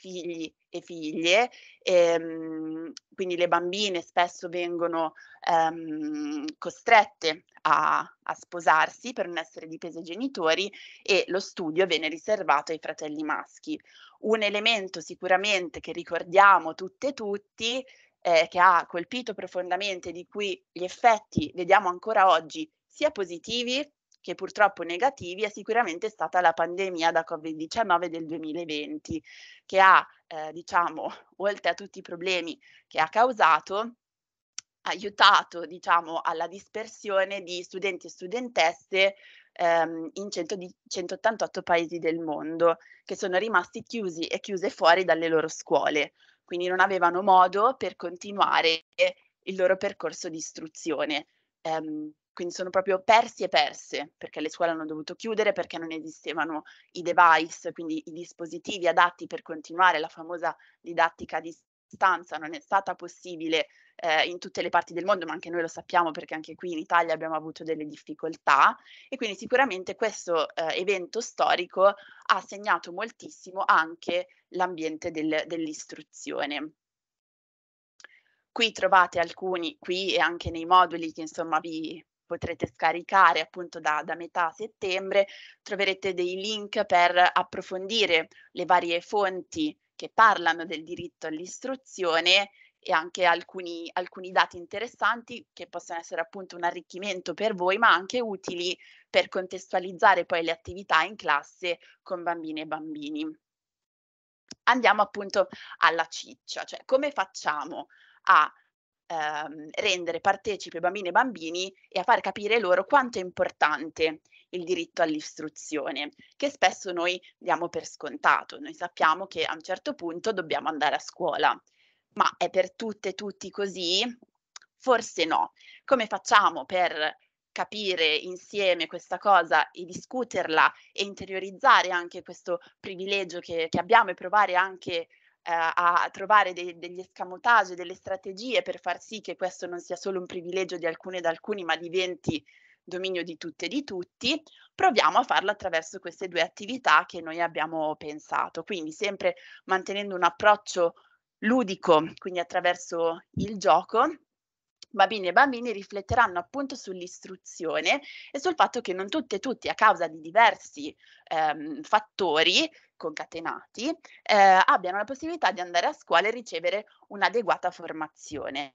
figli e figlie, e, ehm, quindi le bambine spesso vengono um, costrette a, a, sposarsi per non essere dipese ai genitori e lo studio viene riservato ai fratelli maschi. Un elemento sicuramente che ricordiamo tutte e tutti, eh, che ha colpito profondamente, di cui gli effetti vediamo ancora oggi sia positivi che purtroppo negativi, è sicuramente stata la pandemia da Covid-19 del 2020, che ha, eh, diciamo, *laughs* oltre a tutti i problemi che ha causato, aiutato, diciamo, alla dispersione di studenti e studentesse ehm, in 100 188 paesi del mondo, che sono rimasti chiusi e chiuse fuori dalle loro scuole, quindi non avevano modo per continuare il loro percorso di istruzione. Ehm, quindi sono proprio persi e perse, perché le scuole hanno dovuto chiudere, perché non esistevano i device, quindi i dispositivi adatti per continuare la famosa didattica a distanza, non è stata possibile eh, in tutte le parti del mondo, ma anche noi lo sappiamo perché anche qui in Italia abbiamo avuto delle difficoltà e quindi sicuramente questo eh, evento storico ha segnato moltissimo anche l'ambiente del, dell'istruzione. Qui trovate alcuni, qui e anche nei moduli che insomma vi, potrete scaricare appunto da, da metà settembre, troverete dei link per approfondire le varie fonti che parlano del diritto all'istruzione e anche alcuni, alcuni, dati interessanti che possono essere appunto un arricchimento per voi, ma anche utili per contestualizzare poi le attività in classe con bambine e bambini. Andiamo appunto alla ciccia, cioè come facciamo a ehm, rendere partecipi bambini e bambini e a far capire loro quanto è importante il diritto all'istruzione, che spesso noi diamo per scontato. Noi sappiamo che a un certo punto dobbiamo andare a scuola, ma è per tutte e tutti così? Forse no. Come facciamo per capire insieme questa cosa e discuterla e interiorizzare anche questo privilegio che, che abbiamo e provare anche a Ehm, a trovare dei, degli escamotage, delle strategie per far sì che questo non sia solo un privilegio di alcune ed alcuni, ma diventi dominio di tutte e di tutti, proviamo a farlo attraverso queste due attività che noi abbiamo pensato. Quindi sempre mantenendo un approccio ludico, quindi attraverso il gioco, bambini e bambini rifletteranno appunto sull'istruzione e sul fatto che non tutte e tutti, a causa di diversi ehm, fattori, concatenati eh, abbiano la possibilità di andare a scuola e ricevere un'adeguata formazione.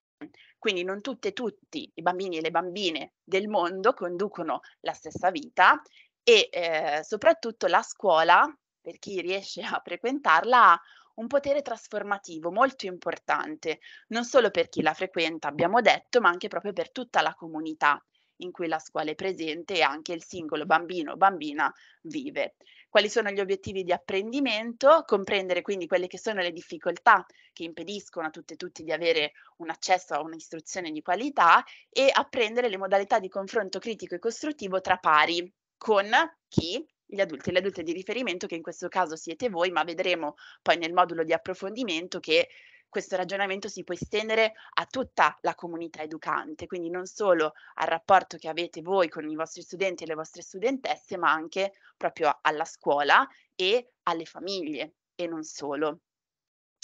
Quindi non tutte e tutti i bambini e le bambine del mondo conducono la stessa vita e eh, soprattutto la scuola, per chi riesce a frequentarla, ha un potere trasformativo molto importante, non solo per chi la frequenta, abbiamo detto, ma anche proprio per tutta la comunità in cui la scuola è presente e anche il singolo bambino o bambina vive quali sono gli obiettivi di apprendimento, comprendere quindi quelle che sono le difficoltà che impediscono a tutte e tutti di avere un accesso a un'istruzione di qualità e apprendere le modalità di confronto critico e costruttivo tra pari con chi gli adulti le adulte di riferimento che in questo caso siete voi, ma vedremo poi nel modulo di approfondimento che questo ragionamento si può estendere a tutta la comunità educante, quindi non solo al rapporto che avete voi con i vostri studenti e le vostre studentesse, ma anche proprio alla scuola e alle famiglie e non solo.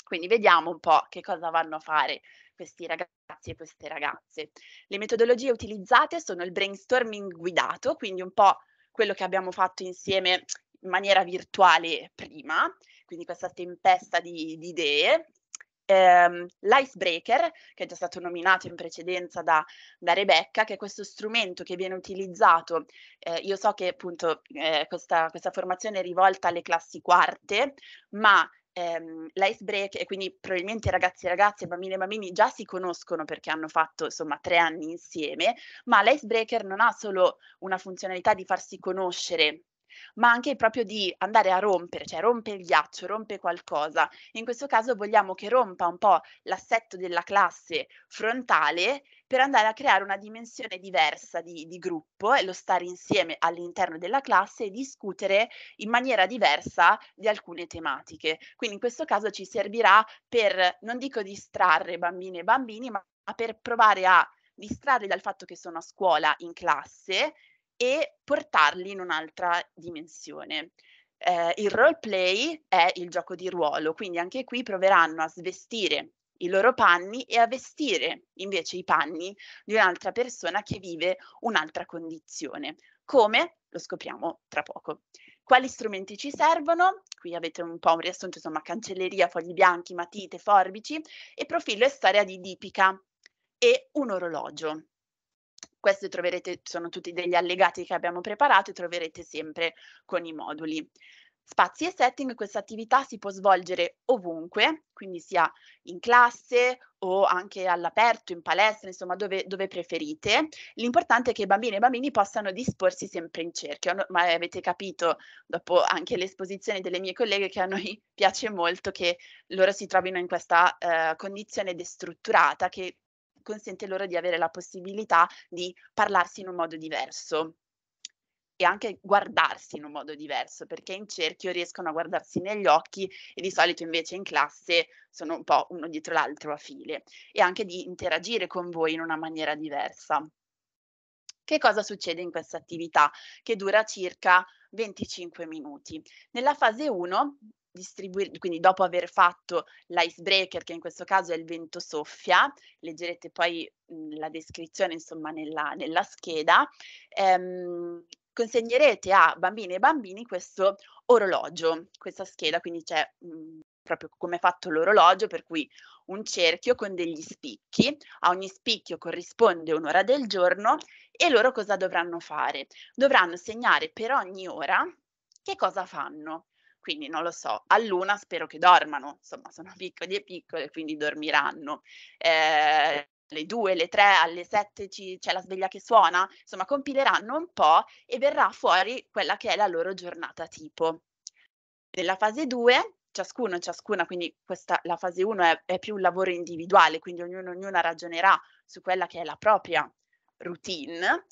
Quindi vediamo un po' che cosa vanno a fare questi ragazzi e queste ragazze. Le metodologie utilizzate sono il brainstorming guidato, quindi un po' quello che abbiamo fatto insieme in maniera virtuale prima, quindi questa tempesta di, di idee ehm, l'icebreaker, che è già stato nominato in precedenza da, da Rebecca, che è questo strumento che viene utilizzato. Eh, io so che appunto eh, questa, questa formazione è rivolta alle classi quarte, ma ehm, l'icebreak e quindi probabilmente ragazzi e ragazze, bambini e bambini già si conoscono perché hanno fatto insomma tre anni insieme, ma l'icebreaker non ha solo una funzionalità di farsi conoscere ma anche proprio di andare a rompere, cioè rompe il ghiaccio, rompe qualcosa. In questo caso vogliamo che rompa un po' l'assetto della classe frontale per andare a creare una dimensione diversa di, di, gruppo e lo stare insieme all'interno della classe e discutere in maniera diversa di alcune tematiche. Quindi in questo caso ci servirà per, non dico distrarre bambine e bambini, ma per provare a distrarli dal fatto che sono a scuola in classe e portarli in un'altra dimensione. Eh, il role play è il gioco di ruolo, quindi anche qui proveranno a svestire i loro panni e a vestire invece i panni di un'altra persona che vive un'altra condizione. Come? Lo scopriamo tra poco. Quali strumenti ci servono? Qui avete un po' un riassunto, insomma, cancelleria, fogli bianchi, matite, forbici e profilo e storia di Dipica e un orologio. Questi troverete, sono tutti degli allegati che abbiamo preparato e troverete sempre con i moduli. Spazi e setting, questa attività si può svolgere ovunque, quindi sia in classe o anche all'aperto, in palestra, insomma dove, dove preferite. L'importante è che i bambini e i bambini possano disporsi sempre in cerchio, ma avete capito dopo anche l'esposizione delle mie colleghe che a noi *laughs* piace molto che loro si trovino in questa eh, condizione destrutturata che consente loro di avere la possibilità di parlarsi in un modo diverso e anche guardarsi in un modo diverso, perché in cerchio riescono a guardarsi negli occhi e di solito invece in classe sono un po' uno dietro l'altro a file e anche di interagire con voi in una maniera diversa. Che cosa succede in questa attività che dura circa 25 minuti? Nella fase 1 distribuire, quindi dopo aver fatto l'icebreaker, che in questo caso è il vento soffia, leggerete poi mh, mhmm, la descrizione insomma nella, nella scheda, ehm, consegnerete a bambine e bambini questo orologio, questa scheda, quindi c'è mh, mhmm, proprio come è fatto l'orologio, per cui un cerchio con degli spicchi, a ogni spicchio corrisponde un'ora del giorno e loro cosa dovranno fare? Dovranno segnare per ogni ora che cosa fanno quindi non lo so, a luna spero che dormano, insomma sono *laughs* piccoli e piccole, quindi dormiranno. Eh, alle 2, alle 3, alle 7 ci, c'è la sveglia che suona, insomma compileranno un po' e verrà fuori quella che è la loro giornata tipo. Nella fase 2 ciascuno e ciascuna, quindi questa, la fase 1 è, è, più un lavoro individuale, quindi ognuno, ognuna ragionerà su quella che è la propria routine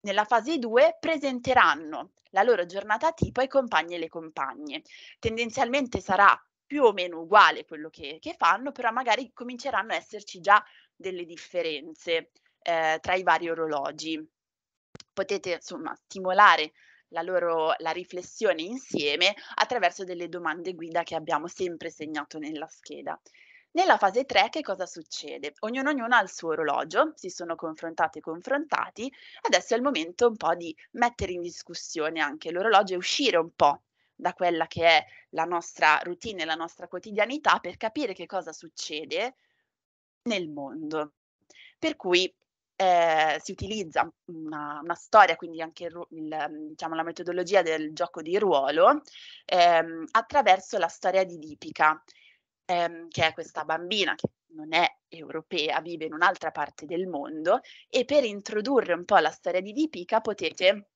nella fase 2 presenteranno la loro giornata tipo ai compagni e le compagne. Tendenzialmente sarà più o meno uguale quello che, che fanno, però magari cominceranno a esserci già delle differenze eh, tra i vari orologi. Potete insomma stimolare la loro la riflessione insieme attraverso delle domande guida che abbiamo sempre segnato nella scheda. Nella fase 3 che cosa succede? Ognuno, ognuno ha il suo orologio, si sono confrontati e confrontati, adesso è il momento un po' di mettere in discussione anche l'orologio e uscire un po' da quella che è la nostra routine, la nostra quotidianità per capire che cosa succede nel mondo. Per cui eh, si utilizza una, una, storia, quindi anche il, mm, diciamo, la metodologia del gioco di ruolo, ehm, attraverso la storia di Dipika ehm, che è questa bambina che non è europea, vive in un'altra parte del mondo e per introdurre un po' la storia di Deepika potete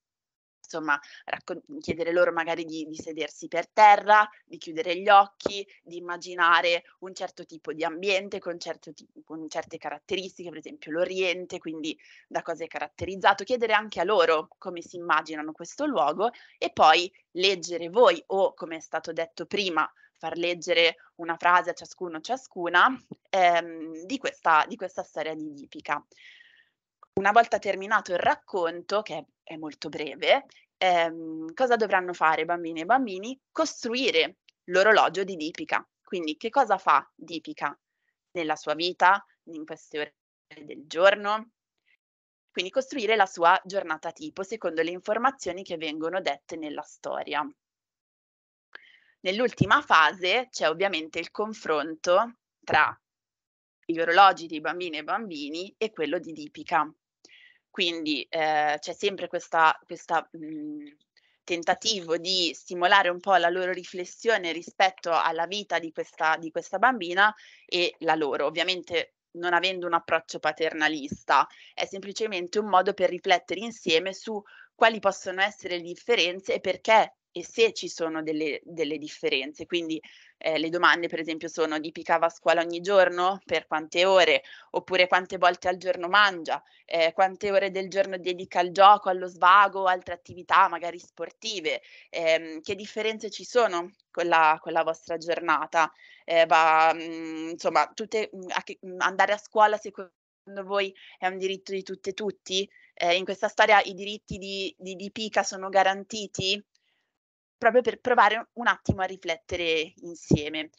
insomma, raccon- chiedere loro magari di, di, sedersi per terra, di chiudere gli occhi, di immaginare un certo tipo di ambiente con, certo ti- con, certe caratteristiche, per esempio l'Oriente, quindi da cosa è caratterizzato, chiedere anche a loro come si immaginano questo luogo e poi leggere voi o, come è stato detto prima, far leggere una frase a ciascuno o ciascuna ehm, di, questa, di, questa, storia di Dipica. Una volta terminato il racconto, che è molto breve, ehm, cosa dovranno fare bambini e bambini? Costruire l'orologio di Dipica. Quindi che cosa fa Dipica nella sua vita, in queste ore del giorno? Quindi costruire la sua giornata tipo secondo le informazioni che vengono dette nella storia. Nell'ultima fase c'è ovviamente il confronto tra gli orologi di bambini e bambini e quello di Dipica. Quindi eh, c'è sempre questo mm, tentativo di stimolare un po' la loro riflessione rispetto alla vita di questa, di questa bambina e la loro. Ovviamente non avendo un approccio paternalista, è semplicemente un modo per riflettere insieme su quali possono essere le differenze e perché e se ci sono delle, delle differenze. Quindi eh, le domande, per esempio, sono di picava a scuola ogni giorno, per quante ore, oppure quante volte al giorno mangia, eh, quante ore del giorno dedica al gioco, allo svago, altre attività, magari sportive, ehm, che differenze ci sono con la, con la vostra giornata. Eh, va, mh, mm, insomma, tutte, mm, a che, mm, andare a scuola secondo secondo voi è un diritto di tutte e tutti? Eh, in questa storia i diritti di, di, di Pica sono garantiti? proprio per provare un attimo a riflettere insieme.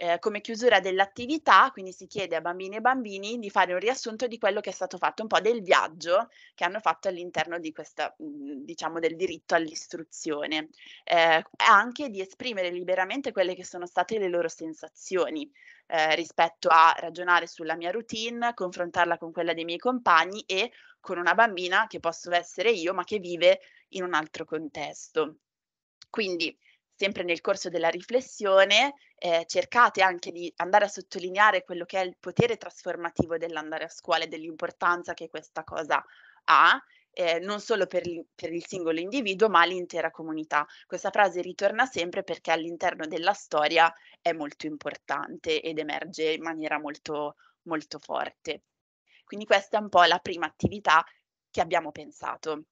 Eh, come chiusura dell'attività, quindi si chiede a bambini e bambini di fare un riassunto di quello che è stato fatto, un po' del viaggio che hanno fatto all'interno di questa, mm, diciamo, del diritto all'istruzione, eh, anche di esprimere liberamente quelle che sono state le loro sensazioni eh, rispetto a ragionare sulla mia routine, confrontarla con quella dei miei compagni e con una bambina che posso essere io, ma che vive in un altro contesto. Quindi, sempre nel corso della riflessione, eh, cercate anche di andare a sottolineare quello che è il potere trasformativo dell'andare a scuola e dell'importanza che questa cosa ha. Eh, non solo per, per il singolo individuo, ma l'intera comunità. Questa frase ritorna sempre perché all'interno della storia è molto importante ed emerge in maniera molto, molto forte. Quindi questa è un po' la prima attività che abbiamo pensato.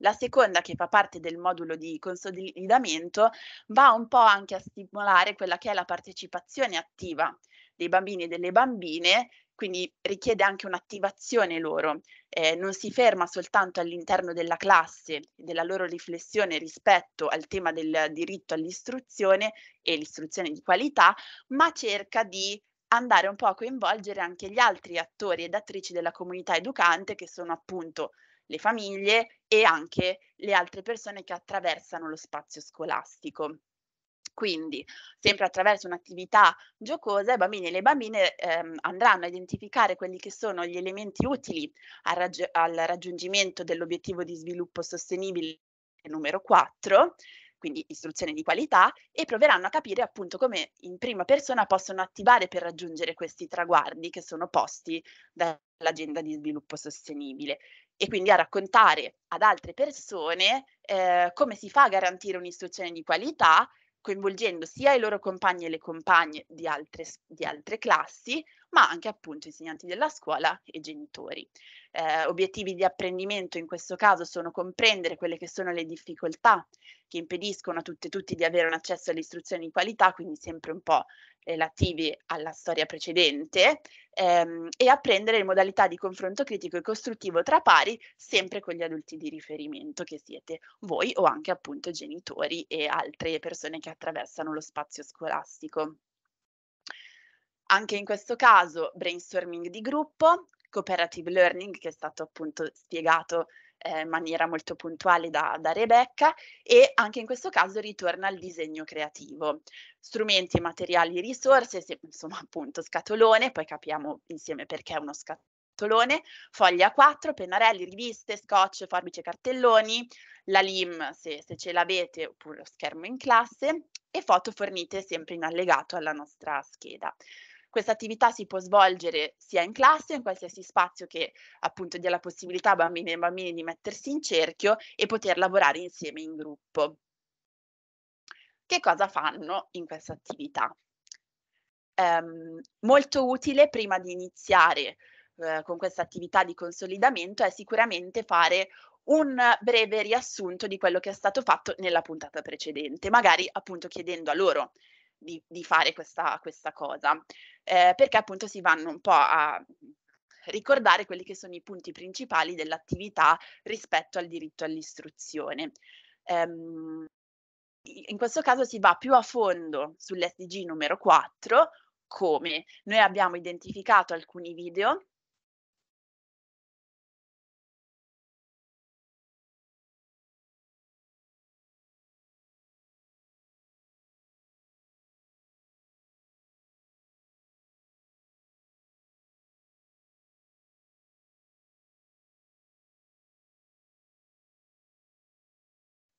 La seconda, che fa parte del modulo di consolidamento, va un po' anche a stimolare quella che è la partecipazione attiva dei bambini e delle bambine, quindi richiede anche un'attivazione loro. Eh, non si ferma soltanto all'interno della classe, della loro riflessione rispetto al tema del diritto all'istruzione e l'istruzione di qualità, ma cerca di andare un po' a coinvolgere anche gli altri attori ed attrici della comunità educante che sono appunto le famiglie, e anche le altre persone che attraversano lo spazio scolastico. Quindi, sempre attraverso un'attività giocosa, i bambini e le bambine ehm, andranno a identificare quelli che sono gli elementi utili al, raggi- al raggiungimento dell'obiettivo di sviluppo sostenibile numero 4, quindi istruzione di qualità, e proveranno a capire appunto come in prima persona possono attivare per raggiungere questi traguardi che sono posti dall'agenda di sviluppo sostenibile e quindi a raccontare ad altre persone eh, come si fa a garantire un'istruzione di qualità coinvolgendo sia i loro compagni e le compagne di altre, di altre classi, ma anche appunto insegnanti della scuola e genitori. Eh, obiettivi di apprendimento in questo caso sono comprendere quelle che sono le difficoltà che impediscono a tutte e tutti di avere un accesso all'istruzione di qualità, quindi sempre un po' relativi alla storia precedente, ehm, e apprendere le modalità di confronto critico e costruttivo tra pari, sempre con gli adulti di riferimento che siete voi o anche appunto genitori e altre persone che attraversano lo spazio scolastico. Anche in questo caso brainstorming di gruppo, cooperative learning che è stato appunto spiegato eh, in maniera molto puntuale da, da, Rebecca e anche in questo caso ritorna al disegno creativo. Strumenti, materiali, risorse, se, insomma *laughs* appunto scatolone, poi capiamo insieme perché è uno scatolone scatolone, foglia 4, pennarelli, riviste, scotch, forbici e cartelloni, la LIM se, se ce l'avete oppure lo schermo in classe e foto fornite sempre in allegato alla nostra scheda. Questa attività si può svolgere sia in classe, in qualsiasi spazio che appunto dia la possibilità a bambini e bambini di mettersi in cerchio e poter lavorare insieme in gruppo. Che cosa fanno in questa attività? Um, molto utile prima di iniziare eh, con questa attività di consolidamento è sicuramente fare un breve riassunto di quello che è stato fatto nella puntata precedente, magari appunto chiedendo a loro di, di fare questa, questa cosa, eh, perché appunto si vanno un po' a ricordare quelli che sono i punti principali dell'attività rispetto al diritto all'istruzione. Um, in questo caso si va più a fondo sull'SDG numero 4, come noi abbiamo identificato alcuni video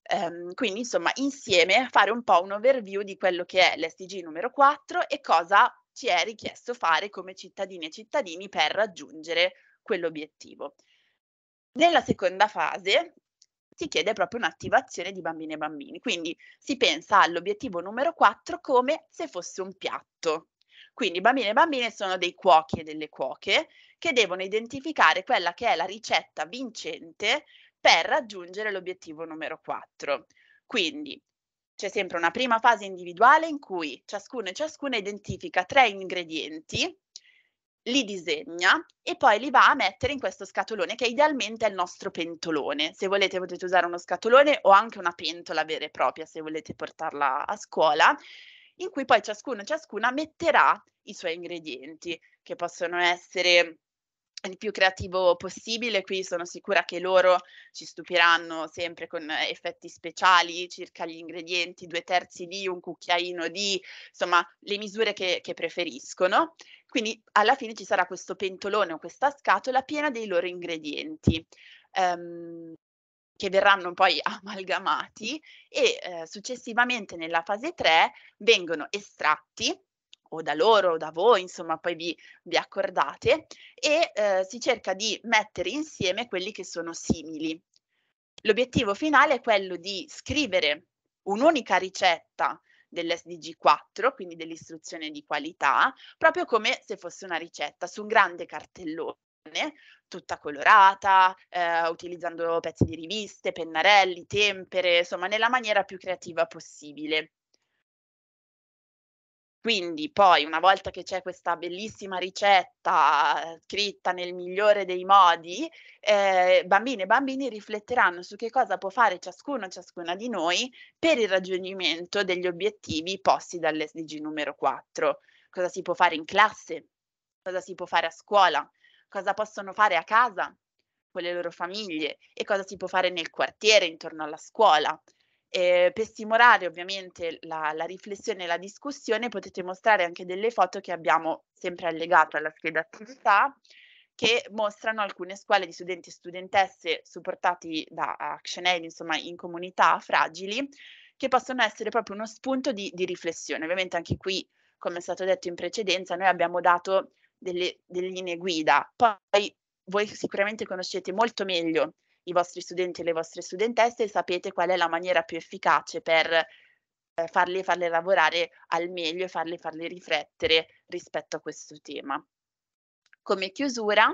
Ehm, quindi, insomma, insieme fare un po' un overview di quello che è l'SDG numero 4 e cosa ci è richiesto fare come cittadini e cittadini per raggiungere quell'obiettivo. Nella seconda fase si chiede proprio un'attivazione di bambini e bambini, quindi si pensa all'obiettivo numero 4 come se fosse un piatto. Quindi bambini e bambine sono dei cuochi e delle cuoche che devono identificare quella che è la ricetta vincente per raggiungere l'obiettivo numero 4. Quindi c'è sempre una prima fase individuale in cui ciascuno e ciascuna identifica tre ingredienti, li disegna e poi li va a mettere in questo scatolone che idealmente è il nostro pentolone. Se volete potete usare uno scatolone o anche una pentola vera e propria se volete portarla a scuola, in cui poi ciascuno e ciascuna metterà i suoi ingredienti, che possono essere il più creativo possibile. Qui sono sicura che loro ci stupiranno sempre con effetti speciali circa gli ingredienti, due terzi di, un cucchiaino di, insomma, le misure che, che preferiscono. Quindi alla fine ci sarà questo pentolone o questa scatola piena dei loro ingredienti. Um, che verranno poi *laughs* amalgamati e eh, successivamente nella fase 3 vengono estratti o da loro o da voi, insomma, poi vi, vi accordate e eh, si cerca di mettere insieme quelli che sono simili. L'obiettivo finale è quello di scrivere un'unica ricetta dell'SDG 4, quindi dell'istruzione di qualità, proprio come se fosse una ricetta su un grande cartellone tutta colorata, eh, utilizzando pezzi di riviste, pennarelli, tempere, insomma nella maniera più creativa possibile. Quindi poi una volta che c'è questa bellissima ricetta eh, scritta nel migliore dei modi, eh, bambine e bambini rifletteranno su che cosa può fare ciascuno ciascuna di noi per il raggiungimento degli obiettivi posti dall'SDG numero 4. Cosa si può fare in classe? Cosa si può fare a scuola? Cosa possono fare a casa con le loro famiglie? E cosa si può fare nel quartiere intorno alla scuola? Eh, per stimolare ovviamente la, la riflessione e la discussione potete mostrare anche delle foto che abbiamo sempre allegato alla scheda attività che mostrano alcune scuole di studenti e studentesse supportati da ActionAid, insomma in comunità fragili, che possono essere proprio uno spunto di, di riflessione. Ovviamente anche qui, come è stato detto in precedenza, noi abbiamo dato delle, delle linee guida, poi voi sicuramente conoscete molto meglio i vostri studenti e le vostre studentesse e sapete qual è la maniera più efficace per eh, farle, farle lavorare al meglio e farle, farle riflettere rispetto a questo tema. Come chiusura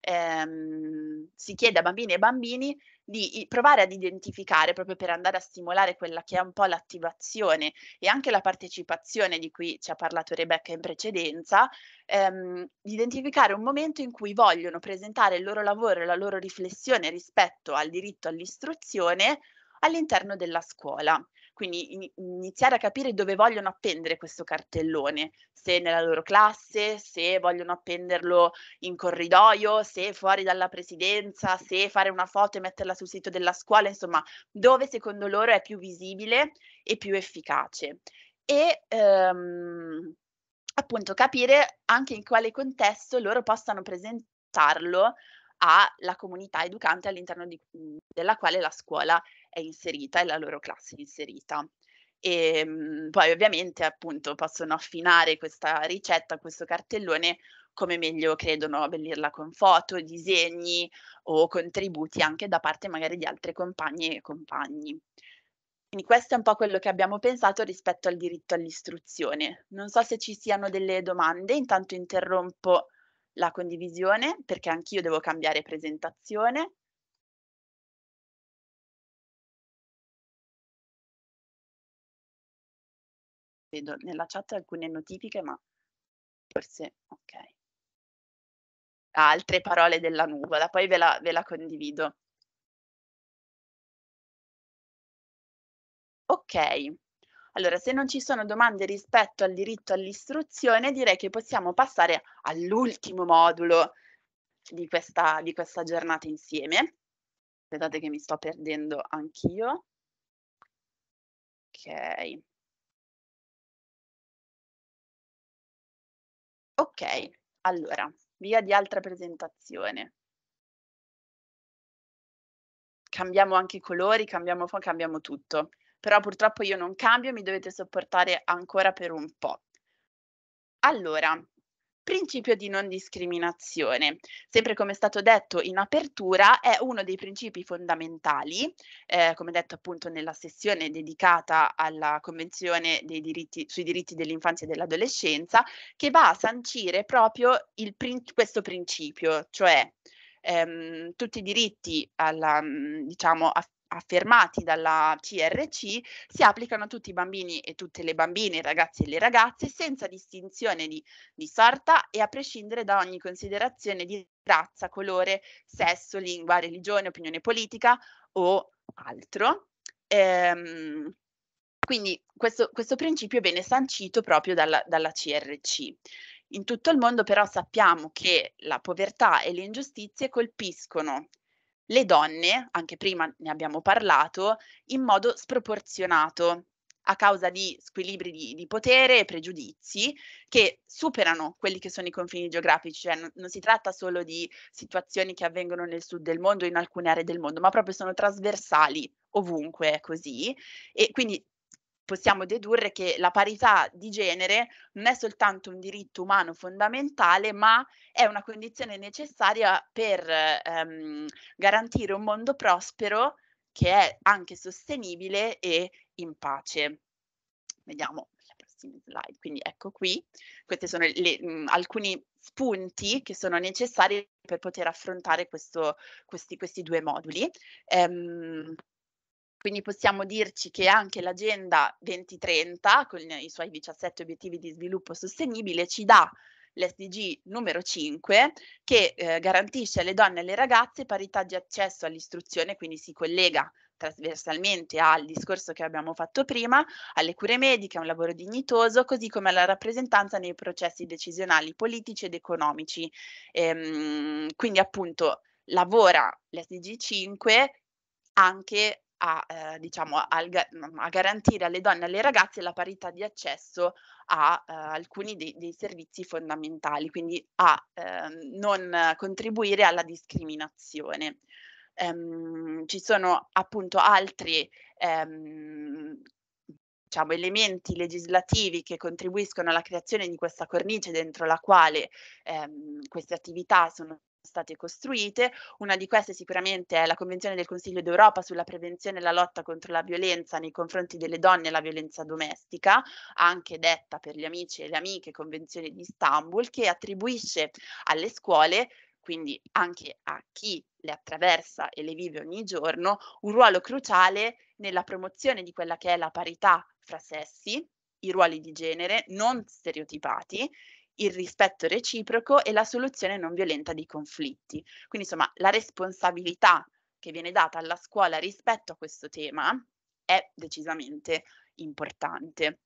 ehm, si chiede a bambini e bambini di provare ad identificare, proprio per andare a stimolare quella che è un po' l'attivazione e anche la partecipazione di cui ci ha parlato Rebecca in precedenza, ehm, di identificare un momento in cui vogliono presentare il loro lavoro e la loro riflessione rispetto al diritto all'istruzione all'interno della scuola. Quindi iniziare a capire dove vogliono appendere questo cartellone, se nella loro classe, se vogliono appenderlo in corridoio, se fuori dalla presidenza, se fare una foto e metterla sul sito della scuola, insomma, dove secondo loro è più visibile e più efficace. E ehm, appunto capire anche in quale contesto loro possano presentarlo alla comunità educante all'interno di, della quale la scuola è inserita, è la loro classe inserita. E ehm, poi ovviamente appunto possono affinare questa ricetta, questo cartellone come meglio credono abbellirla con foto, disegni o contributi anche da parte magari di altre compagne e compagni. Quindi questo è un po' quello che abbiamo pensato rispetto al diritto all'istruzione. Non so se ci siano delle domande, intanto interrompo la condivisione perché anch'io devo cambiare presentazione. vedo nella chat alcune notifiche, ma forse ok. Altre parole della nuvola, poi ve la, ve la condivido. Ok, allora se non ci sono domande rispetto al diritto all'istruzione, direi che possiamo passare all'ultimo modulo di questa, di questa giornata insieme. Aspettate che mi sto perdendo anch'io. Ok. Ok, allora, via di altra presentazione. Cambiamo anche i colori, cambiamo font, cambiamo tutto. Però purtroppo io non cambio, mi dovete sopportare ancora per un po'. Allora, Principio di non discriminazione. Sempre come è stato detto in apertura, è uno dei principi fondamentali, eh, come detto appunto nella sessione dedicata alla Convenzione diritti, sui diritti dell'infanzia e dell'adolescenza, che va a sancire proprio il, questo principio, cioè ehm, tutti i diritti alla, mm, diciamo, a, affermati dalla CRC si applicano a tutti i bambini e tutte le bambine, i ragazzi e le ragazze, senza distinzione di, di sorta e a prescindere da ogni considerazione di razza, colore, sesso, lingua, religione, opinione politica o altro. Ehm, quindi questo, questo, principio viene sancito proprio dalla, dalla CRC. In tutto il mondo però sappiamo che la povertà e le ingiustizie colpiscono le donne, anche prima ne abbiamo parlato, in modo sproporzionato a causa di squilibri di, di potere e pregiudizi che superano quelli che sono i confini geografici, cioè non, non, si tratta solo di situazioni che avvengono nel sud del mondo, in alcune aree del mondo, ma proprio sono trasversali ovunque è così e quindi possiamo dedurre che la parità di genere non è soltanto un diritto umano fondamentale, ma è una condizione necessaria per ehm, garantire un mondo prospero che è anche sostenibile e in pace. Vediamo la prossima slide. Quindi ecco qui, questi sono le, mh, mhmm, alcuni spunti che sono necessari per poter affrontare questo, questi, questi, due moduli. Ehm, quindi possiamo dirci che anche l'agenda 2030, con i suoi 17 obiettivi di sviluppo sostenibile, ci dà l'SDG numero 5 che eh, garantisce alle donne e alle ragazze parità di accesso all'istruzione, quindi si collega trasversalmente al discorso che abbiamo fatto prima, alle cure mediche, a un lavoro dignitoso, così come alla rappresentanza nei processi decisionali politici ed economici. Ehm, quindi appunto lavora l'SDG 5 anche a, eh, diciamo, a, mhmm, a, garantire alle donne e alle ragazze la parità di accesso a eh, alcuni dei, dei, servizi fondamentali, quindi a eh, non contribuire alla discriminazione. Ehm, ci sono appunto altri ehm, diciamo, elementi legislativi che contribuiscono alla creazione di questa cornice dentro la quale ehm, queste attività sono state costruite. Una di queste sicuramente è la Convenzione del Consiglio d'Europa sulla prevenzione e la lotta contro la violenza nei confronti delle donne e la violenza domestica, anche detta per gli amici e le amiche Convenzione di Istanbul, che attribuisce alle scuole quindi anche a chi le attraversa e le vive ogni giorno, un ruolo cruciale nella promozione di quella che è la parità fra sessi, i ruoli di genere non stereotipati il rispetto reciproco e la soluzione non violenta di conflitti. Quindi insomma la responsabilità che viene data alla scuola rispetto a questo tema è decisamente importante.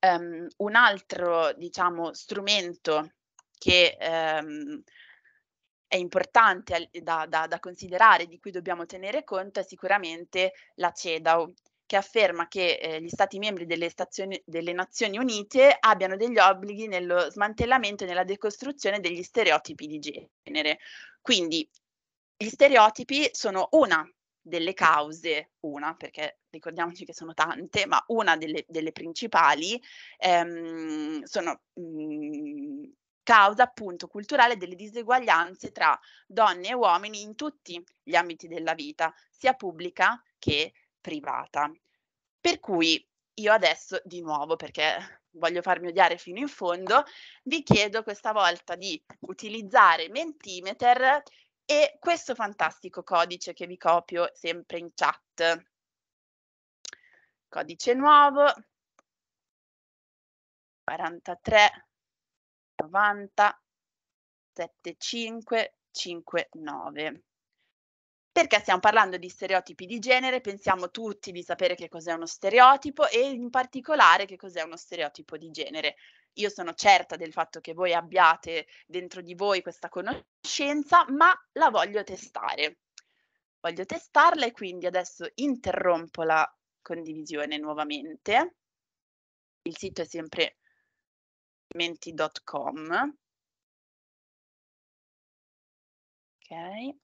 Um, un altro diciamo, strumento che um, è importante da, da, da, considerare, di cui dobbiamo tenere conto, è sicuramente la CEDAW, che afferma che eh, gli Stati membri delle, stazioni, delle, Nazioni Unite abbiano degli obblighi nello smantellamento e nella decostruzione degli stereotipi di genere. Quindi gli stereotipi sono una delle cause, una, perché ricordiamoci che sono tante, ma una delle, delle principali, ehm, sono mh, mm, causa appunto culturale delle diseguaglianze tra donne e uomini in tutti gli ambiti della vita, sia pubblica che privata. Per cui io adesso, di nuovo, perché voglio farmi odiare fino in fondo, vi chiedo questa volta di utilizzare Mentimeter e questo fantastico codice che vi copio sempre in chat. Codice nuovo, 43 90 75 59 perché stiamo parlando di stereotipi di genere, pensiamo tutti di sapere che cos'è uno stereotipo e in particolare che cos'è uno stereotipo di genere. Io sono certa del fatto che voi abbiate dentro di voi questa conoscenza, ma la voglio testare. Voglio testarla e quindi adesso interrompo la condivisione nuovamente. Il sito è sempre menti.com. Ok.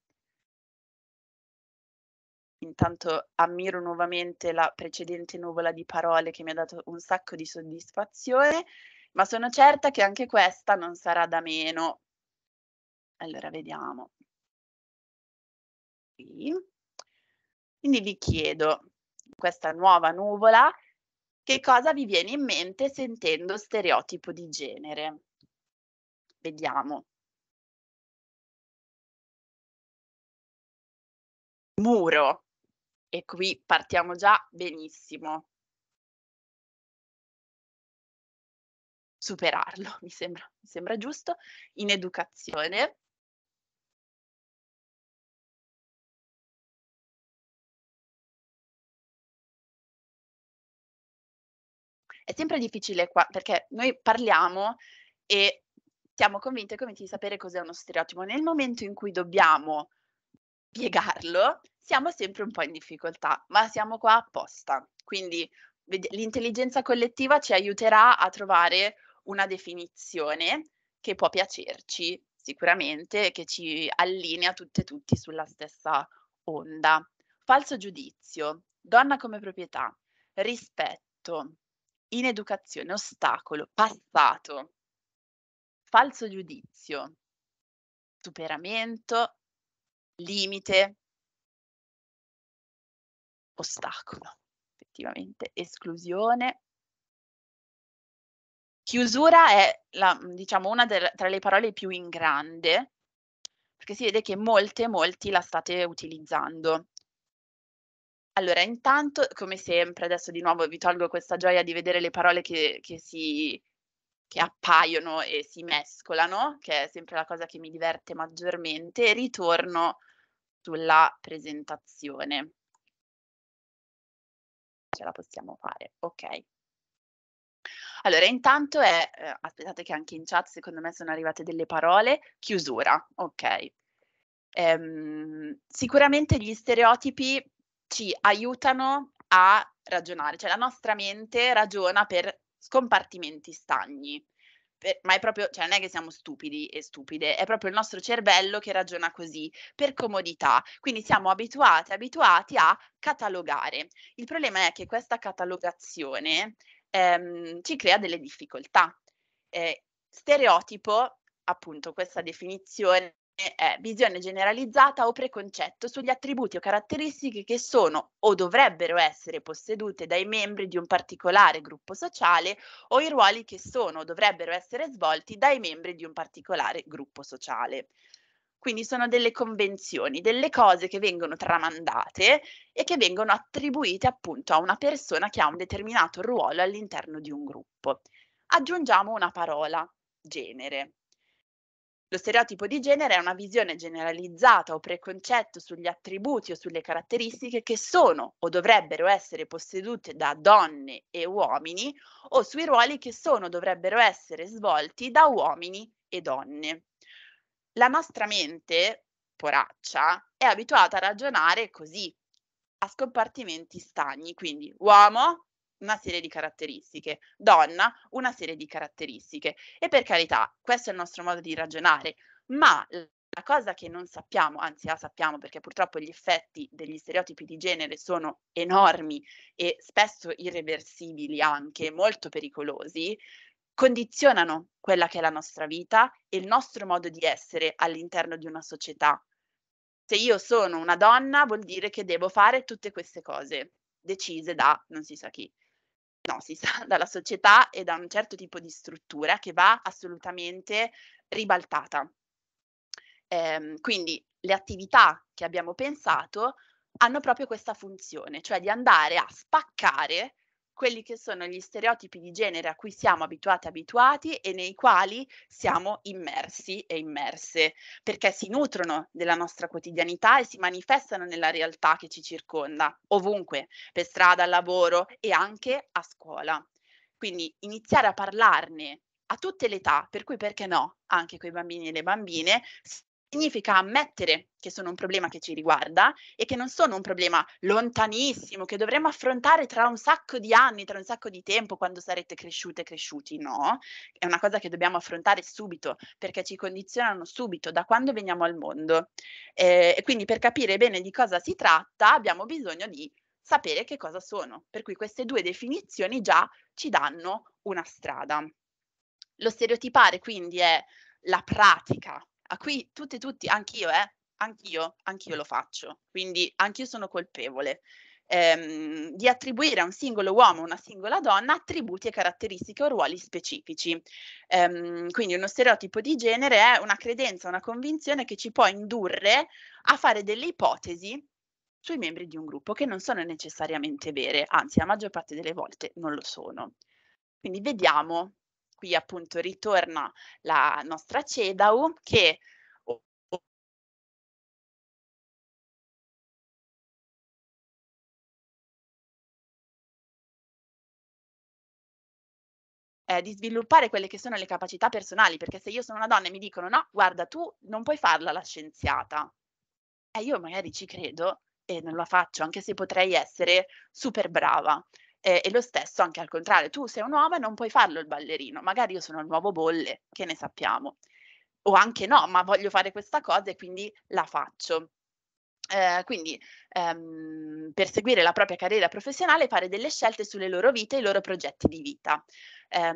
Intanto ammiro nuovamente la precedente nuvola di parole che mi ha dato un sacco di soddisfazione, ma sono certa che anche questa non sarà da meno. Allora, vediamo. Quindi vi chiedo, questa nuova nuvola, che cosa vi viene in mente sentendo stereotipo di genere? Vediamo. Muro, e qui partiamo già benissimo. Superarlo, *laughs* mi sembra, mi sembra giusto, in educazione. È sempre difficile qua perché noi parliamo e siamo convinti e convinti di sapere cos'è uno stereotipo. Nel momento in cui dobbiamo piegarlo, siamo sempre un po' in difficoltà, ma siamo qua apposta. Quindi l'intelligenza collettiva ci aiuterà a trovare una definizione che può piacerci sicuramente, che ci allinea tutte e tutti sulla stessa onda. Falso giudizio, donna come proprietà, rispetto, ineducazione, ostacolo, passato, falso giudizio, superamento, limite, ostacolo, effettivamente, esclusione. Chiusura è la, diciamo, una del, tra le parole più in grande, perché si vede che molte, molti la state utilizzando. Allora, intanto, come sempre, adesso di nuovo vi tolgo questa gioia di vedere le parole che, che, si, che appaiono e si mescolano, che è sempre la cosa che mi diverte maggiormente, e ritorno sulla presentazione ce la possiamo fare. Ok. Allora, intanto è, eh, aspettate che anche in chat secondo me sono arrivate delle parole, chiusura, ok. Ehm, sicuramente gli stereotipi ci aiutano a ragionare, cioè la nostra mente ragiona per scompartimenti stagni per, ma è proprio, cioè non è che siamo stupidi e stupide, è proprio il nostro cervello che ragiona così, per comodità. Quindi siamo abituati, abituati a catalogare. Il problema è che questa catalogazione ehm, ci crea delle difficoltà. Eh, stereotipo, appunto, questa definizione è eh, eh, visione generalizzata o preconcetto sugli attributi o caratteristiche che sono o dovrebbero essere possedute dai membri di un particolare gruppo sociale o i ruoli che sono o dovrebbero essere svolti dai membri di un particolare gruppo sociale. Quindi sono delle convenzioni, delle cose che vengono tramandate e che vengono attribuite appunto a una persona che ha un determinato ruolo all'interno di un gruppo. Aggiungiamo una parola, genere. Lo stereotipo di genere è una visione generalizzata o preconcetto sugli attributi o sulle caratteristiche che sono o dovrebbero essere possedute da donne e uomini o sui ruoli che sono o dovrebbero essere svolti da uomini e donne. La nostra mente, poraccia, è abituata a ragionare così, a scompartimenti stagni, quindi uomo, una serie di caratteristiche, donna una serie di caratteristiche. E per carità, questo è il nostro modo di ragionare, ma la cosa che non sappiamo, anzi la sappiamo perché purtroppo gli effetti degli stereotipi di genere sono enormi e spesso irreversibili anche, molto pericolosi, condizionano quella che è la nostra vita e il nostro modo di essere all'interno di una società. Se io sono una donna vuol dire che devo fare tutte queste cose decise da non si sa chi. No, si sa, *laughs* dalla società e da un certo tipo di struttura che va assolutamente ribaltata. Ehm, quindi le attività che abbiamo pensato hanno proprio questa funzione, cioè di andare a spaccare quelli che sono gli stereotipi di genere a cui siamo abituati, abituati e nei quali siamo immersi e immerse, perché si nutrono della nostra quotidianità e si manifestano nella realtà che ci circonda, ovunque, per strada, al lavoro e anche a scuola. Quindi iniziare a parlarne a tutte le età, per cui perché no, anche con i bambini e le bambine, significa ammettere che sono un problema che ci riguarda e che non sono un problema lontanissimo che dovremo affrontare tra un sacco di anni, tra un sacco di tempo, quando sarete cresciute e cresciuti, no? È una cosa che dobbiamo affrontare subito perché ci condizionano subito da quando veniamo al mondo. Eh, e quindi per capire bene di cosa si tratta abbiamo bisogno di sapere che cosa sono. Per cui queste due definizioni già ci danno una strada. Lo stereotipare quindi è la pratica a cui tutti, tutti, anch'io, eh, anch'io, anch'io lo faccio, quindi anch'io sono colpevole. Ehm, di attribuire a un singolo uomo o una singola donna attributi e caratteristiche o ruoli specifici. Ehm, quindi uno stereotipo di genere è una credenza, una convinzione che ci può indurre a fare delle ipotesi sui membri di un gruppo che non sono necessariamente vere, anzi la maggior parte delle volte non lo sono. Quindi vediamo qui appunto ritorna la nostra CEDAW che Eh, di sviluppare quelle che sono le capacità personali, perché se io sono una donna e mi dicono no, guarda, tu non puoi farla la scienziata, e eh, io magari ci credo e non la faccio, anche se potrei essere super brava. Eh, e lo stesso anche al contrario, tu sei un uomo e non puoi farlo il ballerino, magari io sono il nuovo bolle, che ne sappiamo. O anche no, ma voglio fare questa cosa e quindi la faccio. Eh, quindi ehm, seguire la propria carriera professionale, fare delle scelte sulle loro vite e i loro progetti di vita. Eh,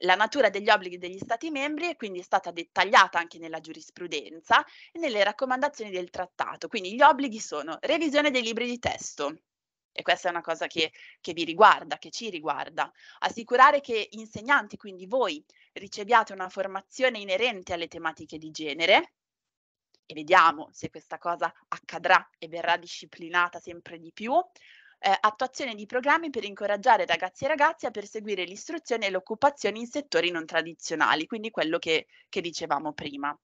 la natura degli obblighi degli Stati membri è quindi stata dettagliata anche nella giurisprudenza e nelle raccomandazioni del trattato. Quindi gli obblighi sono revisione dei libri di testo, e questa è una cosa che, che, vi riguarda, che ci riguarda. Assicurare che insegnanti, quindi voi, riceviate una formazione inerente alle tematiche di genere e vediamo se questa cosa accadrà e verrà disciplinata sempre di più. Eh, attuazione di programmi per incoraggiare ragazzi e ragazze a perseguire l'istruzione e l'occupazione in settori non tradizionali, quindi quello che, che dicevamo prima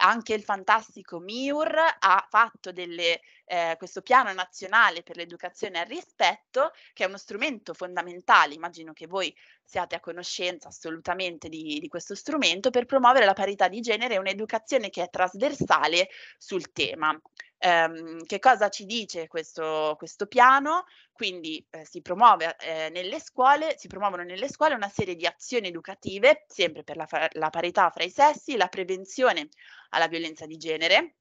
anche il fantastico Miur ha fatto delle eh, questo piano nazionale per l'educazione al rispetto, che è uno strumento fondamentale, immagino che voi siate a conoscenza assolutamente di, di questo strumento, per promuovere la parità di genere e un'educazione che è trasversale sul tema. Um, che cosa ci dice questo, questo piano? Quindi eh, si, promuove, eh, nelle scuole, si promuovono nelle scuole una serie di azioni educative, sempre per la, la parità fra i sessi, la prevenzione alla violenza di genere,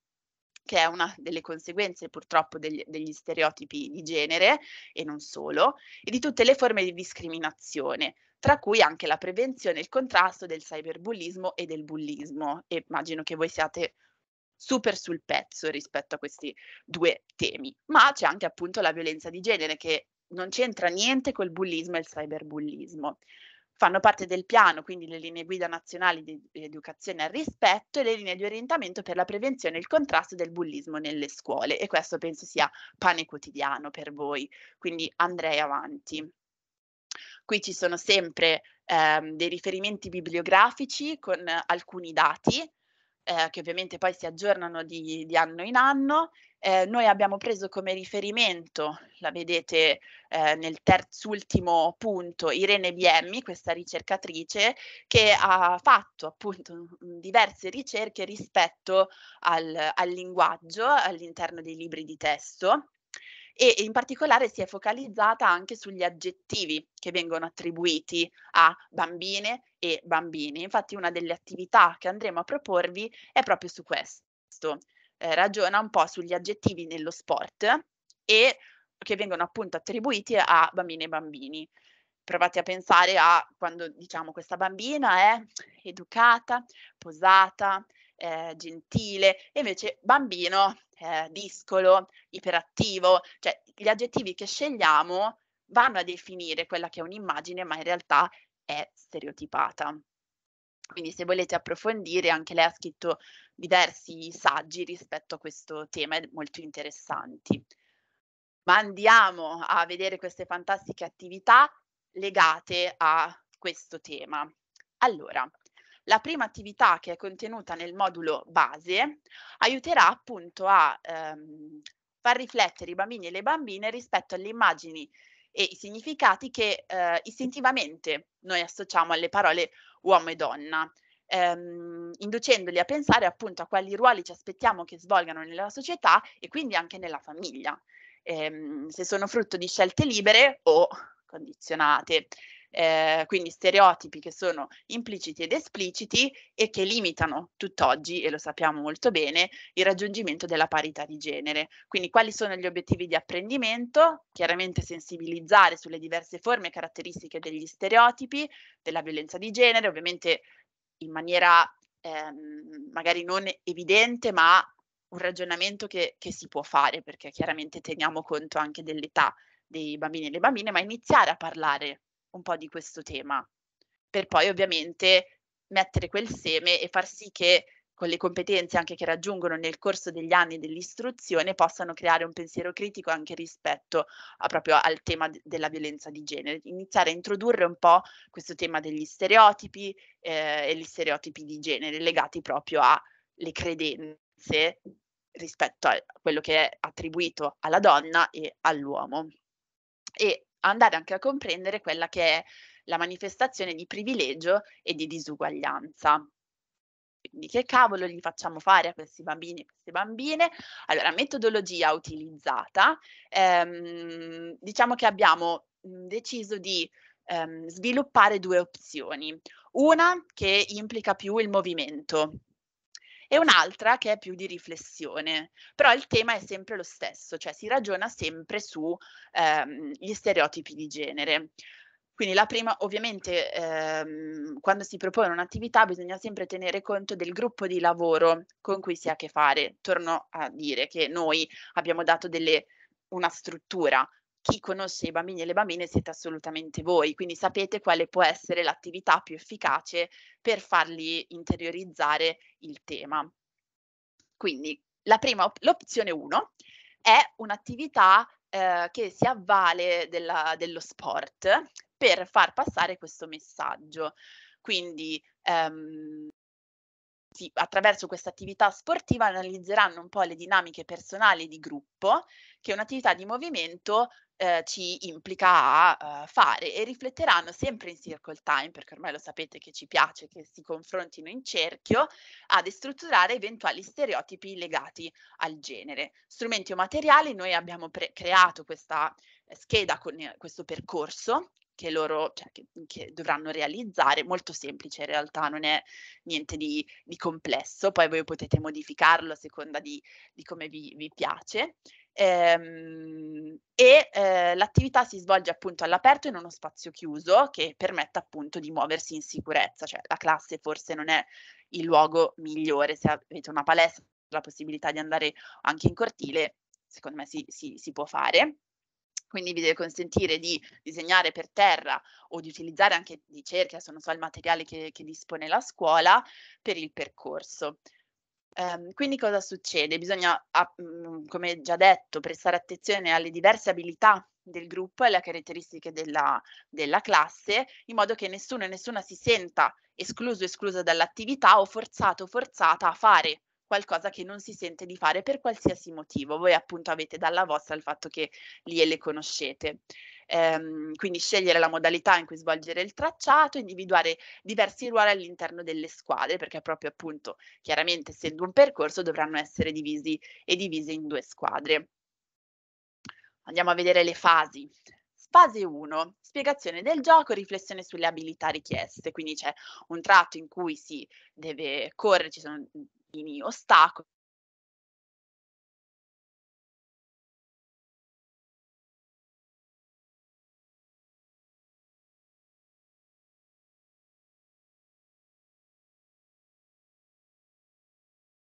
che è una delle conseguenze purtroppo degli, degli, stereotipi di genere e non solo, e di tutte le forme di discriminazione, tra cui anche la prevenzione e il contrasto del cyberbullismo e del bullismo. E immagino che voi siate super sul pezzo rispetto a questi due temi, ma c'è anche appunto la violenza di genere che non c'entra niente col bullismo e il cyberbullismo fanno parte del piano, quindi le linee guida nazionali di educazione al rispetto e le linee di orientamento per la prevenzione e il contrasto del bullismo nelle scuole e questo penso sia pane quotidiano per voi, quindi andrei avanti. Qui ci sono sempre ehm, dei riferimenti bibliografici con alcuni dati eh, che ovviamente poi si aggiornano di, di anno in anno eh, noi abbiamo preso come riferimento, la vedete eh, nel terzultimo punto, Irene Biemmi, questa ricercatrice, che ha fatto appunto mm, diverse ricerche rispetto al, al linguaggio all'interno dei libri di testo e in particolare si è focalizzata anche sugli aggettivi che vengono attribuiti a bambine e bambini. Infatti una delle attività che andremo a proporvi è proprio su questo eh, ragiona un po' sugli aggettivi nello sport e che vengono appunto attribuiti a bambine e bambini. Provate a pensare a quando diciamo questa bambina è educata, posata, eh, gentile, e invece bambino, eh, discolo, iperattivo, cioè gli aggettivi che scegliamo vanno a definire quella che è un'immagine, ma in realtà è stereotipata. Quindi se volete approfondire, anche lei ha scritto diversi saggi rispetto a questo tema molto interessanti. Ma andiamo a vedere queste fantastiche attività legate a questo tema. Allora, la prima attività che è contenuta nel modulo base aiuterà appunto a ehm, far riflettere i bambini e le bambine rispetto alle immagini e i significati che eh, istintivamente noi associamo alle parole uomo e donna ehm, inducendoli a pensare appunto a quali ruoli ci aspettiamo che svolgano nella società e quindi anche nella famiglia, ehm, se sono frutto di scelte libere o condizionate. Eh, quindi stereotipi che sono impliciti ed espliciti e che limitano tutt'oggi, e lo sappiamo molto bene, il raggiungimento della parità di genere. Quindi quali sono gli obiettivi di apprendimento? Chiaramente sensibilizzare sulle diverse forme e caratteristiche degli stereotipi, della violenza di genere, ovviamente in maniera ehm, magari non evidente, ma un ragionamento che, che, si può fare, perché chiaramente teniamo conto anche dell'età dei bambini e delle bambine, ma iniziare a parlare un po' di questo tema, per poi ovviamente mettere quel seme e far sì che con le competenze anche che raggiungono nel corso degli anni dell'istruzione, possano creare un pensiero critico anche rispetto a, proprio al tema de- della violenza di genere. Iniziare a introdurre un po' questo tema degli stereotipi eh, e gli stereotipi di genere legati proprio alle credenze rispetto a quello che è attribuito alla donna e all'uomo. E andare anche a comprendere quella che è la manifestazione di privilegio e di disuguaglianza. Quindi che cavolo gli facciamo fare a questi bambini e queste bambine? Allora, metodologia utilizzata, ehm, diciamo che abbiamo mhmm, deciso di ehm, sviluppare due opzioni, una che implica più il movimento, e un'altra che è più di riflessione. Però il tema è sempre lo stesso, cioè si ragiona sempre sugli ehm, stereotipi di genere. Quindi la prima, ovviamente, ehm, quando si propone un'attività bisogna sempre tenere conto del gruppo di lavoro con cui si ha a che fare. Torno a dire che noi abbiamo dato delle, una struttura. Chi conosce i bambini e le bambine siete assolutamente voi, quindi sapete quale può essere l'attività più efficace per farli interiorizzare il tema. Quindi prima, l'opzione 1 è un'attività eh, che si avvale della, dello sport per far passare questo messaggio. Quindi ehm, sì, attraverso questa attività sportiva analizzeranno un po' le dinamiche personali di gruppo che un'attività di movimento eh, ci implica a eh, fare e rifletteranno sempre in circle time, perché ormai lo sapete che ci piace che si confrontino in cerchio, a destrutturare eventuali stereotipi legati al genere. Strumenti o materiali, noi abbiamo pre- creato questa eh, scheda con eh, questo percorso che loro cioè, che, che dovranno realizzare, molto semplice in realtà, non è niente di, di complesso, poi voi potete modificarlo a seconda di, di come vi, vi piace. Ehm, e eh, l'attività si svolge appunto all'aperto in uno spazio chiuso che permette appunto di muoversi in sicurezza, cioè la classe forse non è il luogo migliore, se avete una palestra, la possibilità di andare anche in cortile, secondo me si, si, si può fare quindi vi deve consentire di disegnare per terra o di utilizzare anche di cerchia, se non so, il materiale che, che dispone la scuola per il percorso. Um, quindi cosa succede? Bisogna, mhmm, come già detto, prestare attenzione alle diverse abilità del gruppo e alle caratteristiche della, della classe, in modo che nessuno e nessuna si senta escluso o esclusa dall'attività o forzato o forzata a fare qualcosa che non si sente di fare per qualsiasi motivo. Voi appunto avete dalla vostra il fatto che li e le conoscete. Ehm, quindi scegliere la modalità in cui svolgere il tracciato, individuare diversi ruoli all'interno delle squadre, perché proprio appunto, chiaramente essendo un percorso, dovranno essere divisi e divise in due squadre. Andiamo a vedere le fasi. Fase 1, spiegazione del gioco, riflessione sulle abilità richieste, quindi c'è un tratto in cui si deve correre, ci sono confini, ostacoli.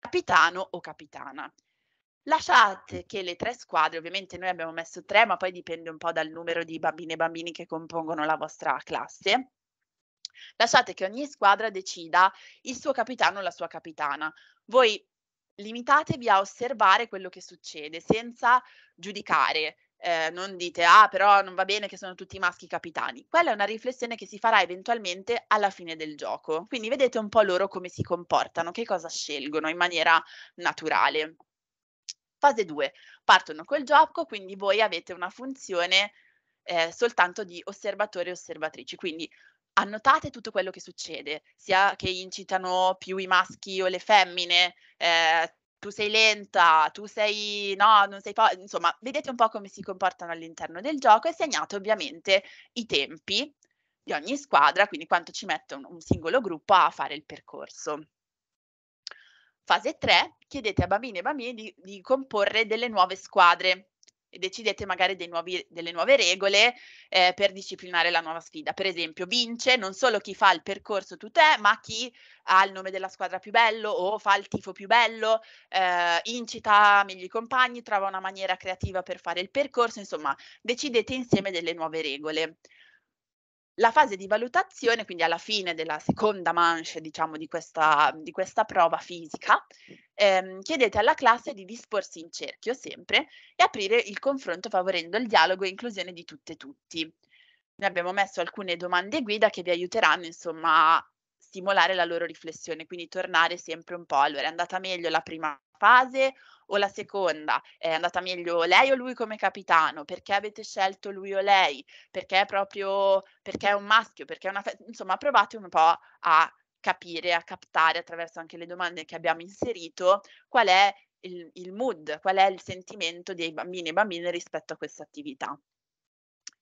capitano o capitana. Lasciate che le tre squadre, ovviamente noi abbiamo messo tre, ma poi dipende un po' dal numero di bambine e bambini che compongono la vostra classe, Lasciate che ogni squadra decida il suo capitano o la sua capitana. Voi limitatevi a osservare quello che succede senza giudicare. Eh, non dite, ah, però non va bene che sono tutti maschi capitani. Quella è una riflessione che si farà eventualmente alla fine del gioco. Quindi vedete un po' loro come si comportano, che cosa scelgono in maniera naturale. Fase 2. Partono col gioco, quindi voi avete una funzione eh, soltanto di osservatori e osservatrici. Quindi annotate tutto quello che succede, sia che incitano più i maschi o le femmine, eh, tu sei lenta, tu sei no, non sei po- insomma, vedete un po' come si comportano all'interno del gioco e segnate ovviamente i tempi di ogni squadra, quindi quanto ci mette un, un singolo gruppo a fare il percorso. Fase 3, chiedete a bambini e bambini di, di comporre delle nuove squadre e decidete magari nuovi, delle nuove regole eh, per disciplinare la nuova sfida. Per esempio, vince non solo chi fa il percorso tu te, ma chi ha il nome della squadra più bello o fa il tifo più bello, eh, incita meglio i compagni, trova una maniera creativa per fare il percorso, insomma, decidete insieme delle nuove regole. La fase di valutazione, quindi alla fine della seconda manche, diciamo, di questa, di questa prova fisica, ehm, chiedete alla classe di disporsi in cerchio sempre e aprire il confronto favorendo il dialogo e inclusione di tutte e tutti. Noi abbiamo messo alcune domande guida che vi aiuteranno, insomma, a stimolare la loro riflessione, quindi tornare sempre un po', allora è andata meglio la prima fase o la seconda, è andata meglio lei o lui come capitano, perché avete scelto lui o lei, perché è proprio, perché è un maschio, perché è una... Fe- insomma provate un po' a capire, a captare attraverso anche le domande che abbiamo inserito qual è il, il mood, qual è il sentimento dei bambini e bambine rispetto a questa attività.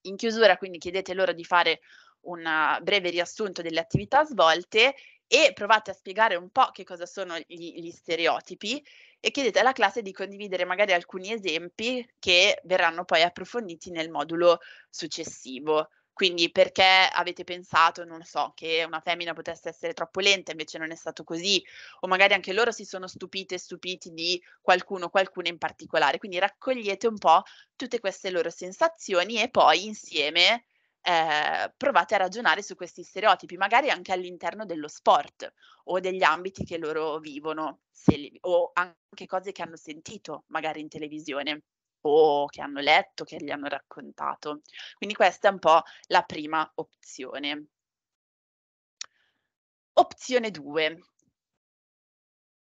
In chiusura quindi chiedete loro di fare un breve riassunto delle attività svolte e provate a spiegare un po' che cosa sono gli, gli stereotipi e chiedete alla classe di condividere magari alcuni esempi che verranno poi approfonditi nel modulo successivo. Quindi perché avete pensato, non so, che una femmina potesse essere troppo lenta, invece non è stato così, o magari anche loro si sono stupite e stupiti di qualcuno o qualcuna in particolare. Quindi raccogliete un po' tutte queste loro sensazioni e poi insieme eh, provate a ragionare su questi stereotipi, magari anche all'interno dello sport o degli ambiti che loro vivono, li, o anche cose che hanno sentito magari in televisione o che hanno letto, che gli hanno raccontato. Quindi questa è un po' la prima opzione. Opzione 2.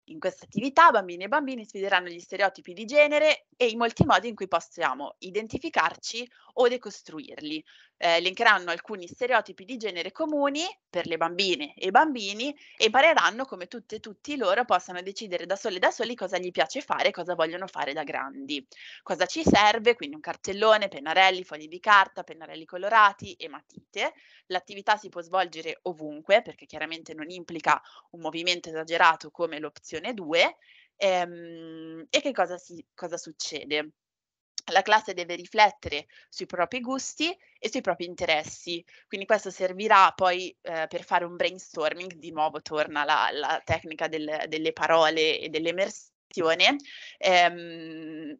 In questa attività bambini e bambini sfideranno gli stereotipi di genere e i molti modi in cui possiamo identificarci o decostruirli eh, elencheranno alcuni stereotipi di genere comuni per le bambine e i bambini e impareranno come tutte e tutti loro possano decidere da sole da soli cosa gli piace fare e cosa vogliono fare da grandi. Cosa ci serve? Quindi un cartellone, pennarelli, fogli di carta, pennarelli colorati e matite. L'attività si può svolgere ovunque perché chiaramente non implica un movimento esagerato come l'opzione 2. Ehm, e che cosa, si, cosa succede? la classe deve riflettere sui propri gusti e sui propri interessi, quindi questo servirà poi eh, per fare un brainstorming, di nuovo torna la, la tecnica del, delle parole e dell'emersione, ehm,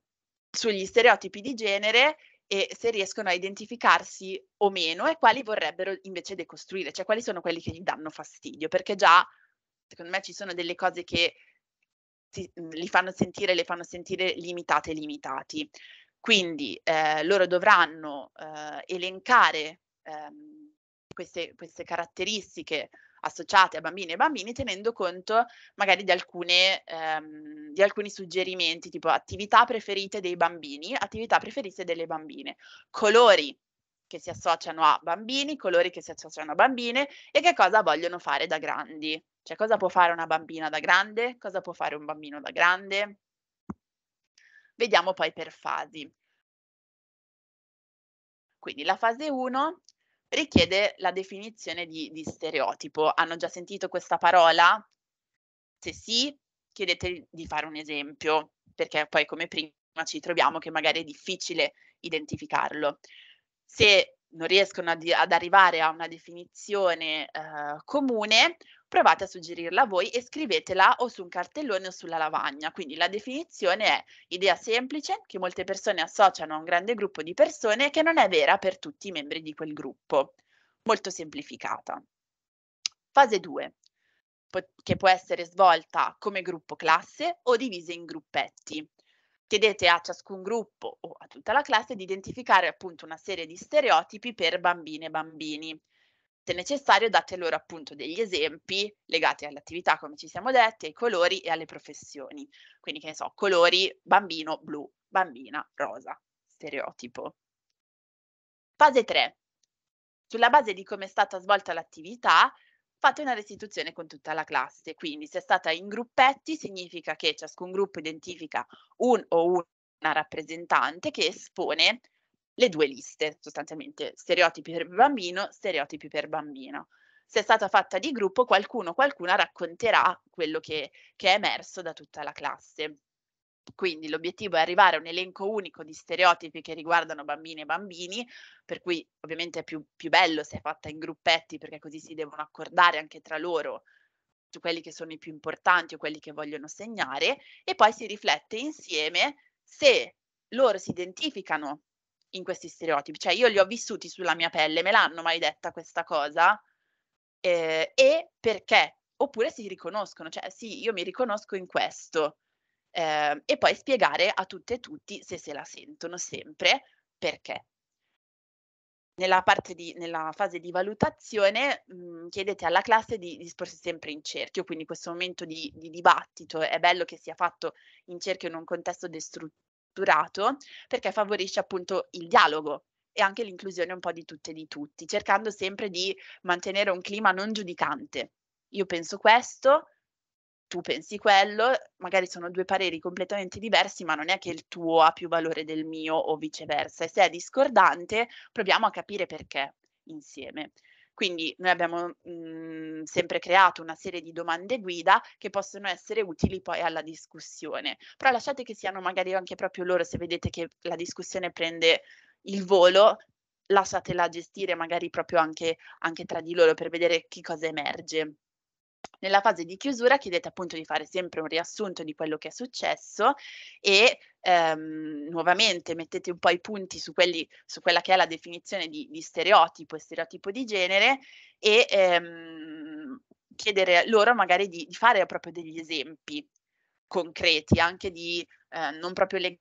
sugli stereotipi di genere e se riescono a identificarsi o meno e quali vorrebbero invece decostruire, cioè quali sono quelli che gli danno fastidio, perché già secondo me ci sono delle cose che si, mm, li fanno sentire, le fanno sentire limitate e limitati. Quindi eh, loro dovranno eh, elencare ehm, queste, queste, caratteristiche associate a bambini e bambini tenendo conto magari di, alcune, ehm, di alcuni suggerimenti tipo attività preferite dei bambini, attività preferite delle bambine, colori che si associano a bambini, colori che si associano a bambine e che cosa vogliono fare da grandi. Cioè cosa può fare una bambina da grande, cosa può fare un bambino da grande, Vediamo poi per fasi. Quindi la fase 1 richiede la definizione di, di, stereotipo. Hanno già sentito questa parola? Se sì, chiedete di fare un esempio, perché poi come prima ci troviamo che magari è difficile identificarlo. Se non riescono ad, ad arrivare a una definizione eh, comune, provate a suggerirla voi e scrivetela o su un cartellone o sulla lavagna. Quindi la definizione è idea semplice che molte persone associano a un grande gruppo di persone che non è vera per tutti i membri di quel gruppo. Molto semplificata. Fase 2, che può essere svolta come gruppo classe o divisa in gruppetti. Chiedete a ciascun gruppo o a tutta la classe di identificare appunto una serie di stereotipi per bambine e bambini se necessario date loro appunto degli esempi legati all'attività, come ci siamo detti, ai colori e alle professioni. Quindi che ne so, colori bambino blu, bambina rosa, stereotipo. Fase 3. Sulla base di come è stata svolta l'attività, fate una restituzione con tutta la classe. Quindi se è stata in gruppetti significa che ciascun gruppo identifica un o una rappresentante che espone le due liste, sostanzialmente stereotipi per bambino, stereotipi per bambina. Se è stata fatta di gruppo, qualcuno o qualcuna racconterà quello che, che è emerso da tutta la classe. Quindi l'obiettivo è arrivare a un elenco unico di stereotipi che riguardano bambini e bambini, per cui ovviamente è più, più bello se è fatta in gruppetti perché così si devono accordare anche tra loro su quelli che sono i più importanti o quelli che vogliono segnare e poi si riflette insieme se loro si identificano in questi stereotipi, cioè io li ho vissuti sulla mia pelle, me l'hanno mai detta questa cosa eh, e perché? Oppure si riconoscono, cioè sì, io mi riconosco in questo eh, e poi spiegare a tutte e tutti se se la sentono sempre perché. Nella, di, nella fase di valutazione mh, mhmm, chiedete alla classe di, disporsi sempre in cerchio, quindi questo momento di, di dibattito è bello che sia fatto in cerchio in un contesto destruttivo strutturato perché favorisce appunto il dialogo e anche l'inclusione un po' di tutte e di tutti, cercando sempre di mantenere un clima non giudicante. Io penso questo, tu pensi quello, magari sono due pareri completamente diversi, ma non è che il tuo ha più valore del mio o viceversa. E se è discordante, proviamo a capire perché insieme. Quindi noi abbiamo mh, mhmm, sempre creato una serie di domande guida che possono essere utili poi alla discussione, però lasciate che siano magari anche proprio loro se vedete che la discussione prende il volo, lasciatela gestire magari proprio anche, anche tra di loro per vedere che cosa emerge. Nella fase di chiusura chiedete appunto di fare sempre un riassunto di quello che è successo e ehm, nuovamente mettete un po' i punti su, quelli, su quella che è la definizione di, di stereotipo e stereotipo di genere e ehm, chiedere loro magari di, di, fare proprio degli esempi concreti, anche di eh, non proprio legati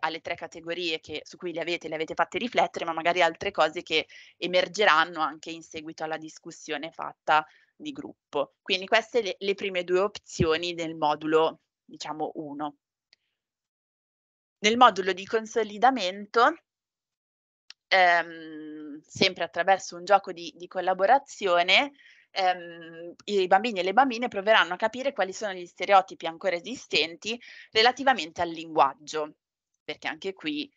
alle tre categorie che, su cui le avete, le avete fatte riflettere, ma magari altre cose che emergeranno anche in seguito alla discussione fatta di gruppo. Quindi queste le, le prime due opzioni del modulo, diciamo, 1. Nel modulo di consolidamento, ehm, sempre attraverso un gioco di, di collaborazione, ehm, i bambini e le bambine proveranno a capire quali sono gli stereotipi ancora esistenti relativamente al linguaggio, perché anche qui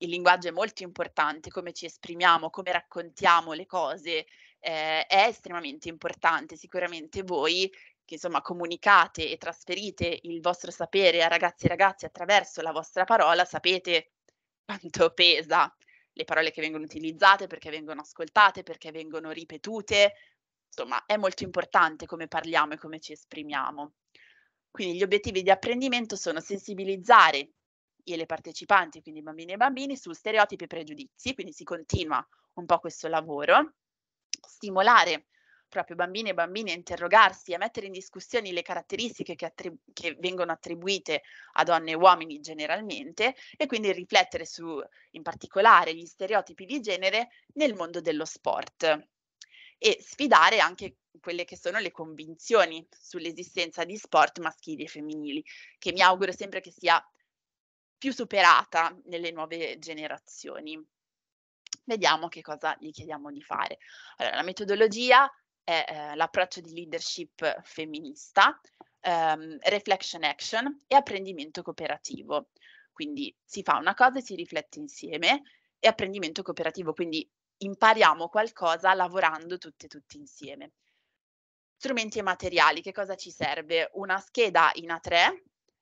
il linguaggio è molto importante, come ci esprimiamo, come raccontiamo le cose, eh, è estremamente importante. Sicuramente voi che insomma comunicate e trasferite il vostro sapere a ragazzi e ragazze attraverso la vostra parola, sapete quanto pesa le parole che vengono utilizzate, perché vengono ascoltate, perché vengono ripetute. Insomma, è molto importante come parliamo e come ci esprimiamo. Quindi gli obiettivi di apprendimento sono sensibilizzare e le partecipanti, quindi bambini e bambini, su stereotipi e pregiudizi, quindi si continua un po' questo lavoro, stimolare proprio bambine e bambini a interrogarsi, a mettere in discussione le caratteristiche che, attribu- che, vengono attribuite a donne e uomini generalmente e quindi riflettere su in particolare gli stereotipi di genere nel mondo dello sport e sfidare anche quelle che sono le convinzioni sull'esistenza di sport maschili e femminili, che mi auguro sempre che sia più superata nelle nuove generazioni vediamo che cosa gli chiediamo di fare. Allora, la metodologia è eh, l'approccio di leadership femminista, ehm, reflection action e apprendimento cooperativo. Quindi si fa una cosa e si riflette insieme e apprendimento cooperativo, quindi impariamo qualcosa lavorando tutte e tutti insieme. Strumenti e materiali, che cosa ci serve? Una scheda in A3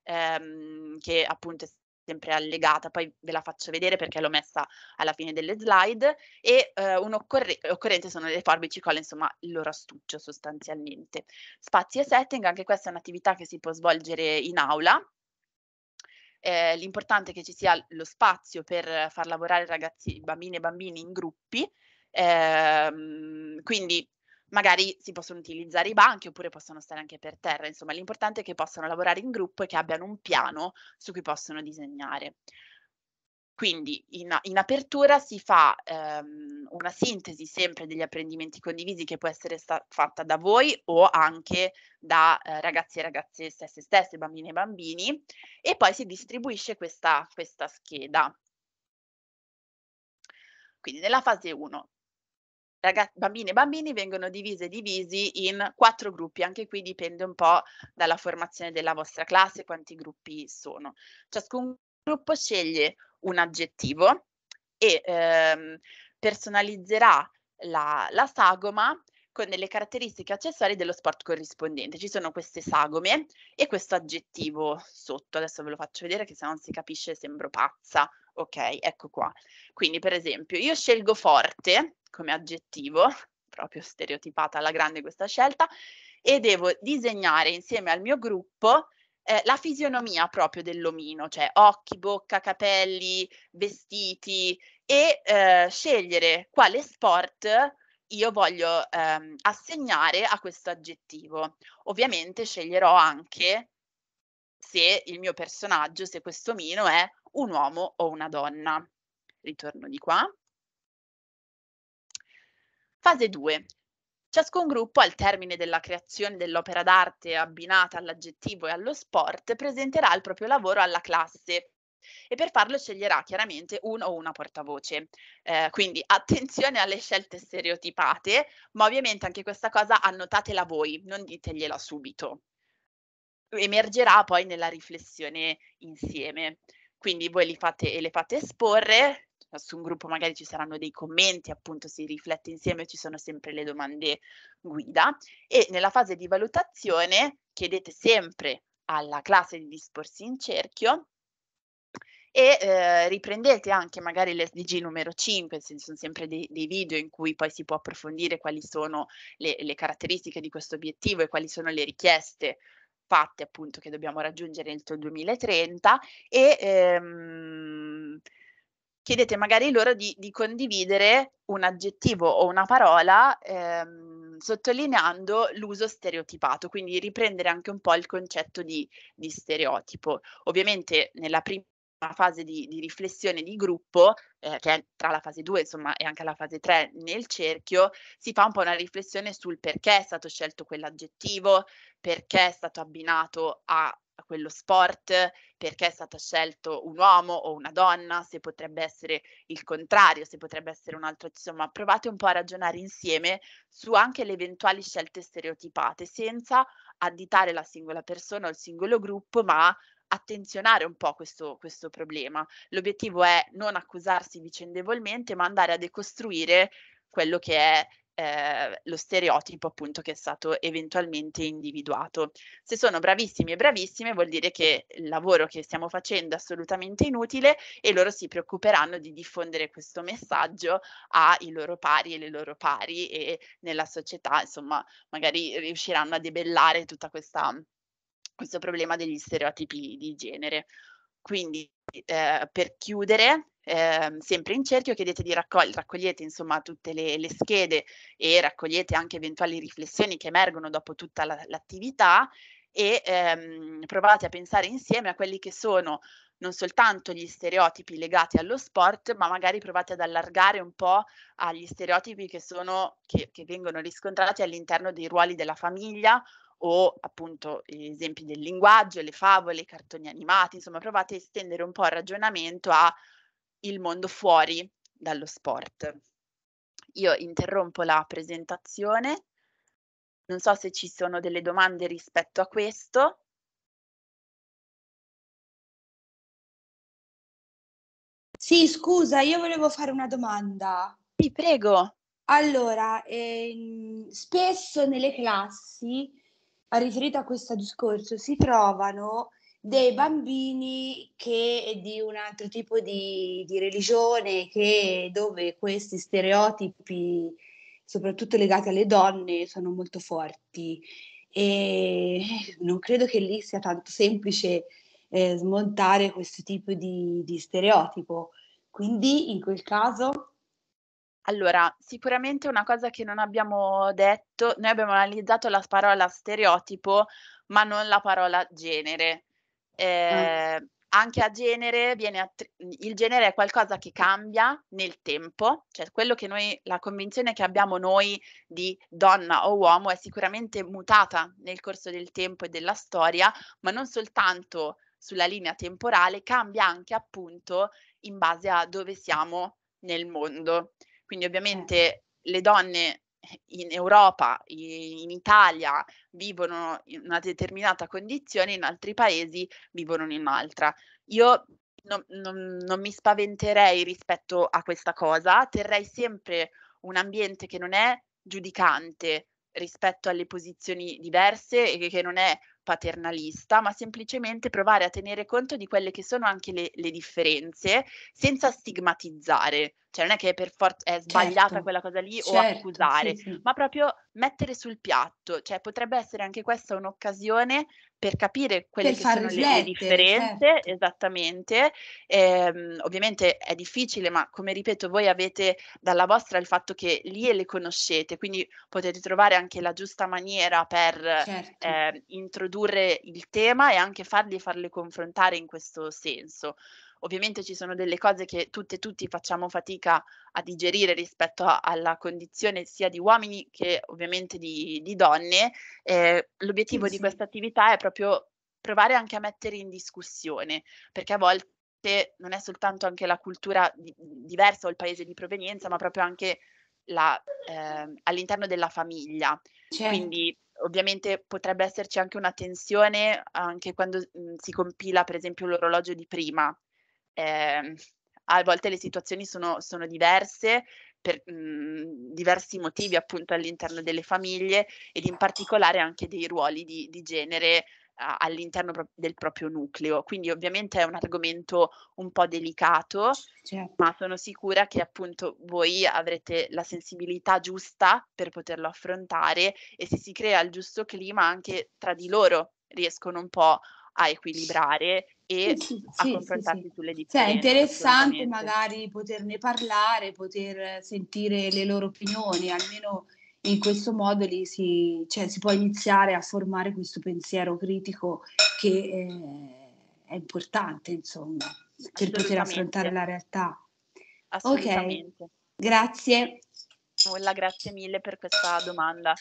ehm, che appunto è sempre allegata, poi ve la faccio vedere perché l'ho messa alla fine delle slide, e eh, un'occorrenza sono le forbici colle, insomma il loro astuccio sostanzialmente. Spazi e setting, anche questa è un'attività che si può svolgere in aula, eh, l'importante è che ci sia lo spazio per far lavorare ragazzi, bambini e bambini in gruppi, ehm, quindi magari si possono utilizzare i banchi oppure possono stare anche per terra, insomma l'importante è che possano lavorare in gruppo e che abbiano un piano su cui possono disegnare. Quindi in, in, apertura si fa ehm, una sintesi sempre degli apprendimenti condivisi che può essere sta- fatta da voi o anche da eh, ragazzi e ragazze stesse stesse, bambini e bambini, e poi si distribuisce questa, questa scheda. Quindi nella fase 1 ragaz- bambine e bambini vengono divise e divisi in quattro gruppi, anche qui dipende un po' dalla formazione della vostra classe, quanti gruppi sono. Ciascun gruppo sceglie un aggettivo e ehm, personalizzerà la, la sagoma con delle caratteristiche accessorie dello sport corrispondente. Ci sono queste sagome e questo aggettivo sotto. Adesso ve lo faccio vedere che se non si capisce sembro pazza Ok, ecco qua. Quindi, per esempio, io scelgo forte come aggettivo, proprio stereotipata alla grande questa scelta, e devo disegnare insieme al mio gruppo eh, la fisionomia proprio dell'omino, cioè occhi, bocca, capelli, vestiti e eh, scegliere quale sport io voglio ehm, assegnare a questo aggettivo. Ovviamente sceglierò anche se il mio personaggio, se questo omino è un uomo o una donna. Ritorno di qua. Fase 2. Ciascun gruppo, al termine della creazione dell'opera d'arte abbinata all'aggettivo e allo sport, presenterà il proprio lavoro alla classe e per farlo sceglierà chiaramente uno o una portavoce. Eh, quindi *laughs* attenzione alle scelte stereotipate, ma ovviamente anche questa cosa annotatela voi, non ditegliela subito. Emergerà poi nella riflessione insieme quindi voi li fate, le fate esporre, su un gruppo magari ci saranno dei commenti, appunto si riflette insieme, ci sono sempre le domande guida e nella fase di valutazione chiedete sempre alla classe di disporsi in cerchio e eh, riprendete anche magari l'SDG numero 5, ci sono sempre dei, dei, video in cui poi si può approfondire quali sono le, le, caratteristiche di questo obiettivo e quali sono le richieste fatti appunto che dobbiamo raggiungere entro il 2030 e ehm, chiedete magari loro di, di, condividere un aggettivo o una parola ehm, sottolineando l'uso stereotipato, quindi riprendere anche un po' il concetto di, di stereotipo. Ovviamente nella prima una fase di, di riflessione di gruppo, eh, che è tra la fase 2 insomma, e anche la fase 3 nel cerchio, si fa un po' una riflessione sul perché è stato scelto quell'aggettivo, perché è stato abbinato a quello sport, perché è stato scelto un uomo o una donna, se potrebbe essere il contrario, se potrebbe essere un altro, insomma, provate un po' a ragionare insieme su anche le eventuali scelte stereotipate, senza additare la singola persona o il singolo gruppo, ma attenzionare un po' questo, questo problema. L'obiettivo è non accusarsi vicendevolmente, ma andare a decostruire quello che è eh, lo stereotipo appunto che è stato eventualmente individuato. Se sono bravissimi e bravissime vuol dire che il lavoro che stiamo facendo è assolutamente inutile e loro si preoccuperanno di diffondere questo messaggio ai loro pari e le loro pari e nella società insomma magari riusciranno a debellare tutta questa questo problema degli stereotipi di genere. Quindi eh, per chiudere, eh, sempre in cerchio, chiedete di raccog- raccogliete insomma tutte le, le, schede e raccogliete anche eventuali riflessioni che emergono dopo tutta la, l'attività e ehm, provate a pensare insieme a quelli che sono non soltanto gli stereotipi legati allo sport, ma magari provate ad allargare un po' agli stereotipi che, sono, che, che vengono riscontrati all'interno dei ruoli della famiglia o appunto esempi del linguaggio, le favole, i cartoni animati, insomma provate a estendere un po' il ragionamento al mondo fuori dallo sport. Io interrompo la presentazione, non so se ci sono delle domande rispetto a questo. Sì, scusa, io volevo fare una domanda. Sì, prego. Allora, ehm, spesso nelle classi ha riferito a questo discorso, si trovano dei bambini che di un altro tipo di, di religione, che, dove questi stereotipi, soprattutto legati alle donne, sono molto forti. E non credo che lì sia tanto semplice eh, smontare questo tipo di, di stereotipo. Quindi in quel caso allora, sicuramente una cosa che non abbiamo detto, noi abbiamo analizzato la parola stereotipo, ma non la parola genere. Mm. Eh, mm. Anche a genere viene attri- il genere è qualcosa che cambia nel tempo, cioè quello che noi, la convinzione che abbiamo noi di donna o uomo è sicuramente mutata nel corso del tempo e della storia, ma non soltanto sulla linea temporale, cambia anche appunto in base a dove siamo nel mondo. Quindi ovviamente certo. le donne eh, in Europa, in Italia vivono in una determinata condizione, in altri paesi vivono in un'altra. Io non, non, non, mi spaventerei rispetto a questa cosa, terrei sempre un ambiente che non è giudicante rispetto alle posizioni diverse e che non è paternalista, ma semplicemente provare a tenere conto di quelle che sono anche le, le differenze senza stigmatizzare. Cioè non è che per forza è sbagliata certo, quella cosa lì certo, o accusare, sì, sì. ma proprio mettere sul piatto. Cioè potrebbe essere anche questa un'occasione per capire quelle per che sono le, differenze, certo. esattamente. Eh, ovviamente è difficile, ma come ripeto, voi avete dalla vostra il fatto che lì le conoscete, quindi potete trovare anche la giusta maniera per certo. eh, introdurre il tema e anche farli farle confrontare in questo senso. Ovviamente ci sono delle cose che tutte e tutti facciamo fatica a digerire rispetto a, alla condizione sia di uomini che ovviamente di, di donne. Eh, l'obiettivo sì, di questa attività è proprio provare anche a mettere in discussione, perché a volte non è soltanto anche la cultura di, diversa o il paese di provenienza, ma proprio anche la, eh, all'interno della famiglia. Certo. Quindi ovviamente potrebbe esserci anche una tensione anche quando mh, si compila per esempio l'orologio di prima, eh, a volte le situazioni sono, sono diverse per mh, mhmm, diversi motivi appunto all'interno delle famiglie ed in particolare anche dei ruoli di, di genere a, all'interno pro- del proprio nucleo. Quindi ovviamente è un argomento un po' delicato, certo. ma sono sicura che appunto voi avrete la sensibilità giusta per poterlo affrontare e se si crea il giusto clima anche tra di loro riescono un po' a equilibrare e sì, sì, a confrontarsi sì, sulle differenze. Cioè, è interessante magari poterne parlare, poter sentire le loro opinioni, almeno in questo modo lì si, cioè, si può iniziare a formare questo pensiero critico che eh, è importante, insomma, per poter affrontare la realtà. Assolutamente. Ok, grazie. Nulla, grazie mille per questa domanda.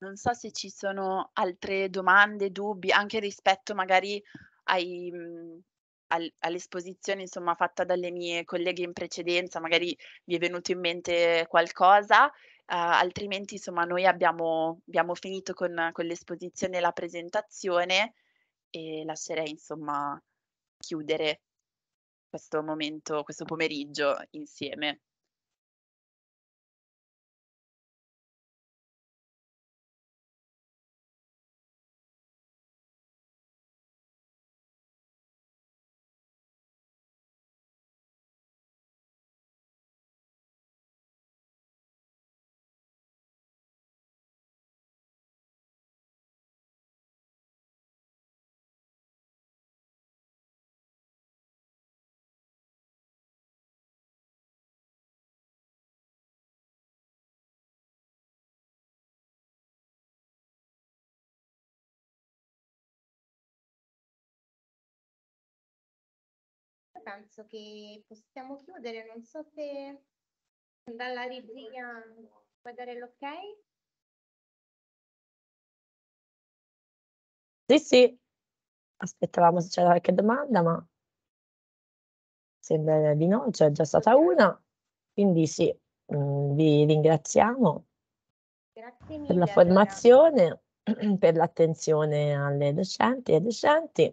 Non so se ci sono altre domande, dubbi, anche rispetto magari ai, mhmm, al, all'esposizione insomma, fatta dalle mie colleghe in precedenza, magari vi è venuto in mente qualcosa. Uh, altrimenti, insomma, noi abbiamo, abbiamo finito con, con, l'esposizione e la presentazione e lascerei, insomma, chiudere questo momento, questo pomeriggio insieme. penso che possiamo chiudere, non so se dalla regia puoi dare l'ok. Sì, sì, aspettavamo se c'era qualche domanda, ma sembra di no, c'è già stata una, quindi sì, mm, vi ringraziamo mille, per la formazione, allora. *clears throat* per l'attenzione alle docenti e ai docenti.